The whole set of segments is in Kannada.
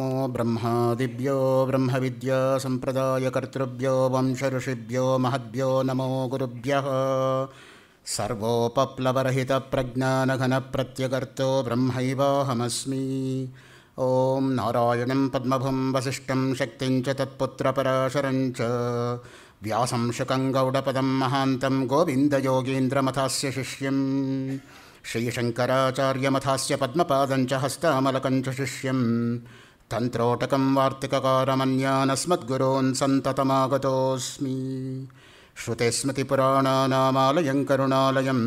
नमो ब्रह्मादिभ्यो ब्रह्मविद्यासम्प्रदायकर्तृभ्यो वंशऋषिभ्यो महद्भ्यो नमो गुरुभ्यः सर्वोपप्लवरहितप्रज्ञानघनप्रत्यकर्तो ब्रह्मैवाहमस्मि ॐ नारायणं पद्मभं वसिष्ठं शक्तिञ्च तत्पुत्रपराशरं च व्यासं गौडपदं महान्तं गोविन्दयोगीन्द्रमथास्य शिष्यम् श्रीशङ्कराचार्यमथास्य पद्मपादञ्च हस्तमलकञ्च शिष्यम् तन्त्रोटकं वार्तिककारमन्यानस्मद्गुरोन् सन्ततमागतोऽस्मि श्रुतिस्मृतिपुराणानामालयं करुणालयं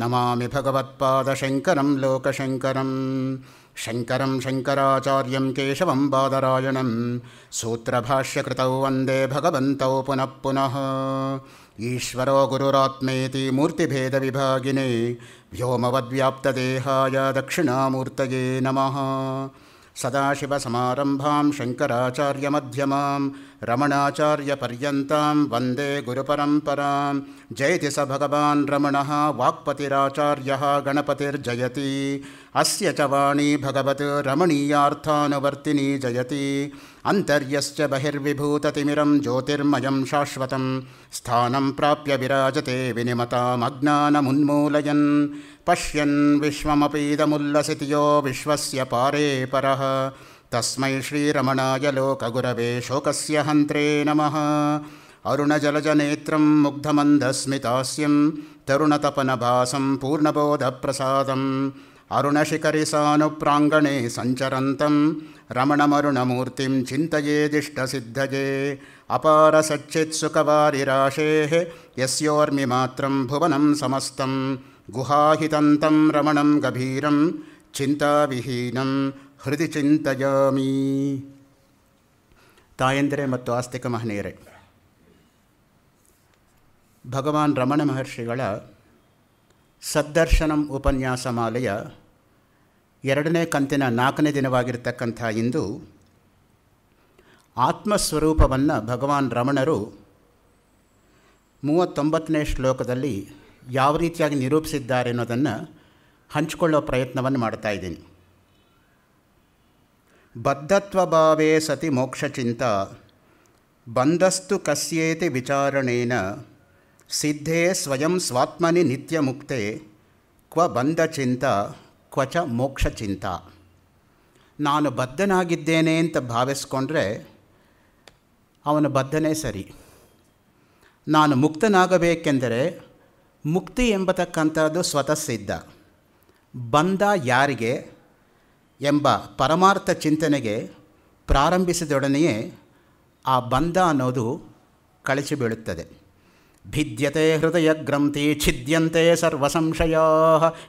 नमामि भगवत्पादशङ्करं लोकशङ्करम् शङ्करं शङ्कराचार्यं केशवं बादरायणं सूत्रभाष्यकृतौ वन्दे भगवन्तौ पुनः पुनः ईश्वरो गुरुरात्मेति मूर्तिभेदविभागिने व्योमवद्व्याप्तदेहाय दक्षिणामूर्तये नमः सदाशिवसमारम्भां शङ्कराचार्यमध्यमां रमणाचार्यपर्यन्तां वन्दे गुरुपरम्परां जयति स भगवान् रमणः वाक्पतिराचार्यः गणपतिर्जयति अस्य च वाणी भगवत् रमणीयार्थानुवर्तिनी जयति अन्तर्यश्च बहिर्विभूततिमिरं ज्योतिर्मयं शाश्वतं स्थानं प्राप्य विराजते विनिमतामज्ञानमुन्मूलयन् पश्यन् विश्वमपीदमुल्लसितियो विश्वस्य पारे परः तस्मै श्रीरमणाय लोकगुरवे शोकस्य हन्त्रे नमः अरुणजलजनेत्रं मुग्धमन्दस्मितास्यं तरुणतपनभासं पूर्णबोधप्रसादम् अरुणशिखरिसानुप्राङ्गणे सञ्चरन्तं रमणमरुणमूर्तिं चिन्तये दिष्टसिद्धये अपारसच्चित्सुखवारिराशेः यस्योर्मिमात्रं भुवनं समस्तम् ಗುಹಾಹಿತಂತಂ ರಮಣಂ ಗಭೀರಂ ಚಿಂತಾವಿಹೀನಂ ಹೃದಯ ಚಿಂತಯಾಮಿ ತಾಯಂದರೆ ಮತ್ತು ಆಸ್ತಿಕ ಮಹನೀಯರೇ ಭಗವಾನ್ ರಮಣ ಮಹರ್ಷಿಗಳ ಸದ್ದರ್ಶನಂ ಉಪನ್ಯಾಸ ಮಾಲೆಯ ಎರಡನೇ ಕಂತಿನ ನಾಲ್ಕನೇ ದಿನವಾಗಿರ್ತಕ್ಕಂಥ ಇಂದು ಆತ್ಮಸ್ವರೂಪವನ್ನು ಭಗವಾನ್ ರಮಣರು ಮೂವತ್ತೊಂಬತ್ತನೇ ಶ್ಲೋಕದಲ್ಲಿ ಯಾವ ರೀತಿಯಾಗಿ ನಿರೂಪಿಸಿದ್ದಾರೆ ಅನ್ನೋದನ್ನು ಹಂಚಿಕೊಳ್ಳೋ ಪ್ರಯತ್ನವನ್ನು ಮಾಡ್ತಾ ಇದ್ದೀನಿ ಬದ್ಧತ್ವ ಭಾವೇ ಸತಿ ಮೋಕ್ಷಚಿಂತ ಬಂಧಸ್ತು ಕಸ್ಯೇತಿ ವಿಚಾರಣೇನ ಸಿದ್ಧೇ ಸ್ವಯಂ ಸ್ವಾತ್ಮನಿ ನಿತ್ಯ ಮುಕ್ತೆ ಕ್ವ ಬಂಧಚಿಂತ ಕ್ವಚ ಮೋಕ್ಷಚಿಂತ ನಾನು ಬದ್ಧನಾಗಿದ್ದೇನೆ ಅಂತ ಭಾವಿಸ್ಕೊಂಡ್ರೆ ಅವನು ಬದ್ಧನೇ ಸರಿ ನಾನು ಮುಕ್ತನಾಗಬೇಕೆಂದರೆ ಮುಕ್ತಿ ಎಂಬತಕ್ಕಂಥದ್ದು ಸ್ವತಃ ಸಿದ್ಧ ಬಂದ ಯಾರಿಗೆ ಎಂಬ ಪರಮಾರ್ಥ ಚಿಂತನೆಗೆ ಪ್ರಾರಂಭಿಸಿದೊಡನೆಯೇ ಆ ಬಂಧ ಅನ್ನೋದು ಕಳಚಿಬೀಳುತ್ತದೆ ಭಿದ್ಯತೆ ಹೃದಯ ಗ್ರಂಥಿ ಛಿದ್ಯಂತೆ ಸರ್ವಸಂಶಯ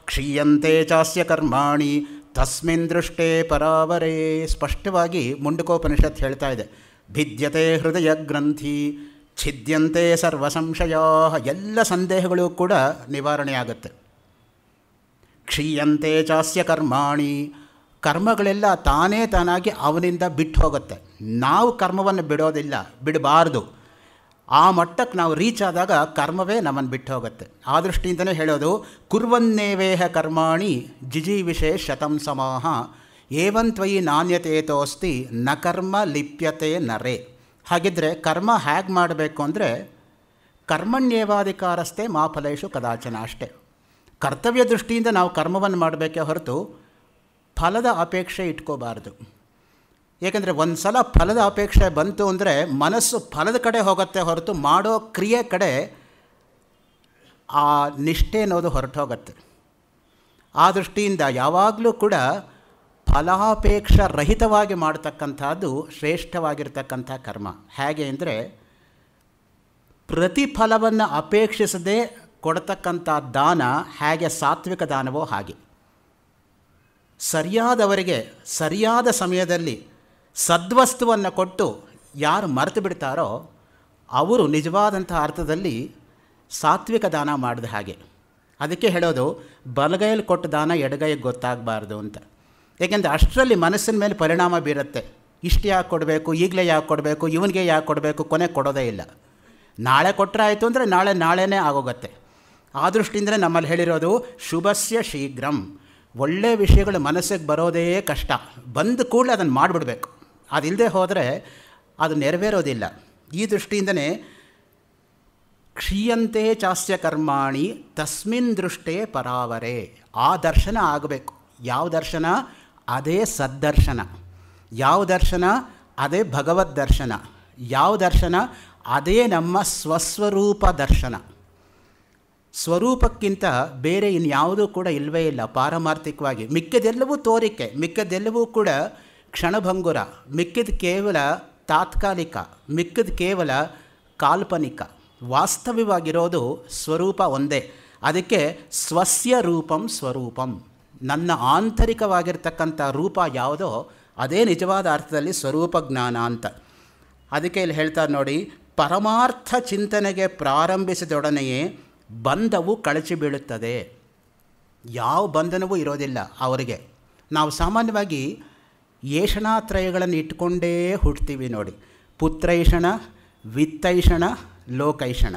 ಕ್ಷೀಯಂತೆ ಚಾಸ್ಯ ಕರ್ಮಾಣಿ ತಸ್ಮಿನ್ ದೃಷ್ಟೇ ಪರಾವರೇ ಸ್ಪಷ್ಟವಾಗಿ ಮುಂಡುಕೋಪನಿಷತ್ ಹೇಳ್ತಾ ಇದೆ ಭಿದ್ಯತೆ ಹೃದಯ ಗ್ರಂಥಿ ಛಿದ್ಯಂತೆ ಸರ್ವ ಸಂಶಯ ಎಲ್ಲ ಸಂದೇಹಗಳು ಕೂಡ ನಿವಾರಣೆಯಾಗುತ್ತೆ ಕ್ಷೀಯಂತೆ ಚಾಸ್ಯ ಕರ್ಮಾಣಿ ಕರ್ಮಗಳೆಲ್ಲ ತಾನೇ ತಾನಾಗಿ ಅವನಿಂದ ಬಿಟ್ಟು ಹೋಗುತ್ತೆ ನಾವು ಕರ್ಮವನ್ನು ಬಿಡೋದಿಲ್ಲ ಬಿಡಬಾರ್ದು ಆ ಮಟ್ಟಕ್ಕೆ ನಾವು ರೀಚ್ ಆದಾಗ ಕರ್ಮವೇ ನಮ್ಮನ್ನು ಬಿಟ್ಟು ಹೋಗುತ್ತೆ ಆ ದೃಷ್ಟಿಯಿಂದಲೇ ಹೇಳೋದು ಕುರ್ವನ್ನೇವೇಹ ಕರ್ಮಾಣಿ ಜಿಜೀವಿಷೇ ಶತಂ ಸಮಾಹ ಏವಂತ್ವಯಿ ತೋಸ್ತಿ ನ ಕರ್ಮ ಲಿಪ್ಯತೆ ನರೇ ಹಾಗಿದ್ದರೆ ಕರ್ಮ ಹ್ಯಾಗ್ ಮಾಡಬೇಕು ಅಂದರೆ ಕರ್ಮಣ್ಯೇವಾಧಿಕಾರಸ್ಥೆ ಮಾ ಫಲೇಶು ಕದಾಚನ ಅಷ್ಟೆ ಕರ್ತವ್ಯ ದೃಷ್ಟಿಯಿಂದ ನಾವು ಕರ್ಮವನ್ನು ಮಾಡಬೇಕೇ ಹೊರತು ಫಲದ ಅಪೇಕ್ಷೆ ಇಟ್ಕೋಬಾರ್ದು ಏಕೆಂದರೆ ಒಂದು ಸಲ ಫಲದ ಅಪೇಕ್ಷೆ ಬಂತು ಅಂದರೆ ಮನಸ್ಸು ಫಲದ ಕಡೆ ಹೋಗುತ್ತೆ ಹೊರತು ಮಾಡೋ ಕ್ರಿಯೆ ಕಡೆ ಆ ನಿಷ್ಠೆ ಅನ್ನೋದು ಹೊರಟೋಗತ್ತೆ ಆ ದೃಷ್ಟಿಯಿಂದ ಯಾವಾಗಲೂ ಕೂಡ ಫಲಾಪೇಕ್ಷ ರಹಿತವಾಗಿ ಮಾಡತಕ್ಕಂಥದ್ದು ಶ್ರೇಷ್ಠವಾಗಿರ್ತಕ್ಕಂಥ ಕರ್ಮ ಹೇಗೆ ಅಂದರೆ ಪ್ರತಿಫಲವನ್ನು ಅಪೇಕ್ಷಿಸದೆ ಕೊಡ್ತಕ್ಕಂಥ ದಾನ ಹೇಗೆ ಸಾತ್ವಿಕ ದಾನವೋ ಹಾಗೆ ಸರಿಯಾದವರಿಗೆ ಸರಿಯಾದ ಸಮಯದಲ್ಲಿ ಸದ್ವಸ್ತುವನ್ನು ಕೊಟ್ಟು ಯಾರು ಮರೆತು ಬಿಡ್ತಾರೋ ಅವರು ನಿಜವಾದಂಥ ಅರ್ಥದಲ್ಲಿ ಸಾತ್ವಿಕ ದಾನ ಮಾಡಿದ ಹಾಗೆ ಅದಕ್ಕೆ ಹೇಳೋದು ಬಲಗೈಯಲ್ಲಿ ಕೊಟ್ಟ ದಾನ ಎಡಗೈಗೆ ಗೊತ್ತಾಗಬಾರ್ದು ಅಂತ ಏಕೆಂದರೆ ಅಷ್ಟರಲ್ಲಿ ಮನಸ್ಸಿನ ಮೇಲೆ ಪರಿಣಾಮ ಬೀರುತ್ತೆ ಇಷ್ಟು ಯಾಕೆ ಕೊಡಬೇಕು ಈಗಲೇ ಯಾಕೆ ಕೊಡಬೇಕು ಇವನಿಗೆ ಯಾಕೆ ಕೊಡಬೇಕು ಕೊನೆ ಕೊಡೋದೇ ಇಲ್ಲ ನಾಳೆ ಕೊಟ್ಟರೆ ಆಯಿತು ಅಂದರೆ ನಾಳೆ ನಾಳೆನೇ ಆಗೋಗತ್ತೆ ಆ ದೃಷ್ಟಿಯಿಂದ ನಮ್ಮಲ್ಲಿ ಹೇಳಿರೋದು ಶುಭಸ್ಯ ಶೀಘ್ರಂ ಒಳ್ಳೆಯ ವಿಷಯಗಳು ಮನಸ್ಸಿಗೆ ಬರೋದೇ ಕಷ್ಟ ಬಂದ ಕೂಡಲೇ ಅದನ್ನು ಮಾಡಿಬಿಡ್ಬೇಕು ಅದಿಲ್ಲದೆ ಹೋದರೆ ಅದು ನೆರವೇರೋದಿಲ್ಲ ಈ ದೃಷ್ಟಿಯಿಂದನೇ ಕ್ಷೀಯಂತೆ ಚಾಸ್ಯ ಕರ್ಮಾಣಿ ತಸ್ಮಿನ್ ದೃಷ್ಟೇ ಪರಾವರೆ ಆ ದರ್ಶನ ಆಗಬೇಕು ಯಾವ ದರ್ಶನ ಅದೇ ಸದ್ದರ್ಶನ ಯಾವ ದರ್ಶನ ಅದೇ ಭಗವದ್ ದರ್ಶನ ಯಾವ ದರ್ಶನ ಅದೇ ನಮ್ಮ ಸ್ವಸ್ವರೂಪ ದರ್ಶನ ಸ್ವರೂಪಕ್ಕಿಂತ ಬೇರೆ ಇನ್ಯಾವುದೂ ಕೂಡ ಇಲ್ಲವೇ ಇಲ್ಲ ಪಾರಮಾರ್ಥಿಕವಾಗಿ ಮಿಕ್ಕದೆಲ್ಲವೂ ತೋರಿಕೆ ಮಿಕ್ಕದೆಲ್ಲವೂ ಕೂಡ ಕ್ಷಣಭಂಗುರ ಮಿಕ್ಕಿದ ಕೇವಲ ತಾತ್ಕಾಲಿಕ ಮಿಕ್ಕಿದ ಕೇವಲ ಕಾಲ್ಪನಿಕ ವಾಸ್ತವ್ಯವಾಗಿರೋದು ಸ್ವರೂಪ ಒಂದೇ ಅದಕ್ಕೆ ಸ್ವಸ್ಯ ರೂಪಂ ಸ್ವರೂಪಂ ನನ್ನ ಆಂತರಿಕವಾಗಿರ್ತಕ್ಕಂಥ ರೂಪ ಯಾವುದೋ ಅದೇ ನಿಜವಾದ ಅರ್ಥದಲ್ಲಿ ಸ್ವರೂಪ ಜ್ಞಾನ ಅಂತ ಅದಕ್ಕೆ ಇಲ್ಲಿ ಹೇಳ್ತಾರೆ ನೋಡಿ ಪರಮಾರ್ಥ ಚಿಂತನೆಗೆ ಪ್ರಾರಂಭಿಸಿದೊಡನೆಯೇ ಬಂಧವು ಕಳಚಿ ಬೀಳುತ್ತದೆ ಯಾವ ಬಂಧನವೂ ಇರೋದಿಲ್ಲ ಅವರಿಗೆ ನಾವು ಸಾಮಾನ್ಯವಾಗಿ ಏಷಣಾತ್ರಯಗಳನ್ನು ಇಟ್ಕೊಂಡೇ ಹುಡ್ತೀವಿ ನೋಡಿ ಪುತ್ರೈಷಣ ವಿತ್ತೈಷಣ ಲೋಕೈಷಣ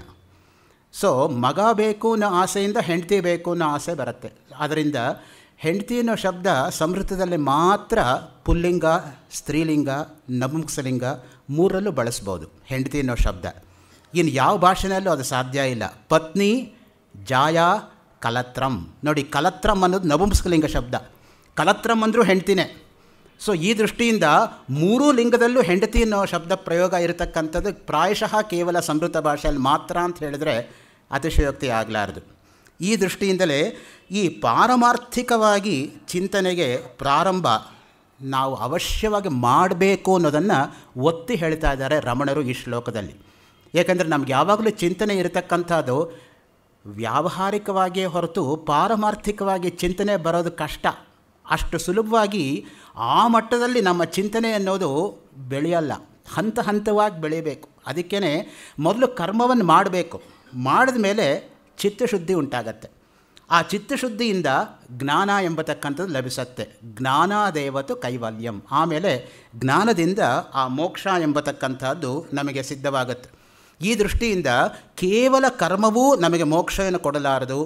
ಸೊ ಮಗ ಬೇಕು ಅನ್ನೋ ಆಸೆಯಿಂದ ಹೆಂಡತಿ ಬೇಕು ಅನ್ನೋ ಆಸೆ ಬರುತ್ತೆ ಅದರಿಂದ ಹೆಂಡತಿ ಅನ್ನೋ ಶಬ್ದ ಸಂಸ್ಕೃತದಲ್ಲಿ ಮಾತ್ರ ಪುಲ್ಲಿಂಗ ಸ್ತ್ರೀಲಿಂಗ ನಪುಂಸಲಿಂಗ ಮೂರರಲ್ಲೂ ಬಳಸ್ಬೋದು ಹೆಂಡತಿ ಅನ್ನೋ ಶಬ್ದ ಇನ್ನು ಯಾವ ಭಾಷೆನಲ್ಲೂ ಅದು ಸಾಧ್ಯ ಇಲ್ಲ ಪತ್ನಿ ಜಾಯಾ ಕಲತ್ರಂ ನೋಡಿ ಕಲತ್ರಂ ಅನ್ನೋದು ನಪುಂಸಕಲಿಂಗ ಶಬ್ದ ಕಲತ್ರಂ ಅಂದರೂ ಹೆಂಡ್ತಿನೇ ಸೊ ಈ ದೃಷ್ಟಿಯಿಂದ ಮೂರೂ ಲಿಂಗದಲ್ಲೂ ಹೆಂಡತಿ ಅನ್ನೋ ಶಬ್ದ ಪ್ರಯೋಗ ಇರತಕ್ಕಂಥದ್ದು ಪ್ರಾಯಶಃ ಕೇವಲ ಸಂಸ್ಕೃತ ಭಾಷೆಯಲ್ಲಿ ಮಾತ್ರ ಅಂತ ಹೇಳಿದ್ರೆ ಅತಿಶಯೋಕ್ತಿ ಆಗಲಾರದು ಈ ದೃಷ್ಟಿಯಿಂದಲೇ ಈ ಪಾರಮಾರ್ಥಿಕವಾಗಿ ಚಿಂತನೆಗೆ ಪ್ರಾರಂಭ ನಾವು ಅವಶ್ಯವಾಗಿ ಮಾಡಬೇಕು ಅನ್ನೋದನ್ನು ಒತ್ತಿ ಹೇಳ್ತಾ ಇದ್ದಾರೆ ರಮಣರು ಈ ಶ್ಲೋಕದಲ್ಲಿ ಏಕೆಂದರೆ ನಮ್ಗೆ ಯಾವಾಗಲೂ ಚಿಂತನೆ ಇರತಕ್ಕಂಥದ್ದು ವ್ಯಾವಹಾರಿಕವಾಗಿಯೇ ಹೊರತು ಪಾರಮಾರ್ಥಿಕವಾಗಿ ಚಿಂತನೆ ಬರೋದು ಕಷ್ಟ ಅಷ್ಟು ಸುಲಭವಾಗಿ ಆ ಮಟ್ಟದಲ್ಲಿ ನಮ್ಮ ಚಿಂತನೆ ಅನ್ನೋದು ಬೆಳೆಯಲ್ಲ ಹಂತ ಹಂತವಾಗಿ ಬೆಳೀಬೇಕು ಅದಕ್ಕೇ ಮೊದಲು ಕರ್ಮವನ್ನು ಮಾಡಬೇಕು ಮಾಡಿದ ಮೇಲೆ ಚಿತ್ತಶುದ್ಧಿ ಉಂಟಾಗತ್ತೆ ಆ ಚಿತ್ತಶುದ್ಧಿಯಿಂದ ಜ್ಞಾನ ಎಂಬತಕ್ಕಂಥದ್ದು ಲಭಿಸತ್ತೆ ದೇವತು ಕೈವಲ್ಯಂ ಆಮೇಲೆ ಜ್ಞಾನದಿಂದ ಆ ಮೋಕ್ಷ ಎಂಬತಕ್ಕಂಥದ್ದು ನಮಗೆ ಸಿದ್ಧವಾಗುತ್ತೆ ಈ ದೃಷ್ಟಿಯಿಂದ ಕೇವಲ ಕರ್ಮವೂ ನಮಗೆ ಮೋಕ್ಷವನ್ನು ಕೊಡಲಾರದು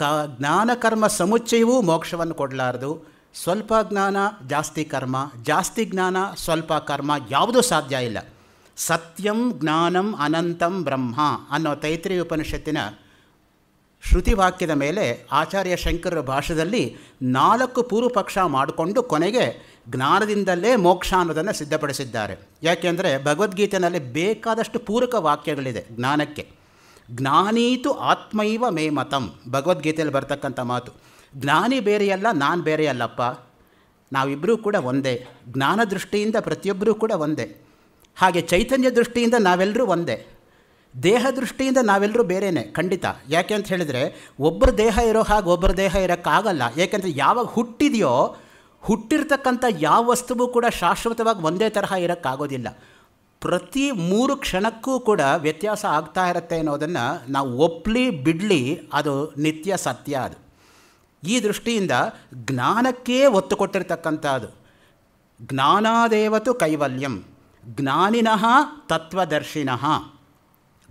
ಕ ಜ್ಞಾನ ಕರ್ಮ ಸಮುಚ್ಚಯವೂ ಮೋಕ್ಷವನ್ನು ಕೊಡಲಾರದು ಸ್ವಲ್ಪ ಜ್ಞಾನ ಜಾಸ್ತಿ ಕರ್ಮ ಜಾಸ್ತಿ ಜ್ಞಾನ ಸ್ವಲ್ಪ ಕರ್ಮ ಯಾವುದೂ ಸಾಧ್ಯ ಇಲ್ಲ ಸತ್ಯಂ ಜ್ಞಾನಂ ಅನಂತಂ ಬ್ರಹ್ಮ ಅನ್ನೋ ತೈತ್ರಿ ಉಪನಿಷತ್ತಿನ ಶ್ರುತಿವಾಕ್ಯದ ಮೇಲೆ ಆಚಾರ್ಯ ಶಂಕರರ ಭಾಷೆಯಲ್ಲಿ ನಾಲ್ಕು ಪೂರ್ವಪಕ್ಷ ಮಾಡಿಕೊಂಡು ಕೊನೆಗೆ ಜ್ಞಾನದಿಂದಲೇ ಮೋಕ್ಷ ಅನ್ನೋದನ್ನು ಸಿದ್ಧಪಡಿಸಿದ್ದಾರೆ ಯಾಕೆಂದರೆ ಭಗವದ್ಗೀತೆಯಲ್ಲಿ ಬೇಕಾದಷ್ಟು ಪೂರಕ ವಾಕ್ಯಗಳಿದೆ ಜ್ಞಾನಕ್ಕೆ ಜ್ಞಾನೀತು ಆತ್ಮೈವ ಮೇ ಮತಂ ಭಗವದ್ಗೀತೆಯಲ್ಲಿ ಬರ್ತಕ್ಕಂಥ ಮಾತು ಜ್ಞಾನಿ ಬೇರೆಯಲ್ಲ ನಾನು ಬೇರೆಯಲ್ಲಪ್ಪ ನಾವಿಬ್ಬರೂ ಕೂಡ ಒಂದೇ ಜ್ಞಾನ ದೃಷ್ಟಿಯಿಂದ ಪ್ರತಿಯೊಬ್ಬರೂ ಕೂಡ ಒಂದೇ ಹಾಗೆ ಚೈತನ್ಯ ದೃಷ್ಟಿಯಿಂದ ನಾವೆಲ್ಲರೂ ಒಂದೇ ದೇಹ ದೃಷ್ಟಿಯಿಂದ ನಾವೆಲ್ಲರೂ ಬೇರೆಯೇ ಖಂಡಿತ ಯಾಕೆ ಅಂತ ಹೇಳಿದರೆ ಒಬ್ಬರ ದೇಹ ಇರೋ ಹಾಗೆ ಒಬ್ಬರ ದೇಹ ಇರೋಕ್ಕಾಗಲ್ಲ ಏಕೆಂದರೆ ಯಾವಾಗ ಹುಟ್ಟಿದೆಯೋ ಹುಟ್ಟಿರ್ತಕ್ಕಂಥ ಯಾವ ವಸ್ತುವು ಕೂಡ ಶಾಶ್ವತವಾಗಿ ಒಂದೇ ತರಹ ಇರೋಕ್ಕಾಗೋದಿಲ್ಲ ಪ್ರತಿ ಮೂರು ಕ್ಷಣಕ್ಕೂ ಕೂಡ ವ್ಯತ್ಯಾಸ ಆಗ್ತಾ ಇರುತ್ತೆ ಅನ್ನೋದನ್ನು ನಾವು ಒಪ್ಪಲಿ ಬಿಡಲಿ ಅದು ನಿತ್ಯ ಸತ್ಯ ಅದು ಈ ದೃಷ್ಟಿಯಿಂದ ಜ್ಞಾನಕ್ಕೇ ಒತ್ತು ಕೊಟ್ಟಿರ್ತಕ್ಕಂಥ ಅದು ಜ್ಞಾನಾದೇವತು ಕೈವಲ್ಯಂ ಜ್ಞಾನಿನಃ ತತ್ವದರ್ಶಿನಃ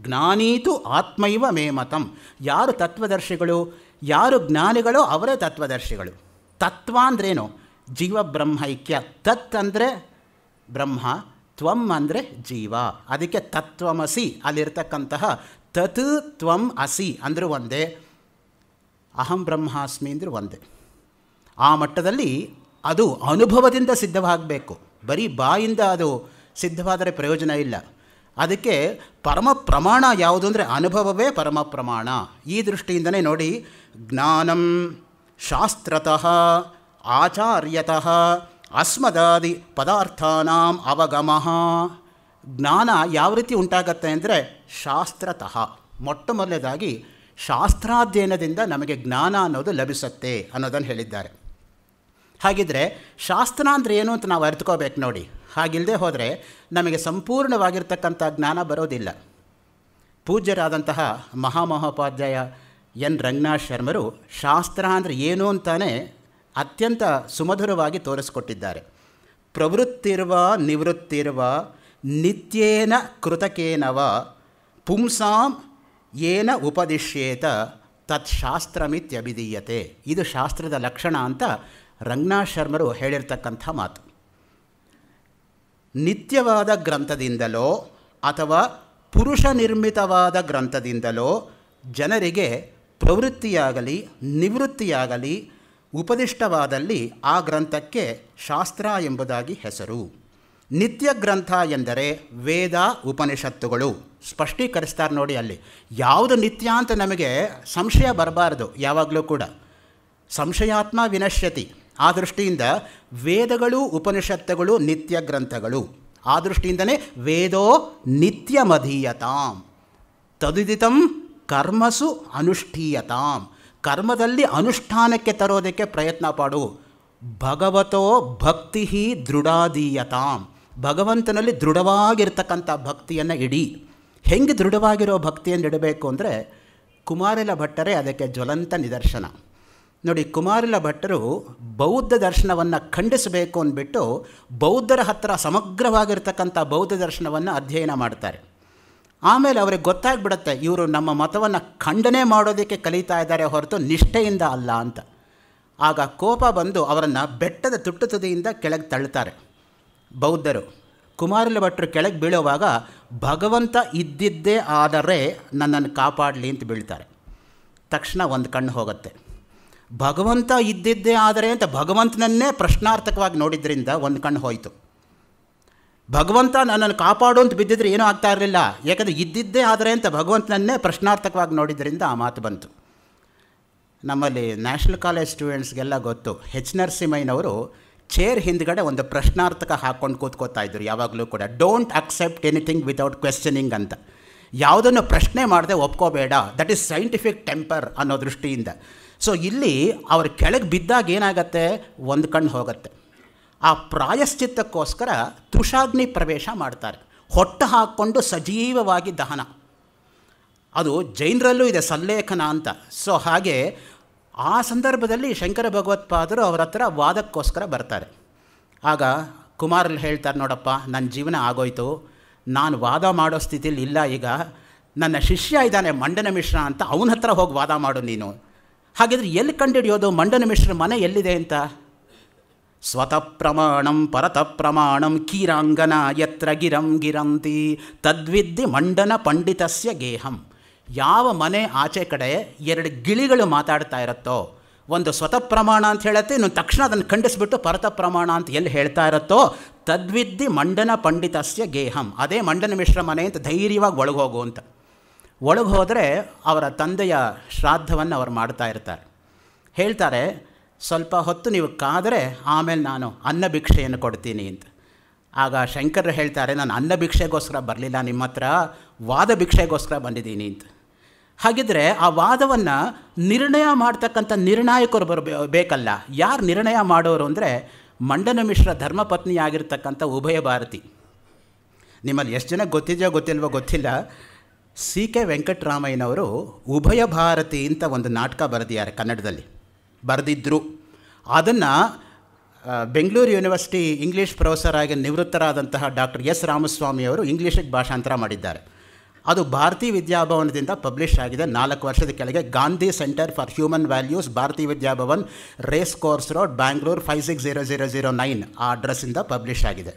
ಜ್ಞಾನೀತು ಆತ್ಮೈವ ಮೇಮತಂ ಯಾರು ತತ್ವದರ್ಶಿಗಳು ಯಾರು ಜ್ಞಾನಿಗಳು ಅವರೇ ತತ್ವದರ್ಶಿಗಳು ತತ್ವ ಅಂದ್ರೇನು ಜೀವ ಬ್ರಹ್ಮೈಕ್ಯ ತತ್ ಅಂದರೆ ಬ್ರಹ್ಮ ತ್ವಂ ಅಂದರೆ ಜೀವ ಅದಕ್ಕೆ ತತ್ವಮಸಿ ಅಲ್ಲಿರ್ತಕ್ಕಂತಹ ತತ್ ತ್ವಂ ಅಸಿ ಅಂದರೂ ಒಂದೇ ಅಹಂ ಬ್ರಹ್ಮಾಸ್ಮಿ ಅಂದರೆ ಒಂದೇ ಆ ಮಟ್ಟದಲ್ಲಿ ಅದು ಅನುಭವದಿಂದ ಸಿದ್ಧವಾಗಬೇಕು ಬರೀ ಬಾಯಿಂದ ಅದು ಸಿದ್ಧವಾದರೆ ಪ್ರಯೋಜನ ಇಲ್ಲ ಅದಕ್ಕೆ ಪರಮ ಪ್ರಮಾಣ ಯಾವುದು ಅಂದರೆ ಅನುಭವವೇ ಪರಮ ಪ್ರಮಾಣ ಈ ದೃಷ್ಟಿಯಿಂದಲೇ ನೋಡಿ ಜ್ಞಾನಂ ಶಾಸ್ತ್ರತಃ ಆಚಾರ್ಯತಃ ಅಸ್ಮದಾದಿ ಪದಾರ್ಥಾನಾಂ ಅವಗಮ ಜ್ಞಾನ ಯಾವ ರೀತಿ ಉಂಟಾಗತ್ತೆ ಅಂದರೆ ಶಾಸ್ತ್ರತಃ ಮೊಟ್ಟ ಮೊದಲೇದಾಗಿ ಶಾಸ್ತ್ರಾಧ್ಯಯನದಿಂದ ನಮಗೆ ಜ್ಞಾನ ಅನ್ನೋದು ಲಭಿಸುತ್ತೆ ಅನ್ನೋದನ್ನು ಹೇಳಿದ್ದಾರೆ ಹಾಗಿದ್ರೆ ಶಾಸ್ತ್ರ ಅಂದರೆ ಏನು ಅಂತ ನಾವು ಅರ್ತ್ಕೋಬೇಕು ನೋಡಿ ಹಾಗಿಲ್ಲದೆ ಹೋದರೆ ನಮಗೆ ಸಂಪೂರ್ಣವಾಗಿರ್ತಕ್ಕಂಥ ಜ್ಞಾನ ಬರೋದಿಲ್ಲ ಪೂಜ್ಯರಾದಂತಹ ಮಹಾಮಹೋಪಾಧ್ಯಾಯ ಎನ್ ರಂಗನಾಥ್ ಶರ್ಮರು ಶಾಸ್ತ್ರ ಅಂದರೆ ಏನು ಅಂತಾನೆ ಅತ್ಯಂತ ಸುಮಧುರವಾಗಿ ತೋರಿಸ್ಕೊಟ್ಟಿದ್ದಾರೆ ಪ್ರವೃತ್ತಿರುವ ನಿವೃತ್ತಿರುವ ನಿತ್ಯೇನ ಕೃತಕೇನವ ಪುಂಸಾಂ ಏನ ಉಪದಿಶ್ಯೇತ ತತ್ ತತ್ಶಾಸ್ತ್ರಮಿತ್ಯಭಿಧೀಯತೆ ಇದು ಶಾಸ್ತ್ರದ ಲಕ್ಷಣ ಅಂತ ರಂಗನಾಥ್ ಶರ್ಮರು ಹೇಳಿರ್ತಕ್ಕಂಥ ಮಾತು ನಿತ್ಯವಾದ ಗ್ರಂಥದಿಂದಲೋ ಅಥವಾ ಪುರುಷ ನಿರ್ಮಿತವಾದ ಗ್ರಂಥದಿಂದಲೋ ಜನರಿಗೆ ಪ್ರವೃತ್ತಿಯಾಗಲಿ ನಿವೃತ್ತಿಯಾಗಲಿ ಉಪದಿಷ್ಟವಾದಲ್ಲಿ ಆ ಗ್ರಂಥಕ್ಕೆ ಶಾಸ್ತ್ರ ಎಂಬುದಾಗಿ ಹೆಸರು ನಿತ್ಯ ಗ್ರಂಥ ಎಂದರೆ ವೇದ ಉಪನಿಷತ್ತುಗಳು ಸ್ಪಷ್ಟೀಕರಿಸ್ತಾರೆ ನೋಡಿ ಅಲ್ಲಿ ಯಾವುದು ನಿತ್ಯ ಅಂತ ನಮಗೆ ಸಂಶಯ ಬರಬಾರದು ಯಾವಾಗಲೂ ಕೂಡ ಸಂಶಯಾತ್ಮ ವಿನಶ್ಯತಿ ಆ ದೃಷ್ಟಿಯಿಂದ ವೇದಗಳು ಉಪನಿಷತ್ತುಗಳು ನಿತ್ಯ ಗ್ರಂಥಗಳು ಆ ದೃಷ್ಟಿಯಿಂದನೇ ವೇದೋ ನಿತ್ಯಮಧೀಯತಾಂ ತದುದಿತಂ ಕರ್ಮಸು ಅನುಷ್ಠೀಯತಾಂ ಕರ್ಮದಲ್ಲಿ ಅನುಷ್ಠಾನಕ್ಕೆ ತರೋದಕ್ಕೆ ಪ್ರಯತ್ನ ಪಾಡು ಭಗವತೋ ಭಕ್ತಿ ದೃಢಾದೀಯತಾಂ ಭಗವಂತನಲ್ಲಿ ದೃಢವಾಗಿರ್ತಕ್ಕಂಥ ಭಕ್ತಿಯನ್ನು ಇಡಿ ಹೆಂಗೆ ದೃಢವಾಗಿರೋ ಭಕ್ತಿಯನ್ನು ಇಡಬೇಕು ಅಂದರೆ ಕುಮಾರಿಲ ಭಟ್ಟರೇ ಅದಕ್ಕೆ ಜ್ವಲಂತ ನಿದರ್ಶನ ನೋಡಿ ಕುಮಾರಲ ಭಟ್ಟರು ಬೌದ್ಧ ದರ್ಶನವನ್ನು ಖಂಡಿಸಬೇಕು ಅಂದ್ಬಿಟ್ಟು ಬೌದ್ಧರ ಹತ್ತಿರ ಸಮಗ್ರವಾಗಿರ್ತಕ್ಕಂಥ ಬೌದ್ಧ ದರ್ಶನವನ್ನು ಅಧ್ಯಯನ ಮಾಡ್ತಾರೆ ಆಮೇಲೆ ಅವ್ರಿಗೆ ಗೊತ್ತಾಗ್ಬಿಡುತ್ತೆ ಇವರು ನಮ್ಮ ಮತವನ್ನು ಖಂಡನೆ ಮಾಡೋದಕ್ಕೆ ಕಲಿತಾ ಇದ್ದಾರೆ ಹೊರತು ನಿಷ್ಠೆಯಿಂದ ಅಲ್ಲ ಅಂತ ಆಗ ಕೋಪ ಬಂದು ಅವರನ್ನು ಬೆಟ್ಟದ ತುಟ್ಟು ತುದಿಯಿಂದ ಕೆಳಗೆ ತಳ್ಳುತ್ತಾರೆ ಬೌದ್ಧರು ಕುಮಾರಲ ಭಟ್ಟರು ಕೆಳಗೆ ಬೀಳುವಾಗ ಭಗವಂತ ಇದ್ದಿದ್ದೇ ಆದರೆ ನನ್ನನ್ನು ಕಾಪಾಡಲಿ ಅಂತ ಬೀಳ್ತಾರೆ ತಕ್ಷಣ ಒಂದು ಕಣ್ಣು ಹೋಗುತ್ತೆ ಭಗವಂತ ಇದ್ದಿದ್ದೇ ಆದರೆ ಅಂತ ಭಗವಂತನನ್ನೇ ಪ್ರಶ್ನಾರ್ಥಕವಾಗಿ ನೋಡಿದ್ರಿಂದ ಒಂದು ಕಣ್ಣು ಹೋಯಿತು ಭಗವಂತ ನನ್ನನ್ನು ಕಾಪಾಡು ಅಂತ ಬಿದ್ದಿದ್ರೆ ಏನೂ ಆಗ್ತಾ ಇರಲಿಲ್ಲ ಯಾಕಂದರೆ ಇದ್ದಿದ್ದೇ ಆದರೆ ಅಂತ ಭಗವಂತನನ್ನೇ ಪ್ರಶ್ನಾರ್ಥಕವಾಗಿ ನೋಡಿದ್ರಿಂದ ಆ ಮಾತು ಬಂತು ನಮ್ಮಲ್ಲಿ ನ್ಯಾಷನಲ್ ಕಾಲೇಜ್ ಸ್ಟೂಡೆಂಟ್ಸ್ಗೆಲ್ಲ ಗೊತ್ತು ಹೆಚ್ ನರಸಿಂಹಯ್ಯನವರು ಚೇರ್ ಹಿಂದ್ಗಡೆ ಒಂದು ಪ್ರಶ್ನಾರ್ಥಕ ಹಾಕ್ಕೊಂಡು ಕೂತ್ಕೋತಾ ಇದ್ರು ಯಾವಾಗಲೂ ಕೂಡ don't accept anything without questioning ಅಂತ ಯಾವುದನ್ನು ಪ್ರಶ್ನೆ ಮಾಡದೆ ಒಪ್ಕೋಬೇಡ ದಟ್ ಈಸ್ ಸೈಂಟಿಫಿಕ್ ಟೆಂಪರ್ ಅನ್ನೋ ದೃಷ್ಟಿಯಿಂದ ಸೊ ಇಲ್ಲಿ ಅವ್ರ ಕೆಳಗೆ ಬಿದ್ದಾಗ ಏನಾಗತ್ತೆ ಒಂದು ಕಣ್ಣು ಹೋಗುತ್ತೆ ಆ ಪ್ರಾಯಶ್ಚಿತ್ತಕ್ಕೋಸ್ಕರ ತುಷಾಗ್ನಿ ಪ್ರವೇಶ ಮಾಡ್ತಾರೆ ಹೊಟ್ಟು ಹಾಕ್ಕೊಂಡು ಸಜೀವವಾಗಿ ದಹನ ಅದು ಜೈನರಲ್ಲೂ ಇದೆ ಸಲ್ಲೇಖನ ಅಂತ ಸೊ ಹಾಗೆ ಆ ಸಂದರ್ಭದಲ್ಲಿ ಶಂಕರ ಭಗವತ್ಪಾದರು ಅವರ ಹತ್ರ ವಾದಕ್ಕೋಸ್ಕರ ಬರ್ತಾರೆ ಆಗ ಕುಮಾರಲ್ಲಿ ಹೇಳ್ತಾರೆ ನೋಡಪ್ಪ ನನ್ನ ಜೀವನ ಆಗೋಯ್ತು ನಾನು ವಾದ ಮಾಡೋ ಸ್ಥಿತಿಯಲ್ಲಿ ಇಲ್ಲ ಈಗ ನನ್ನ ಶಿಷ್ಯ ಇದ್ದಾನೆ ಮಂಡನ ಮಿಶ್ರ ಅಂತ ಅವನ ಹತ್ರ ಹೋಗಿ ವಾದ ಮಾಡು ನೀನು ಹಾಗಿದ್ರೆ ಎಲ್ಲಿ ಕಂಡುಹಿಡಿಯೋದು ಮಂಡನ ಮಿಶ್ರ ಮನೆ ಎಲ್ಲಿದೆ ಅಂತ ಸ್ವತಃ ಪ್ರಮಾಣಂ ಪರತ ಪ್ರಮಾಣಂ ಕೀರಾಂಗನ ಯತ್ರ ಗಿರಂ ಗಿರಂತಿ ತದ್ವಿದ್ದಿ ಮಂಡನ ಪಂಡಿತಸ್ಯ ಗೇಹಂ ಯಾವ ಮನೆ ಆಚೆ ಕಡೆ ಎರಡು ಗಿಳಿಗಳು ಮಾತಾಡ್ತಾ ಇರುತ್ತೋ ಒಂದು ಸ್ವತಃ ಪ್ರಮಾಣ ಅಂತ ಹೇಳುತ್ತೆ ಇನ್ನು ತಕ್ಷಣ ಅದನ್ನು ಖಂಡಿಸ್ಬಿಟ್ಟು ಪರತ ಪ್ರಮಾಣ ಅಂತ ಎಲ್ಲಿ ಹೇಳ್ತಾ ಇರುತ್ತೋ ತದ್ವಿದ್ದಿ ಮಂಡನ ಪಂಡಿತಸ್ಯ ಗೇಹಂ ಅದೇ ಮಂಡನ ಮಿಶ್ರ ಮನೆ ಅಂತ ಧೈರ್ಯವಾಗಿ ಒಳಗೋಗು ಅಂತ ಒಳಗೆ ಹೋದರೆ ಅವರ ತಂದೆಯ ಶ್ರಾದ್ದವನ್ನು ಅವರು ಮಾಡ್ತಾ ಇರ್ತಾರೆ ಹೇಳ್ತಾರೆ ಸ್ವಲ್ಪ ಹೊತ್ತು ನೀವು ಕಾದರೆ ಆಮೇಲೆ ನಾನು ಅನ್ನ ಭಿಕ್ಷೆಯನ್ನು ಕೊಡ್ತೀನಿ ಅಂತ ಆಗ ಶಂಕರರು ಹೇಳ್ತಾರೆ ನಾನು ಅನ್ನ ಭಿಕ್ಷೆಗೋಸ್ಕರ ಬರಲಿಲ್ಲ ನಿಮ್ಮ ಹತ್ರ ವಾದ ಭಿಕ್ಷೆಗೋಸ್ಕರ ಬಂದಿದ್ದೀನಿ ಅಂತ ಹಾಗಿದ್ರೆ ಆ ವಾದವನ್ನು ನಿರ್ಣಯ ಮಾಡ್ತಕ್ಕಂಥ ನಿರ್ಣಾಯಕರು ಬರಬೇಕಲ್ಲ ಬೇಕಲ್ಲ ಯಾರು ನಿರ್ಣಯ ಮಾಡೋರು ಅಂದರೆ ಮಂಡನ ಮಿಶ್ರ ಧರ್ಮಪತ್ನಿಯಾಗಿರ್ತಕ್ಕಂಥ ಉಭಯ ಭಾರತಿ ನಿಮ್ಮಲ್ಲಿ ಎಷ್ಟು ಜನ ಗೊತ್ತಿದೆಯೋ ಗೊತ್ತಿಲ್ವೋ ಗೊತ್ತಿಲ್ಲ ಸಿ ಕೆ ವೆಂಕಟರಾಮಯ್ಯನವರು ಉಭಯ ಭಾರತಿ ಅಂತ ಒಂದು ನಾಟಕ ಬರೆದಿದ್ದಾರೆ ಕನ್ನಡದಲ್ಲಿ ಬರೆದಿದ್ದರು ಅದನ್ನು ಬೆಂಗಳೂರು ಯೂನಿವರ್ಸಿಟಿ ಇಂಗ್ಲೀಷ್ ಪ್ರೊಫೆಸರ್ ಆಗಿ ನಿವೃತ್ತರಾದಂತಹ ಡಾಕ್ಟರ್ ಎಸ್ ರಾಮಸ್ವಾಮಿ ಅವರು ಇಂಗ್ಲೀಷಿಗೆ ಭಾಷಾಂತರ ಮಾಡಿದ್ದಾರೆ ಅದು ಭಾರತೀಯ ವಿದ್ಯಾಭವನದಿಂದ ಪಬ್ಲಿಷ್ ಆಗಿದೆ ನಾಲ್ಕು ವರ್ಷದ ಕೆಳಗೆ Gandhi centre for human values ಭಾರತೀಯ ವಿದ್ಯಾಭವನ್ race course road Bangalore five six zero zero zero nine ಆ ಅಡ್ರೆಸ್ಸಿಂದ ಪಬ್ಲಿಷ್ ಆಗಿದೆ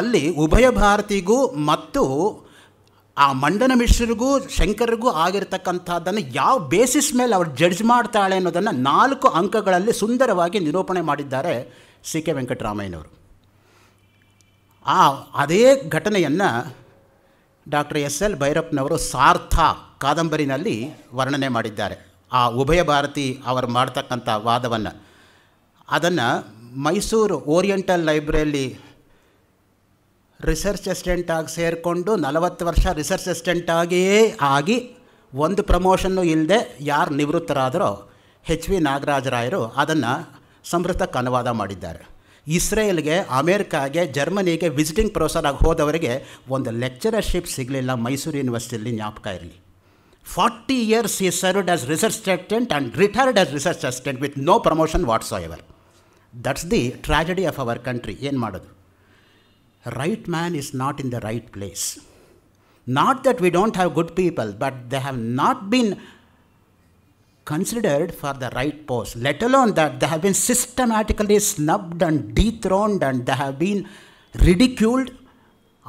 ಅಲ್ಲಿ ಉಭಯ ಭಾರತಿಗೂ ಮತ್ತು ಆ ಮಂಡನ ಮಿಶ್ರಿಗೂ ಶಂಕರಿಗೂ ಆಗಿರತಕ್ಕಂಥದ್ದನ್ನು ಯಾವ ಬೇಸಿಸ್ ಮೇಲೆ ಅವ್ರು ಜಡ್ಜ್ ಮಾಡ್ತಾಳೆ ಅನ್ನೋದನ್ನು ನಾಲ್ಕು ಅಂಕಗಳಲ್ಲಿ ಸುಂದರವಾಗಿ ನಿರೂಪಣೆ ಮಾಡಿದ್ದಾರೆ ಸಿ ಕೆ ವೆಂಕಟರಾಮಯ್ಯನವರು ಆ ಅದೇ ಘಟನೆಯನ್ನು ಡಾಕ್ಟರ್ ಎಸ್ ಎಲ್ ಭೈರಪ್ಪನವರು ಸಾರ್ಥ ಕಾದಂಬರಿನಲ್ಲಿ ವರ್ಣನೆ ಮಾಡಿದ್ದಾರೆ ಆ ಉಭಯ ಭಾರತಿ ಅವರು ಮಾಡ್ತಕ್ಕಂಥ ವಾದವನ್ನು ಅದನ್ನು ಮೈಸೂರು ಓರಿಯೆಂಟಲ್ ಲೈಬ್ರರಿಯಲ್ಲಿ ರಿಸರ್ಚ್ ಅಸಿಸ್ಟೆಂಟ್ ಆಗಿ ಸೇರಿಕೊಂಡು ನಲವತ್ತು ವರ್ಷ ರಿಸರ್ಚ್ ಅಸಿಸ್ಟೆಂಟ್ ಆಗಿಯೇ ಆಗಿ ಒಂದು ಪ್ರಮೋಷನ್ನು ಇಲ್ಲದೆ ಯಾರು ನಿವೃತ್ತರಾದರೋ ಹೆಚ್ ವಿ ನಾಗರಾಜರಾಯರು ಅದನ್ನು ಸಮೃತಕ್ಕೆ ಅನುವಾದ ಮಾಡಿದ್ದಾರೆ ಇಸ್ರೇಲ್ಗೆ ಅಮೇರಿಕಾಗೆ ಜರ್ಮನಿಗೆ ವಿಸಿಟಿಂಗ್ ಪ್ರೊಫೆಸರ್ ಆಗಿ ಹೋದವರಿಗೆ ಒಂದು ಲೆಕ್ಚರರ್ಶಿಪ್ ಸಿಗಲಿಲ್ಲ ಮೈಸೂರು ಯೂನಿವರ್ಸಿಟಿಯಲ್ಲಿ ಜ್ಞಾಪಕ ಇರಲಿ ಫಾರ್ಟಿ ಇಯರ್ಸ್ ಈ served as research assistant and retired as research assistant with no promotion whatsoever that's the tragedy of our country ಏನು ಮಾಡೋದು right man is not in the right place. Not that we don't have good people, but they have not been considered for the right post, let alone that they have been systematically snubbed and dethroned and they have been ridiculed.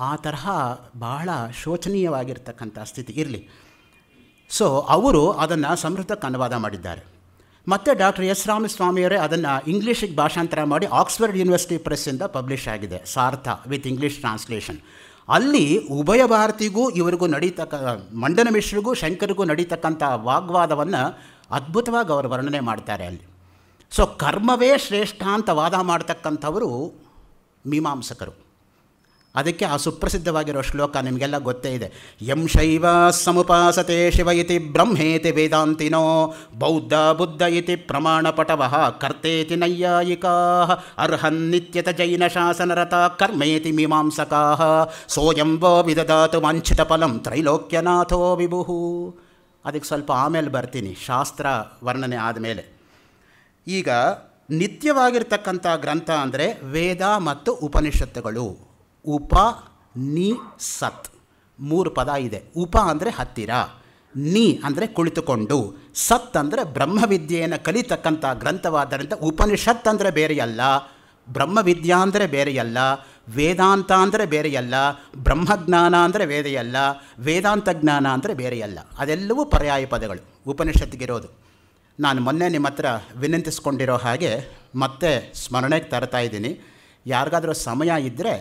ಆ ತರಹ ಬಹಳ ಶೋಚನೀಯವಾಗಿರ್ತಕ್ಕಂಥ ಸ್ಥಿತಿ ಇರಲಿ ಸೊ ಅವರು ಅದನ್ನು ಸಮೃದ್ಧಕ್ಕೆ ಅನುವಾದ ಮಾಡಿದ್ದಾರೆ ಮತ್ತು ಡಾಕ್ಟರ್ ಎಸ್ ರಾಮಸ್ವಾಮಿಯವರೇ ಅದನ್ನು ಇಂಗ್ಲೀಷಿಗೆ ಭಾಷಾಂತರ ಮಾಡಿ ಆಕ್ಸ್ಫರ್ಡ್ ಯೂನಿವರ್ಸಿಟಿ ಪ್ರೆಸ್ಸಿಂದ ಪಬ್ಲಿಷ್ ಆಗಿದೆ ಸಾರ್ಥ ವಿತ್ ಇಂಗ್ಲೀಷ್ ಟ್ರಾನ್ಸ್ಲೇಷನ್ ಅಲ್ಲಿ ಉಭಯ ಭಾರತಿಗೂ ಇವರಿಗೂ ನಡೀತಕ್ಕ ಮಂಡನ ಮಿಶ್ರಿಗೂ ಶಂಕರಿಗೂ ನಡೀತಕ್ಕಂಥ ವಾಗ್ವಾದವನ್ನು ಅದ್ಭುತವಾಗಿ ಅವರು ವರ್ಣನೆ ಮಾಡ್ತಾರೆ ಅಲ್ಲಿ ಸೊ ಕರ್ಮವೇ ಶ್ರೇಷ್ಠ ಅಂತ ವಾದ ಮಾಡ್ತಕ್ಕಂಥವರು ಮೀಮಾಂಸಕರು ಅದಕ್ಕೆ ಆ ಸುಪ್ರಸಿದ್ಧವಾಗಿರೋ ಶ್ಲೋಕ ನಿಮಗೆಲ್ಲ ಗೊತ್ತೇ ಇದೆ ಯಂ ಶೈವ ಸಮುಪಾಸತೆ ಶಿವ ಇತಿ ಬ್ರಹ್ಮೇತಿ ವೇದಾಂತಿನೋ ಬೌದ್ಧ ಬುದ್ಧ ಇತಿ ಪ್ರಮಾಣಪಟವಃ ಕರ್ತೇತಿ ನೈಯಾಯಿಕಾ ಅರ್ಹನ್ ನಿತ್ಯತ ಜೈನ ಶಾಸನರತ ಕರ್ಮೇತಿ ಮೀಮಾಂಸಕಾ ಸೋಯಂ ವೋ ವಿದದಾತು ವಾಂಛಿತ ಫಲಂ ತ್ರೈಲೋಕ್ಯನಾಥೋ ವಿಭುಹು ಅದಕ್ಕೆ ಸ್ವಲ್ಪ ಆಮೇಲೆ ಬರ್ತೀನಿ ಶಾಸ್ತ್ರ ವರ್ಣನೆ ಆದಮೇಲೆ ಈಗ ನಿತ್ಯವಾಗಿರ್ತಕ್ಕಂಥ ಗ್ರಂಥ ಅಂದರೆ ವೇದ ಮತ್ತು ಉಪನಿಷತ್ತುಗಳು ಉಪ ನಿ ಸತ್ ಮೂರು ಪದ ಇದೆ ಉಪ ಅಂದರೆ ಹತ್ತಿರ ನಿ ಅಂದರೆ ಕುಳಿತುಕೊಂಡು ಸತ್ ಅಂದರೆ ಬ್ರಹ್ಮವಿದ್ಯೆಯನ್ನು ಕಲಿತಕ್ಕಂಥ ಗ್ರಂಥವಾದ್ದರಿಂದ ಉಪನಿಷತ್ ಅಂದರೆ ಬೇರೆಯಲ್ಲ ಬ್ರಹ್ಮವಿದ್ಯಾ ಅಂದರೆ ಬೇರೆಯಲ್ಲ ವೇದಾಂತ ಅಂದರೆ ಬೇರೆಯಲ್ಲ ಬ್ರಹ್ಮಜ್ಞಾನ ಅಂದರೆ ಬೇರೆಯಲ್ಲ ವೇದಾಂತ ಜ್ಞಾನ ಅಂದರೆ ಬೇರೆಯಲ್ಲ ಅದೆಲ್ಲವೂ ಪರ್ಯಾಯ ಪದಗಳು ಉಪನಿಷತ್ತಿಗಿರೋದು ನಾನು ಮೊನ್ನೆ ನಿಮ್ಮ ಹತ್ರ ವಿನಂತಿಸ್ಕೊಂಡಿರೋ ಹಾಗೆ ಮತ್ತೆ ಸ್ಮರಣೆಗೆ ತರ್ತಾಯಿದ್ದೀನಿ ಯಾರಿಗಾದರೂ ಸಮಯ ಇದ್ದರೆ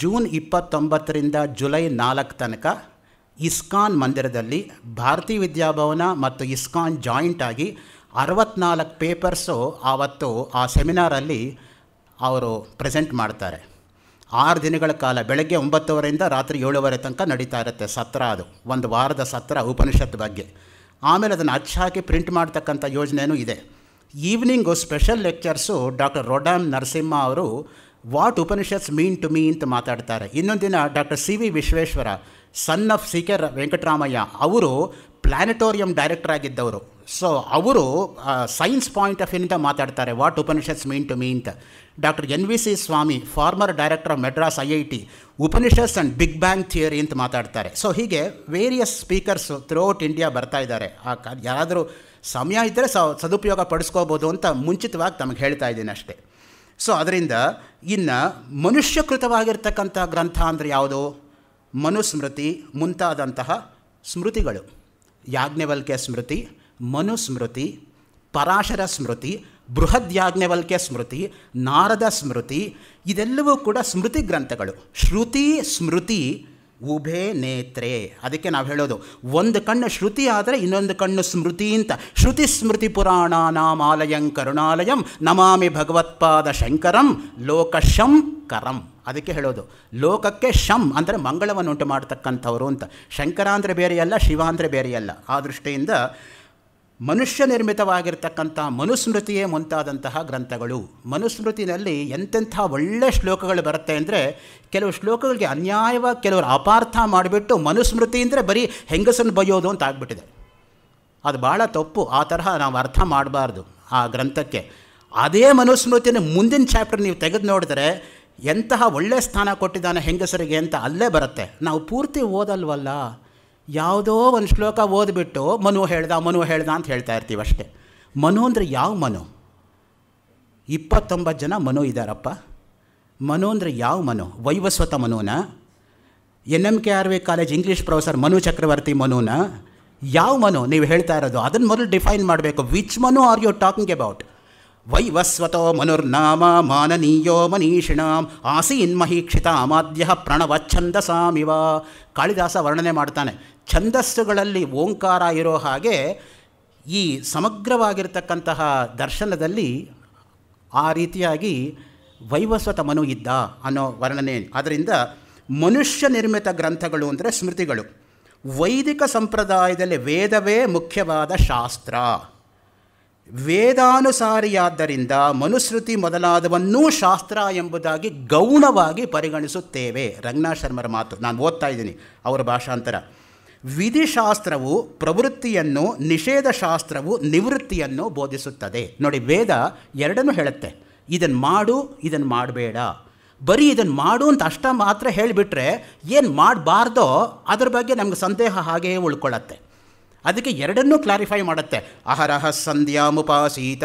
ಜೂನ್ ಇಪ್ಪತ್ತೊಂಬತ್ತರಿಂದ ಜುಲೈ ನಾಲ್ಕು ತನಕ ಇಸ್ಕಾನ್ ಮಂದಿರದಲ್ಲಿ ಭಾರತೀಯ ವಿದ್ಯಾಭವನ ಮತ್ತು ಇಸ್ಕಾನ್ ಜಾಯಿಂಟ್ ಆಗಿ ಅರವತ್ನಾಲ್ಕು ಪೇಪರ್ಸು ಆವತ್ತು ಆ ಸೆಮಿನಾರಲ್ಲಿ ಅವರು ಪ್ರೆಸೆಂಟ್ ಮಾಡ್ತಾರೆ ಆರು ದಿನಗಳ ಕಾಲ ಬೆಳಗ್ಗೆ ಒಂಬತ್ತುವರೆಯಿಂದ ರಾತ್ರಿ ಏಳುವರೆ ತನಕ ನಡೀತಾ ಇರುತ್ತೆ ಸತ್ರ ಅದು ಒಂದು ವಾರದ ಸತ್ರ ಉಪನಿಷತ್ ಬಗ್ಗೆ ಆಮೇಲೆ ಅದನ್ನು ಹಚ್ಚಾಕಿ ಪ್ರಿಂಟ್ ಮಾಡ್ತಕ್ಕಂಥ ಯೋಜನೆಯೂ ಇದೆ evening special lectures doctor Rodam Narasimha ಅವರು what Upanishads mean to me ಅಂತ ಮಾತಾಡ್ತಾರೆ ಇನ್ನೊಂದಿನ doctor C V Vishweshwara son of C Venkataramaiah ಅವರು ಪ್ಲಾನೆಟೋರಿಯಂ ಡೈರೆಕ್ಟರ್ ಆಗಿದ್ದವರು ಸೊ ಅವರು ಸೈನ್ಸ್ ಪಾಯಿಂಟ್ ಆಫ್ ವ್ಯೂನಿಂದ ಮಾತಾಡ್ತಾರೆ what Upanishads mean to me ಅಂತ doctor N V C Swami former director of Madras I I T Upanishads and big bang theory ಅಂತ ಮಾತಾಡ್ತಾರೆ ಸೊ ಹೀಗೆ ವೇರಿಯಸ್ ಸ್ಪೀಕರ್ಸು ಥ್ರೂಔಟ್ ಇಂಡಿಯಾ ಬರ್ತಾ ಇದ್ದಾರೆ ಆ ಯಾರಾದರೂ ಸಮಯ ಇದ್ದರೆ ಸದುಪಯೋಗ ಪಡಿಸ್ಕೋಬೋದು ಅಂತ ಮುಂಚಿತವಾಗಿ ತಮಗೆ ಹೇಳ್ತಾ ಇದ್ದೀನಿ ಅಷ್ಟೇ ಸೊ ಅದರಿಂದ ಇನ್ನು ಮನುಷ್ಯಕೃತವಾಗಿರ್ತಕ್ಕಂಥ ಗ್ರಂಥ ಅಂದರೆ ಯಾವುದು ಮನುಸ್ಮೃತಿ ಮುಂತಾದಂತಹ ಸ್ಮೃತಿಗಳು ಯಾಜ್ಞವಲ್ಕ್ಯ ಸ್ಮೃತಿ ಮನುಸ್ಮೃತಿ ಪರಾಶರ ಸ್ಮೃತಿ ಬೃಹದ್ ಸ್ಮೃತಿ ನಾರದ ಸ್ಮೃತಿ ಇದೆಲ್ಲವೂ ಕೂಡ ಸ್ಮೃತಿ ಗ್ರಂಥಗಳು ಶ್ರುತಿ ಸ್ಮೃತಿ ಉಭೆ ನೇತ್ರೆ ಅದಕ್ಕೆ ನಾವು ಹೇಳೋದು ಒಂದು ಕಣ್ಣು ಶ್ರುತಿ ಆದರೆ ಇನ್ನೊಂದು ಕಣ್ಣು ಸ್ಮೃತಿ ಅಂತ ಶ್ರುತಿ ಸ್ಮೃತಿ ಪುರಾಣ ನಾಮಾಲಯಂ ಕರುಣಾಲಯಂ ನಮಾಮಿ ಭಗವತ್ಪಾದ ಶಂಕರಂ ಲೋಕಶಂ ಕರಂ ಅದಕ್ಕೆ ಹೇಳೋದು ಲೋಕಕ್ಕೆ ಶಂ ಅಂದರೆ ಮಂಗಳವನ್ನುಂಟು ಮಾಡತಕ್ಕಂಥವ್ರು ಅಂತ ಶಂಕರ ಅಂದರೆ ಬೇರೆಯಲ್ಲ ಶಿವ ಅಂದರೆ ಬೇರೆಯಲ್ಲ ಆ ದೃಷ್ಟಿಯಿಂದ ಮನುಷ್ಯ ನಿರ್ಮಿತವಾಗಿರ್ತಕ್ಕಂಥ ಮನುಸ್ಮೃತಿಯೇ ಮುಂತಾದಂತಹ ಗ್ರಂಥಗಳು ಮನುಸ್ಮೃತಿನಲ್ಲಿ ಎಂತೆಂಥ ಒಳ್ಳೆಯ ಶ್ಲೋಕಗಳು ಬರುತ್ತೆ ಅಂದರೆ ಕೆಲವು ಶ್ಲೋಕಗಳಿಗೆ ಅನ್ಯಾಯವಾಗಿ ಕೆಲವರು ಅಪಾರ್ಥ ಮಾಡಿಬಿಟ್ಟು ಮನುಸ್ಮೃತಿ ಅಂದರೆ ಬರೀ ಹೆಂಗಸನ್ನು ಬಯ್ಯೋದು ಅಂತ ಆಗ್ಬಿಟ್ಟಿದೆ ಅದು ಭಾಳ ತಪ್ಪು ಆ ತರಹ ನಾವು ಅರ್ಥ ಮಾಡಬಾರ್ದು ಆ ಗ್ರಂಥಕ್ಕೆ ಅದೇ ಮನುಸ್ಮೃತಿನ ಮುಂದಿನ ಚಾಪ್ಟರ್ ನೀವು ತೆಗೆದು ನೋಡಿದರೆ ಎಂತಹ ಒಳ್ಳೆಯ ಸ್ಥಾನ ಕೊಟ್ಟಿದ್ದಾನೆ ಹೆಂಗಸರಿಗೆ ಅಂತ ಅಲ್ಲೇ ಬರುತ್ತೆ ನಾವು ಪೂರ್ತಿ ಓದಲ್ವಲ್ಲ ಯಾವುದೋ ಒಂದು ಶ್ಲೋಕ ಓದ್ಬಿಟ್ಟು ಮನು ಹೇಳ್ದ ಮನು ಹೇಳ್ದ ಅಂತ ಹೇಳ್ತಾ ಇರ್ತೀವಿ ಅಷ್ಟೇ ಮನು ಅಂದರೆ ಯಾವ ಮನು ಇಪ್ಪತ್ತೊಂಬತ್ತು ಜನ ಮನು ಇದ್ದಾರಪ್ಪ ಮನು ಅಂದರೆ ಯಾವ ಮನು ವೈವಸ್ವತ ಮನುನ N M K R V college English professor Manu Chakravarti ಮನುನ ಯಾವ ಮನು ನೀವು ಹೇಳ್ತಾ ಇರೋದು ಅದನ್ನು ಮೊದಲು ಡಿಫೈನ್ ಮಾಡಬೇಕು which Manu are you talking about ವೈವಸ್ವತೋ ಮನುರ್ನಾಮ ಮಾನನೀಯೋ ಮನೀಷಿಣಾಂ ಆಸೀನ್ ಮಹೀಕ್ಷಿತ ಪ್ರಣವ ಪ್ರಣವಚ್ಛಂದಸಾಮಿವ ಕಾಳಿದಾಸ ವರ್ಣನೆ ಮಾಡ್ತಾನೆ ಛಂದಸ್ಸುಗಳಲ್ಲಿ ಓಂಕಾರ ಇರೋ ಹಾಗೆ ಈ ಸಮಗ್ರವಾಗಿರ್ತಕ್ಕಂತಹ ದರ್ಶನದಲ್ಲಿ ಆ ರೀತಿಯಾಗಿ ವೈವಸ್ವತ ಮನು ಇದ್ದ ಅನ್ನೋ ವರ್ಣನೆ ಆದ್ದರಿಂದ ಮನುಷ್ಯ ನಿರ್ಮಿತ ಗ್ರಂಥಗಳು ಅಂದರೆ ಸ್ಮೃತಿಗಳು ವೈದಿಕ ಸಂಪ್ರದಾಯದಲ್ಲಿ ವೇದವೇ ಮುಖ್ಯವಾದ ಶಾಸ್ತ್ರ ವೇದಾನುಸಾರಿಯಾದ್ದರಿಂದ ಮನುಸ್ಮೃತಿ ಮೊದಲಾದವನ್ನೂ ಶಾಸ್ತ್ರ ಎಂಬುದಾಗಿ ಗೌಣವಾಗಿ ಪರಿಗಣಿಸುತ್ತೇವೆ ರಂಗನಾಥ ಶರ್ಮರ ಮಾತು ನಾನು ಓದ್ತಾ ಇದ್ದೀನಿ ಅವರ ಭಾಷಾಂತರ ವಿಧಿಶಾಸ್ತ್ರವು ಪ್ರವೃತ್ತಿಯನ್ನು ನಿಷೇಧ ಶಾಸ್ತ್ರವು ನಿವೃತ್ತಿಯನ್ನು ಬೋಧಿಸುತ್ತದೆ ನೋಡಿ ವೇದ ಎರಡನ್ನೂ ಹೇಳುತ್ತೆ ಇದನ್ನು ಮಾಡು ಇದನ್ನು ಮಾಡಬೇಡ ಬರೀ ಇದನ್ನು ಮಾಡು ಅಂತ ಅಷ್ಟ ಮಾತ್ರ ಹೇಳಿಬಿಟ್ರೆ ಏನು ಮಾಡಬಾರ್ದೋ ಅದ್ರ ಬಗ್ಗೆ ನಮ್ಗೆ ಸಂದೇಹ ಹಾಗೆಯೇ ಉಳ್ಕೊಳ್ಳತ್ತೆ ಅದಕ್ಕೆ ಎರಡನ್ನೂ ಕ್ಲಾರಿಫೈ ಮಾಡುತ್ತೆ ಅಹರಹ ಸಂಧ್ಯಾ ಮುಪಾಸೀತ